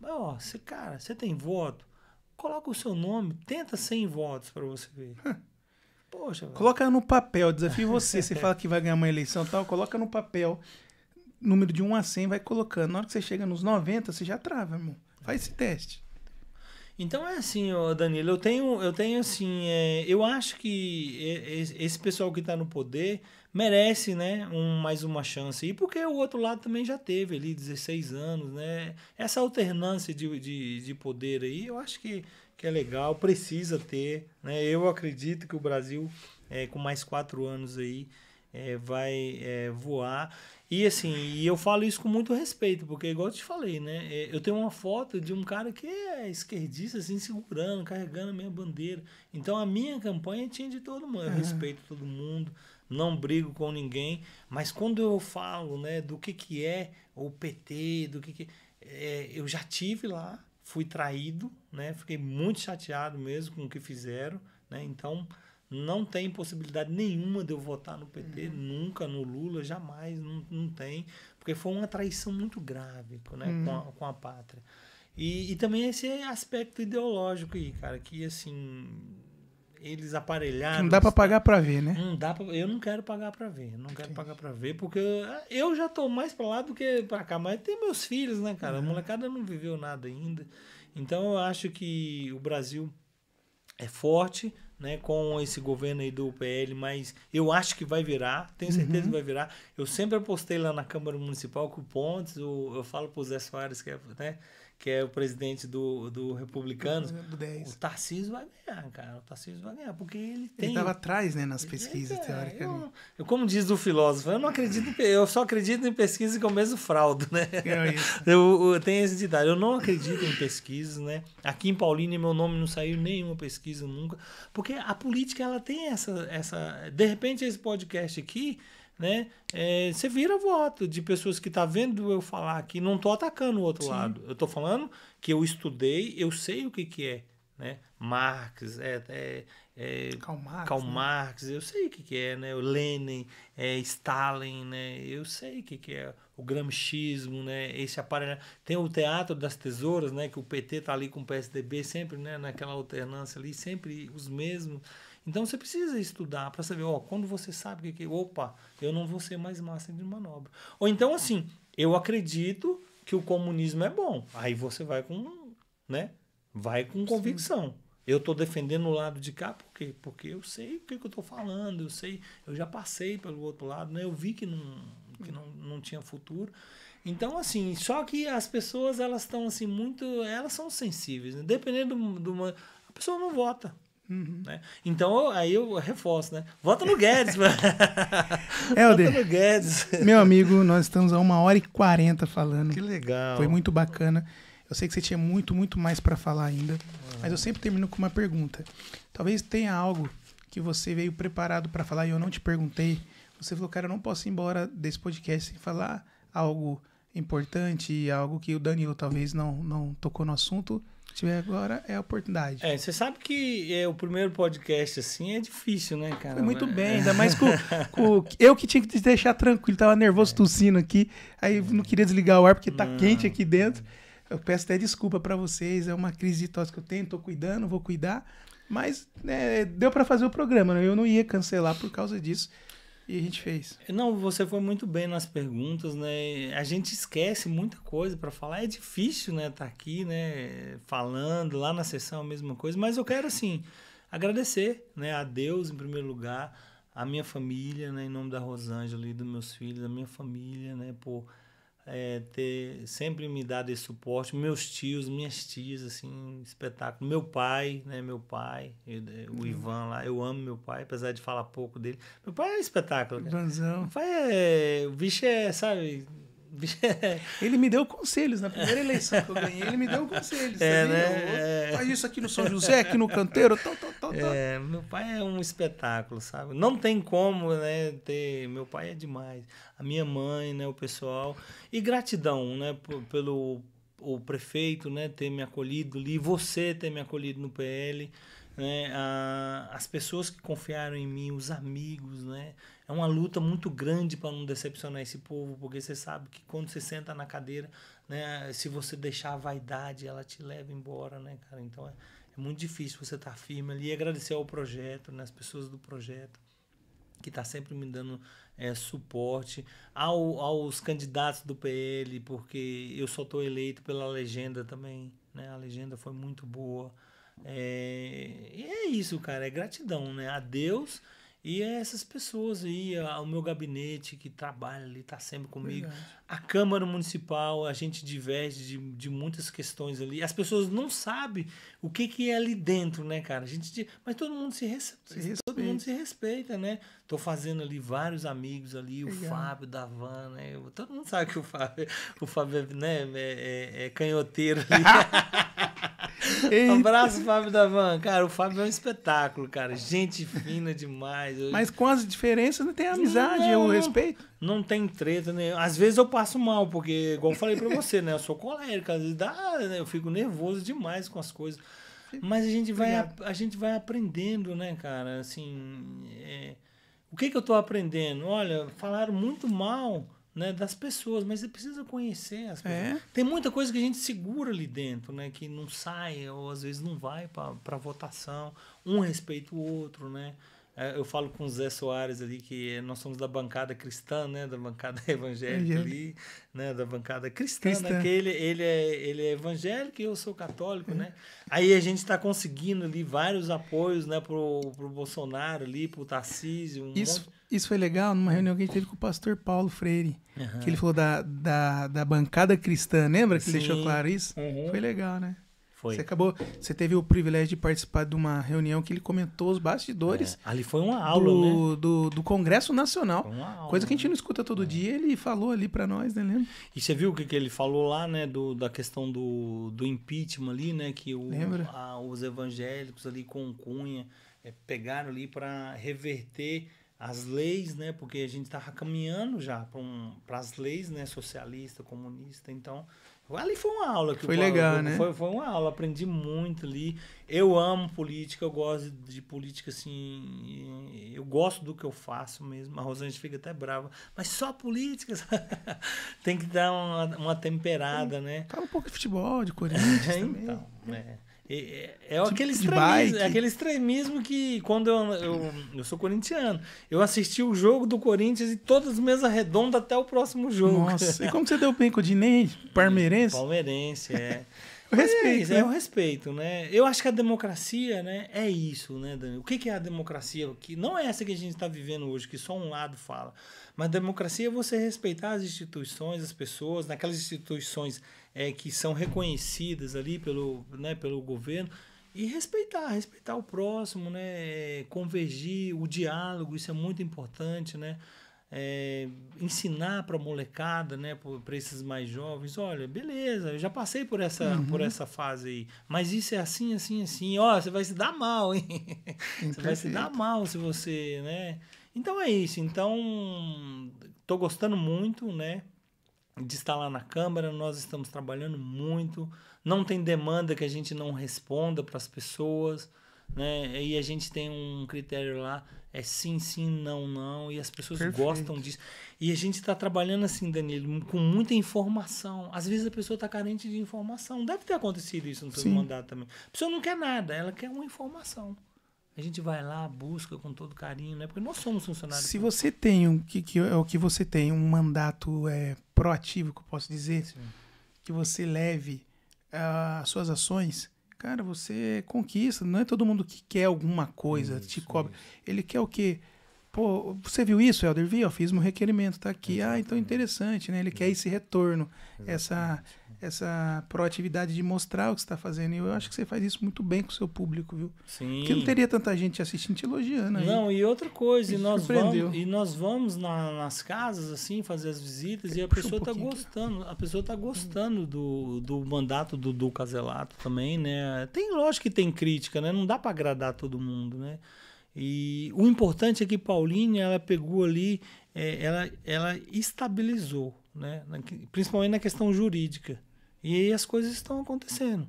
Mas, ó, você, cara, você tem voto? Coloca o seu nome, tenta 100 votos para você ver. Poxa, coloca no papel, desafio você. Você fala que vai ganhar uma eleição tal, coloca no papel número de 1 a 100, vai colocando. Na hora que você chega nos 90, você já trava, irmão. Faz esse teste. Então é assim, ó, Danilo, eu tenho, eu tenho assim, é, eu acho que esse pessoal que está no poder merece, né, um, mais uma chance. E porque o outro lado também já teve ali 16 anos, né? Essa alternância de, de, de poder aí, eu acho que, que é legal, precisa ter, né? Eu acredito que o Brasil, é, com mais quatro anos aí, é, vai é, voar. E assim, e eu falo isso com muito respeito, porque igual eu te falei, né? É, eu tenho uma foto de um cara que é esquerdista, assim, segurando, carregando a minha bandeira. Então a minha campanha é tinha de todo mundo. Eu uhum. respeito todo mundo, não brigo com ninguém. Mas quando eu falo, né, do que, que é o PT, do que, que é, eu já tive lá, fui traído, né? Fiquei muito chateado mesmo com o que fizeram, né? Então não tem possibilidade nenhuma de eu votar no PT, uhum. nunca, no Lula, jamais, não, não tem, porque foi uma traição muito grave né, uhum. com, a, uhum. com a pátria. E, e também esse aspecto ideológico aí, cara, que assim, eles aparelharam. Não dá para pagar para ver, né? Não dá pra, eu não quero pagar para ver, não quero pagar para ver, porque eu já tô mais para lá do que para cá, mas tem meus filhos, né, cara? Uhum. A molecada não viveu nada ainda. Então eu acho que o Brasil é forte, né, com esse governo aí do PL, mas eu acho que vai virar, tenho uhum. certeza uhum. que vai virar. Eu sempre apostei lá na Câmara Municipal com o Pontes, eu, eu falo para o Zé Soares, que é, né, que é o presidente do, do Republicanos, do 10. o Tarcísio vai ganhar, cara. O Tarcísio vai ganhar, porque ele tem. Ele estava atrás, né, nas pesquisas, é, teoricamente. Eu, eu, como diz o filósofo, eu não acredito, eu só acredito em pesquisa que eu mesmo fraudo, né? É Eu, eu tenho esse ditado, eu não acredito em pesquisas, né? Aqui em Paulínia, meu nome não saiu nenhuma pesquisa nunca, porque a política, ela tem essa. essa de repente, esse podcast aqui né? É, você vira voto de pessoas que tá vendo eu falar aqui. Não tô atacando o outro Sim. lado. Eu tô falando que eu estudei, eu sei o que que é, né? Marx, é, é, é Karl Marx, Karl né? Marx né? eu sei o que que é, né? O Lenin, é, Stalin, né? Eu sei o que que é o gramscismo, né? Esse aparelho tem o teatro das tesouras, né? Que o PT tá ali com o PSDB sempre, né? Naquela alternância ali, sempre os mesmos. Então você precisa estudar para saber, ó, quando você sabe que, opa, eu não vou ser mais massa de manobra. Ou então assim, eu acredito que o comunismo é bom. Aí você vai com, né? Vai com convicção. Eu estou defendendo o lado de cá por quê? Porque eu sei o que, que eu estou falando, eu sei, eu já passei pelo outro lado, né? Eu vi que não, que não, não tinha futuro. Então, assim, só que as pessoas, elas estão, assim, muito... Elas são sensíveis, né? Dependendo do, uma A pessoa não vota. Uhum. Né? Então aí eu reforço, né? Vota no Guedes, mano. É, Vota no Guedes. Meu amigo, nós estamos a uma hora e quarenta falando. Que legal. Foi muito bacana. Eu sei que você tinha muito, muito mais para falar ainda, uhum. mas eu sempre termino com uma pergunta. Talvez tenha algo que você veio preparado para falar e eu não te perguntei. Você falou, cara, eu não posso ir embora desse podcast sem falar algo importante, algo que o Danilo talvez não, não tocou no assunto que tiver agora é a oportunidade. É, você sabe que é, o primeiro podcast assim é difícil, né, cara? Foi muito bem, ainda mais com, com eu que tinha que te deixar tranquilo, tava nervoso é. tossindo aqui, aí não queria desligar o ar porque tá não. quente aqui dentro. Eu peço até desculpa para vocês, é uma crise de tosse que eu tenho, tô cuidando, vou cuidar, mas né, deu para fazer o programa, né? eu não ia cancelar por causa disso. E a gente fez. Não, você foi muito bem nas perguntas, né? A gente esquece muita coisa para falar. É difícil, né, estar tá aqui, né, falando lá na sessão a mesma coisa, mas eu quero assim agradecer, né, a Deus em primeiro lugar, a minha família, né, em nome da Rosângela e dos meus filhos, a minha família, né, por é, ter sempre me dado esse suporte, meus tios, minhas tias, assim, espetáculo. Meu pai, né? Meu pai, o uhum. Ivan lá, eu amo meu pai, apesar de falar pouco dele. Meu pai é um espetáculo. Cara. Meu pai é. O bicho é, sabe, ele me deu conselhos na primeira eleição que eu ganhei. Ele me deu conselhos. É, né? É. Faz isso aqui no São José, aqui no canteiro, tal, tal, tal, É, meu pai é um espetáculo, sabe? Não tem como, né? Ter... Meu pai é demais. A minha mãe, né? O pessoal. E gratidão, né? pelo o prefeito, né? Ter me acolhido ali. Você ter me acolhido no PL né? A, as pessoas que confiaram em mim, os amigos, né? É uma luta muito grande para não decepcionar esse povo, porque você sabe que quando você senta na cadeira, né? Se você deixar a vaidade, ela te leva embora, né, cara? Então é, é muito difícil você estar tá firme ali e agradecer ao projeto, né? As pessoas do projeto que está sempre me dando é, suporte, ao, aos candidatos do PL, porque eu só estou eleito pela legenda também, né? A legenda foi muito boa. É, e é isso, cara, é gratidão, né? A Deus e a essas pessoas aí, ao meu gabinete que trabalha ali, tá sempre comigo. Verdade. A Câmara Municipal, a gente diverge de, de muitas questões ali. As pessoas não sabem o que, que é ali dentro, né, cara? A gente, mas todo mundo se, res, se todo mundo se respeita, né? Tô fazendo ali vários amigos ali, o Fábio, Davan, né? Todo mundo sabe que o Fábio, o Fábio é, né, é, é, é canhoteiro ali. Um abraço, Fábio Davan. Cara, o Fábio é um espetáculo, cara. Gente fina demais. Eu... Mas com as diferenças, não tem amizade, não, o respeito. Não tem treta, né? Às vezes eu passo mal, porque, igual eu falei pra você, né? Eu sou colérico, às vezes dá, né? eu fico nervoso demais com as coisas. Mas a gente vai, a, a gente vai aprendendo, né, cara? Assim, é... o que que eu tô aprendendo? Olha, falaram muito mal né, das pessoas, mas você precisa conhecer as pessoas. É? Tem muita coisa que a gente segura ali dentro, né, que não sai ou às vezes não vai para votação, um respeita o outro, né? É, eu falo com o Zé Soares ali, que nós somos da bancada cristã, né? Da bancada evangélica ali, né? Da bancada cristã, né? cristã. Né? Que ele, ele, é, ele é evangélico e eu sou católico, é. né? Aí a gente está conseguindo ali vários apoios, né? Pro, pro Bolsonaro ali, pro Tarcísio. Um isso, monte... isso foi legal numa reunião que a gente teve com o pastor Paulo Freire, uhum. que ele falou da, da, da bancada cristã, lembra que ele deixou claro isso? Uhum. Foi legal, né? Foi. Você acabou, você teve o privilégio de participar de uma reunião que ele comentou os bastidores. É. Ali foi uma aula, do, né? do, do, Congresso Nacional. Aula, coisa que a gente né? não escuta todo é. dia, ele falou ali para nós, né, Leandro? E você viu o que, que ele falou lá, né, do, da questão do, do impeachment ali, né, que o, a, os evangélicos ali com cunha é, pegaram ali para reverter as leis, né, porque a gente tava caminhando já para um, as leis, né, socialista, comunista, então Ali foi uma aula que foi eu, legal, eu, né? Foi, foi uma aula, aprendi muito ali. Eu amo política, eu gosto de política assim, eu gosto do que eu faço mesmo. A Rosângela fica até brava, mas só política tem que dar uma, uma temperada, né? Fala um pouco de futebol, de Corinthians é, também. então, é. É, é aquele, extremismo, é aquele extremismo que quando eu, eu, eu, sou corintiano, eu assisti o jogo do Corinthians e todas as mesas redondas até o próximo jogo. Nossa, e como você deu bem com o Dinei, palmeirense? Palmeirense, é. é o respeito, é, né? é o respeito, né? Eu acho que a democracia, né, é isso, né, Daniel? O que é a democracia? Que não é essa que a gente está vivendo hoje, que só um lado fala. Mas democracia é você respeitar as instituições, as pessoas, naquelas instituições é, que são reconhecidas ali pelo, né, pelo governo e respeitar, respeitar o próximo, né? Convergir, o diálogo, isso é muito importante, né? É, ensinar para a molecada, né, para esses mais jovens, olha, beleza, eu já passei por essa, uhum. por essa fase aí, mas isso é assim, assim, assim, ó, você vai se dar mal, hein? Você vai se dar mal se você, né? Então é isso, então tô gostando muito, né? de estar lá na Câmara, nós estamos trabalhando muito, não tem demanda que a gente não responda para as pessoas, né? E a gente tem um critério lá, é sim, sim, não, não, e as pessoas Perfeito. gostam disso. E a gente está trabalhando assim, Danilo, com muita informação. Às vezes a pessoa está carente de informação. Deve ter acontecido isso no seu mandato também. A pessoa não quer nada, ela quer uma informação. A gente vai lá, busca com todo carinho, né? Porque nós somos funcionários. Se você tem um que, que é o que você tem, um mandato é, proativo, que eu posso dizer, Sim. que você leve ah, as suas ações, cara, você conquista. Não é todo mundo que quer alguma coisa, isso, te cobra. Isso. Ele quer o quê? Pô, você viu isso, Helder? Vi, ó, fiz um requerimento, tá aqui. Exatamente. Ah, então é interessante, né? Ele quer esse retorno, Exatamente. essa essa proatividade de mostrar o que está fazendo. E eu acho que você faz isso muito bem com o seu público, viu? Sim. Porque não teria tanta gente assistindo te elogiando aí. Né? Não, e outra coisa, e nós, vamos, e nós vamos na, nas casas, assim, fazer as visitas, e a pessoa está um gostando. A pessoa está hum. gostando do, do mandato do, do Caselato também, né? Tem, lógico que tem crítica, né? Não dá para agradar todo mundo, né? E o importante é que Pauline, ela pegou ali, é, ela, ela estabilizou, né? principalmente na questão jurídica. E as coisas estão acontecendo.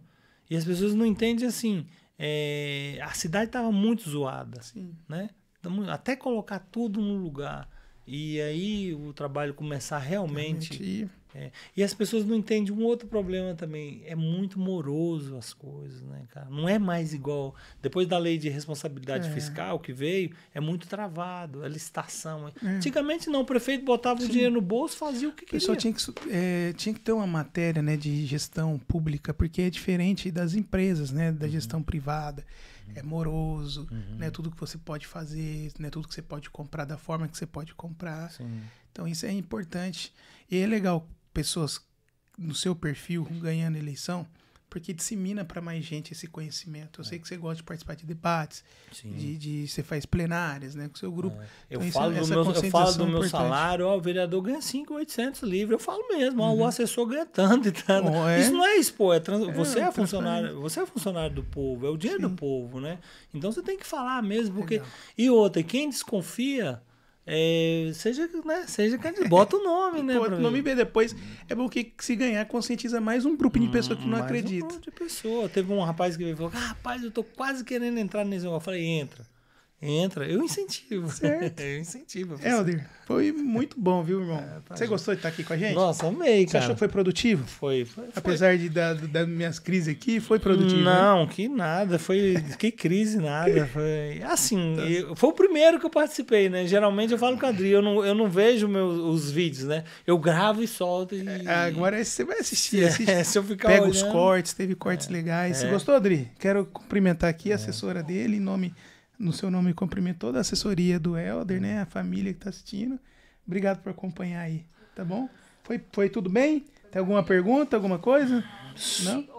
E as pessoas não entendem assim. É, a cidade estava muito zoada. Sim. Né? Então, até colocar tudo no lugar. E aí o trabalho começar realmente. realmente é, e as pessoas não entendem um outro problema também. É muito moroso as coisas, né, cara? Não é mais igual. Depois da lei de responsabilidade é. fiscal que veio, é muito travado, a licitação. É. Antigamente não, o prefeito botava Sim. o dinheiro no bolso, fazia o que queria. só tinha que, é, tinha que ter uma matéria né, de gestão pública, porque é diferente das empresas, né? Da uhum. gestão privada. É uhum. moroso, uhum. né? Tudo que você pode fazer, né? Tudo que você pode comprar da forma que você pode comprar. Sim. Então isso é importante. E é legal pessoas no seu perfil ganhando eleição, porque dissemina para mais gente esse conhecimento. Eu é. sei que você gosta de participar de debates, de, de, você faz plenárias, né, com o seu grupo. É. Então, eu, então, falo é essa, meu, eu, falo do meu, importante. salário, ó, o vereador ganha 5,800 livre. Eu falo mesmo, ó, uhum. o assessor ganha tanto e tanto. é. Isso não é expor, é trans... É, você é funcionário, você é funcionário do povo, é o dinheiro Sim. do povo, né? Então você tem que falar mesmo, porque Legal. e outra, quem desconfia é, seja, né, seja candidato, bota o nome, né? Bota o nome B depois. É porque se ganhar, conscientiza mais um grupinho de hum, pessoas que não mais acredita. Um de pessoa. Teve um rapaz que veio e falou: ah, rapaz, eu tô quase querendo entrar nesse negócio. Eu falei: entra. Entra, eu incentivo. Certo. eu incentivo. Helder, foi muito bom, viu, irmão? É, tá você gostou de estar aqui com a gente? Nossa, amei, cara. Você achou que foi produtivo? Foi. foi Apesar de das minhas crises aqui, foi produtivo. Né? Não, né? que nada. Foi. Que crise, nada. Foi. Assim, tá. eu, foi o primeiro que eu participei, né? Geralmente eu falo com a Adri, eu não, eu não vejo meus, os vídeos, né? Eu gravo e solto. E... É, agora você vai assistir. É, assiste, é, se eu ficar Pega olhando. os cortes, teve cortes é, legais. Você é. gostou, Adri? Quero cumprimentar aqui a assessora dele em nome no seu nome cumprimento toda a assessoria do Helder, né? A família que está assistindo. Obrigado por acompanhar aí, tá bom? Foi, foi tudo bem? Tem alguma pergunta, alguma coisa? Não?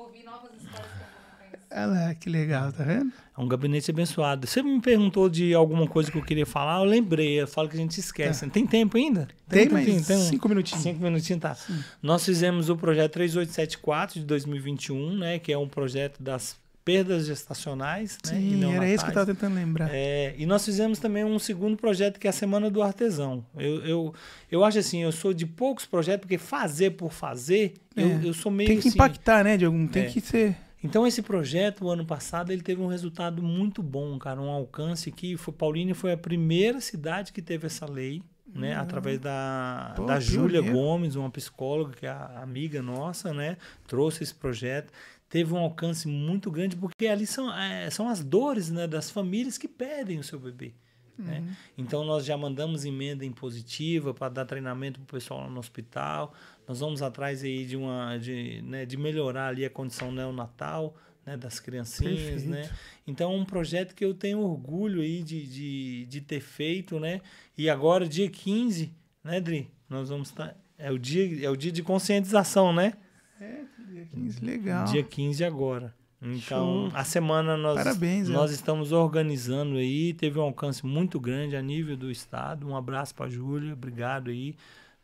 Ela, que legal, tá vendo? É um gabinete abençoado. Você me perguntou de alguma coisa que eu queria falar, eu lembrei, eu falo que a gente esquece. Tá. Tem tempo ainda? Tem, tem mais tem, cinco minutinhos. Cinco minutinhos, tá. Sim. Nós fizemos o projeto 3874 de 2021, né, que é um projeto das perdas gestacionais. Né, Sim, né, era isso que eu estava tentando lembrar. É, e nós fizemos também um segundo projeto, que é a Semana do Artesão. Eu, eu, eu acho assim, eu sou de poucos projetos, porque fazer por fazer, é. eu, eu sou meio Tem que assim, impactar, né, de algum Tem é. que ser... Então esse projeto, o ano passado, ele teve um resultado muito bom, cara, um alcance que foi, Paulínia foi a primeira cidade que teve essa lei, né? Hum. Através da, da Júlia Gomes, uma psicóloga que é amiga nossa, né? Trouxe esse projeto. Teve um alcance muito grande, porque ali são, é, são as dores né, das famílias que pedem o seu bebê. Né. Uhum. Né? Então, nós já mandamos emenda positiva para dar treinamento para o pessoal lá no hospital. Nós vamos atrás aí de, uma, de, né, de melhorar ali a condição neonatal né, das criancinhas, né? Perfeito. né? Então, é um projeto que eu tenho orgulho aí de, de, de ter feito, né? E agora, dia 15, né, Dri? Nós vamos estar... Tá, é o dia, é o dia de conscientização, né? É, dia 15, legal. Dia 15 agora. Então, Show. a semana nós, Parabéns, nós é. estamos organizando aí, teve um alcance muito grande a nível do estado. Um abraço para a Júlia, obrigado aí.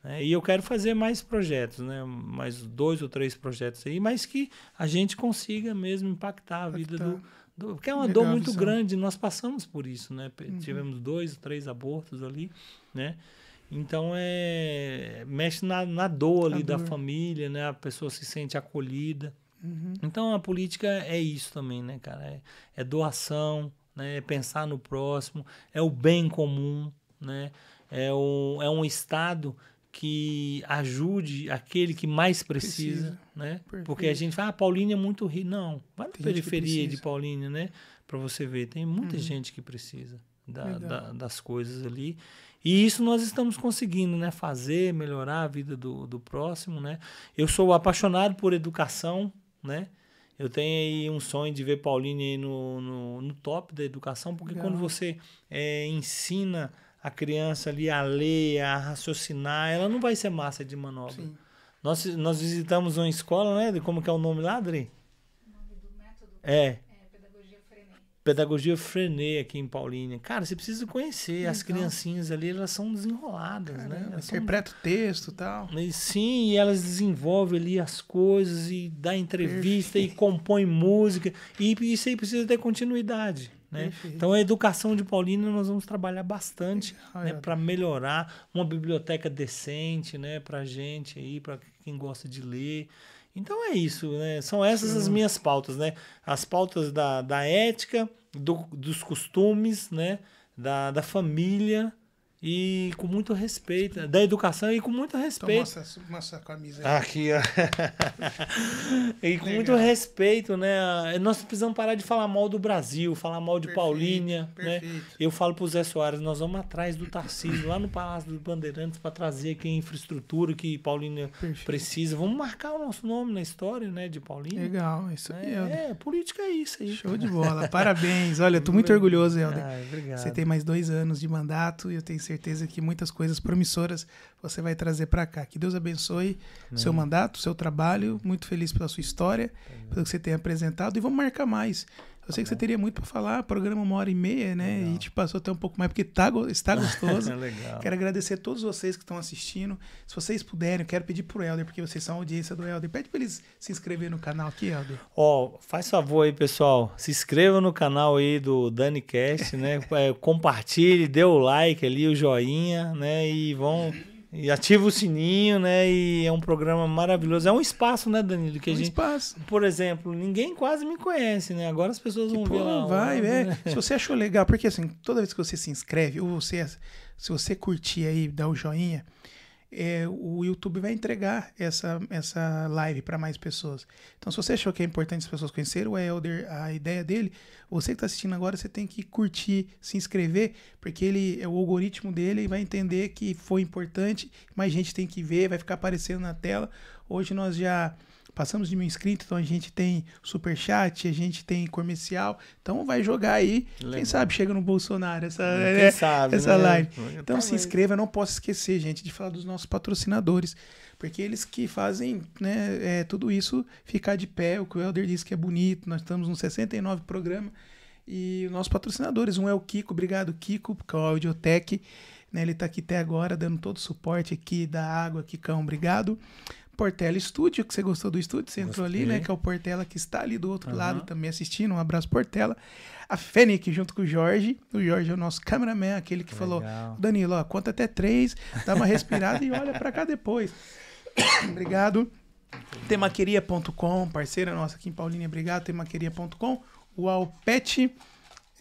Né? e eu quero fazer mais projetos, né? mais dois ou três projetos aí, mas que a gente consiga mesmo impactar a vida do, do. Porque é uma Legal, dor muito visão. grande, nós passamos por isso, né? Uhum. Tivemos dois, ou três abortos ali, né? Então é. mexe na, na dor ali da família, né? A pessoa se sente acolhida. Uhum. Então a política é isso também, né, cara? É, é doação, né? é pensar no próximo, é o bem comum, né? É, o, é um Estado que ajude aquele que mais precisa, precisa. né? Perfeito. Porque a gente fala, ah, Paulínia é muito rico. Não, vai na periferia de Paulínia, né? Para você ver, tem muita uhum. gente que precisa da, da, das coisas ali. E isso nós estamos conseguindo, né? Fazer, melhorar a vida do, do próximo, né? Eu sou apaixonado por educação, né? Eu tenho aí um sonho de ver Paulínia no, no, no top da educação, porque Legal. quando você é, ensina a criança ali a ler, a raciocinar, ela não vai ser massa de manobra. Sim. Nós, nós visitamos uma escola, né? De como que é o nome lá, Adri? O nome do método é. é Pedagogia Frenê. Pedagogia Frenê aqui em Paulínia. Cara, você precisa conhecer. Então. As criancinhas ali, elas são desenroladas, né? Caramba, né? Elas interpreta são... o texto e tal. sim, e elas desenvolvem ali as coisas e dá entrevista Perfeito. e compõem música. E isso aí precisa ter continuidade. Né? Então, a educação de Paulina nós vamos trabalhar bastante ah, né, é. para melhorar uma biblioteca decente né, para gente aí, para quem gosta de ler. Então é isso, né? São essas Sim. as minhas pautas, né? As pautas da, da ética, do, dos costumes, né? Da, da família, e com muito respeito, da educação e com muito respeito. Toma essa, essa camisa aí. Aqui, ó. e com Legal. muito respeito, né? Nós precisamos parar de falar mal do Brasil, falar mal de perfeito, né? perfeito. né? Eu falo pro Zé Soares, nós vamos atrás do Tarcísio, lá no Palácio dos Bandeirantes, para trazer aqui a infraestrutura que Paulínia perfeito. precisa. Vamos marcar o nosso nome na história, né, de Paulínia Legal, isso aí. É, é política é isso aí. Show de bola. Parabéns. Olha, eu tô muito orgulhoso, Helder. Ah, obrigado. Você tem mais dois anos de mandato e eu tenho certeza certeza que muitas coisas promissoras você vai trazer para cá. Que Deus abençoe Amém. seu mandato, seu trabalho. Muito feliz pela sua história, Amém. pelo que você tem apresentado. E vamos marcar mais. Eu sei que você tá teria muito para falar, programa uma hora e meia, né? Legal. E tipo, te passou até um pouco mais, porque tá, está gostoso. Legal. Quero agradecer a todos vocês que estão assistindo. Se vocês puderem, quero pedir pro Helder, porque vocês são a audiência do Helder. Pede para eles se inscreverem no canal aqui, Helder. Ó, oh, faz favor aí, pessoal. Se inscreva no canal aí do DaniCast, né? É, compartilhe, dê o like ali, o joinha, né? E vão e ativa o sininho, né? E é um programa maravilhoso. É um espaço, né, Danilo? Que um a gente, espaço. Por exemplo, ninguém quase me conhece, né? Agora as pessoas que vão pô, ver lá. Vai, onda, é. Né? Se você achou legal, porque assim, toda vez que você se inscreve, ou você, se você curtir aí, dá o joinha, é, o YouTube vai entregar essa, essa live para mais pessoas. Então, se você achou que é importante as pessoas conhecerem o Elder, a ideia dele, você que está assistindo agora, você tem que curtir, se inscrever, porque ele é o algoritmo dele vai entender que foi importante, mais gente tem que ver, vai ficar aparecendo na tela. Hoje nós já Passamos de mil inscritos, então a gente tem super chat, a gente tem comercial. Então vai jogar aí. Legal. Quem sabe chega no Bolsonaro essa, é, sabe, essa né? live. então tá se inscreva, não posso esquecer, gente, de falar dos nossos patrocinadores. Porque eles que fazem né, é, tudo isso ficar de pé. O que o Helder disse que é bonito. Nós estamos no 69 programas. E os nossos patrocinadores, um é o Kiko, obrigado Kiko, porque é o Audiotech. Né, ele está aqui até agora, dando todo o suporte aqui da água, Kikão, obrigado. Portela Estúdio, que você gostou do estúdio, você entrou Gostei. ali, né? Que é o Portela que está ali do outro uhum. lado também assistindo. Um abraço, Portela. A Fênix, junto com o Jorge. O Jorge é o nosso cameraman, aquele que Legal. falou: Danilo, ó, conta até três, dá uma respirada e olha para cá depois. Obrigado. Temaqueria.com, parceira nossa aqui em Paulínia, obrigado. Temaqueria.com, o Alpete,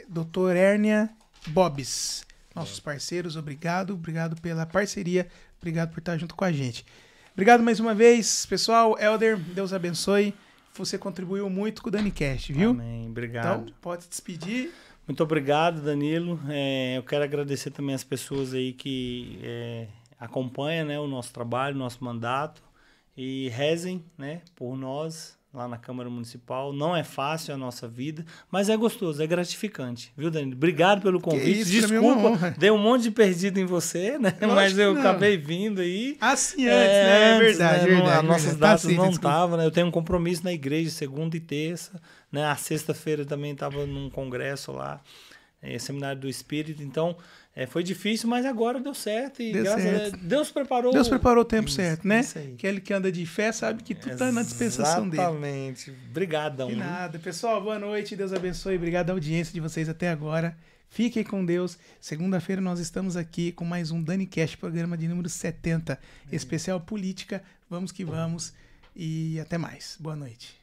Dr. Hérnia Bobs. Nossos parceiros, obrigado, obrigado pela parceria, obrigado por estar junto com a gente. Obrigado mais uma vez, pessoal. Elder, Deus abençoe. Você contribuiu muito com o DaniCast, viu? Amém, obrigado. Então, pode se despedir. Muito obrigado, Danilo. É, eu quero agradecer também as pessoas aí que é, acompanham né, o nosso trabalho, o nosso mandato. E rezem né, por nós, lá na Câmara Municipal. Não é fácil a nossa vida, mas é gostoso, é gratificante. Viu, Danilo? Obrigado pelo convite. Isso, é Desculpa, dei um monte de perdido em você, né? Eu mas eu acabei vindo aí. Assim é, antes, é, né? É verdade, né? verdade. As nossas tá datas tá, não estavam, né? Eu tenho um compromisso na igreja segunda e terça, né? A sexta-feira também estava num congresso lá, é, Seminário do Espírito. Então, é, foi difícil, mas agora deu certo e deu graças certo. a Deus preparou. Deus preparou o tempo isso, certo, né? Aquele Que anda de fé sabe que tudo está na dispensação dele. Exatamente. Obrigadão. De né? nada. Pessoal, boa noite. Deus abençoe. Obrigado à audiência de vocês até agora. Fiquem com Deus. Segunda-feira nós estamos aqui com mais um Dani Cash, programa de número 70, especial política. Vamos que vamos e até mais. Boa noite.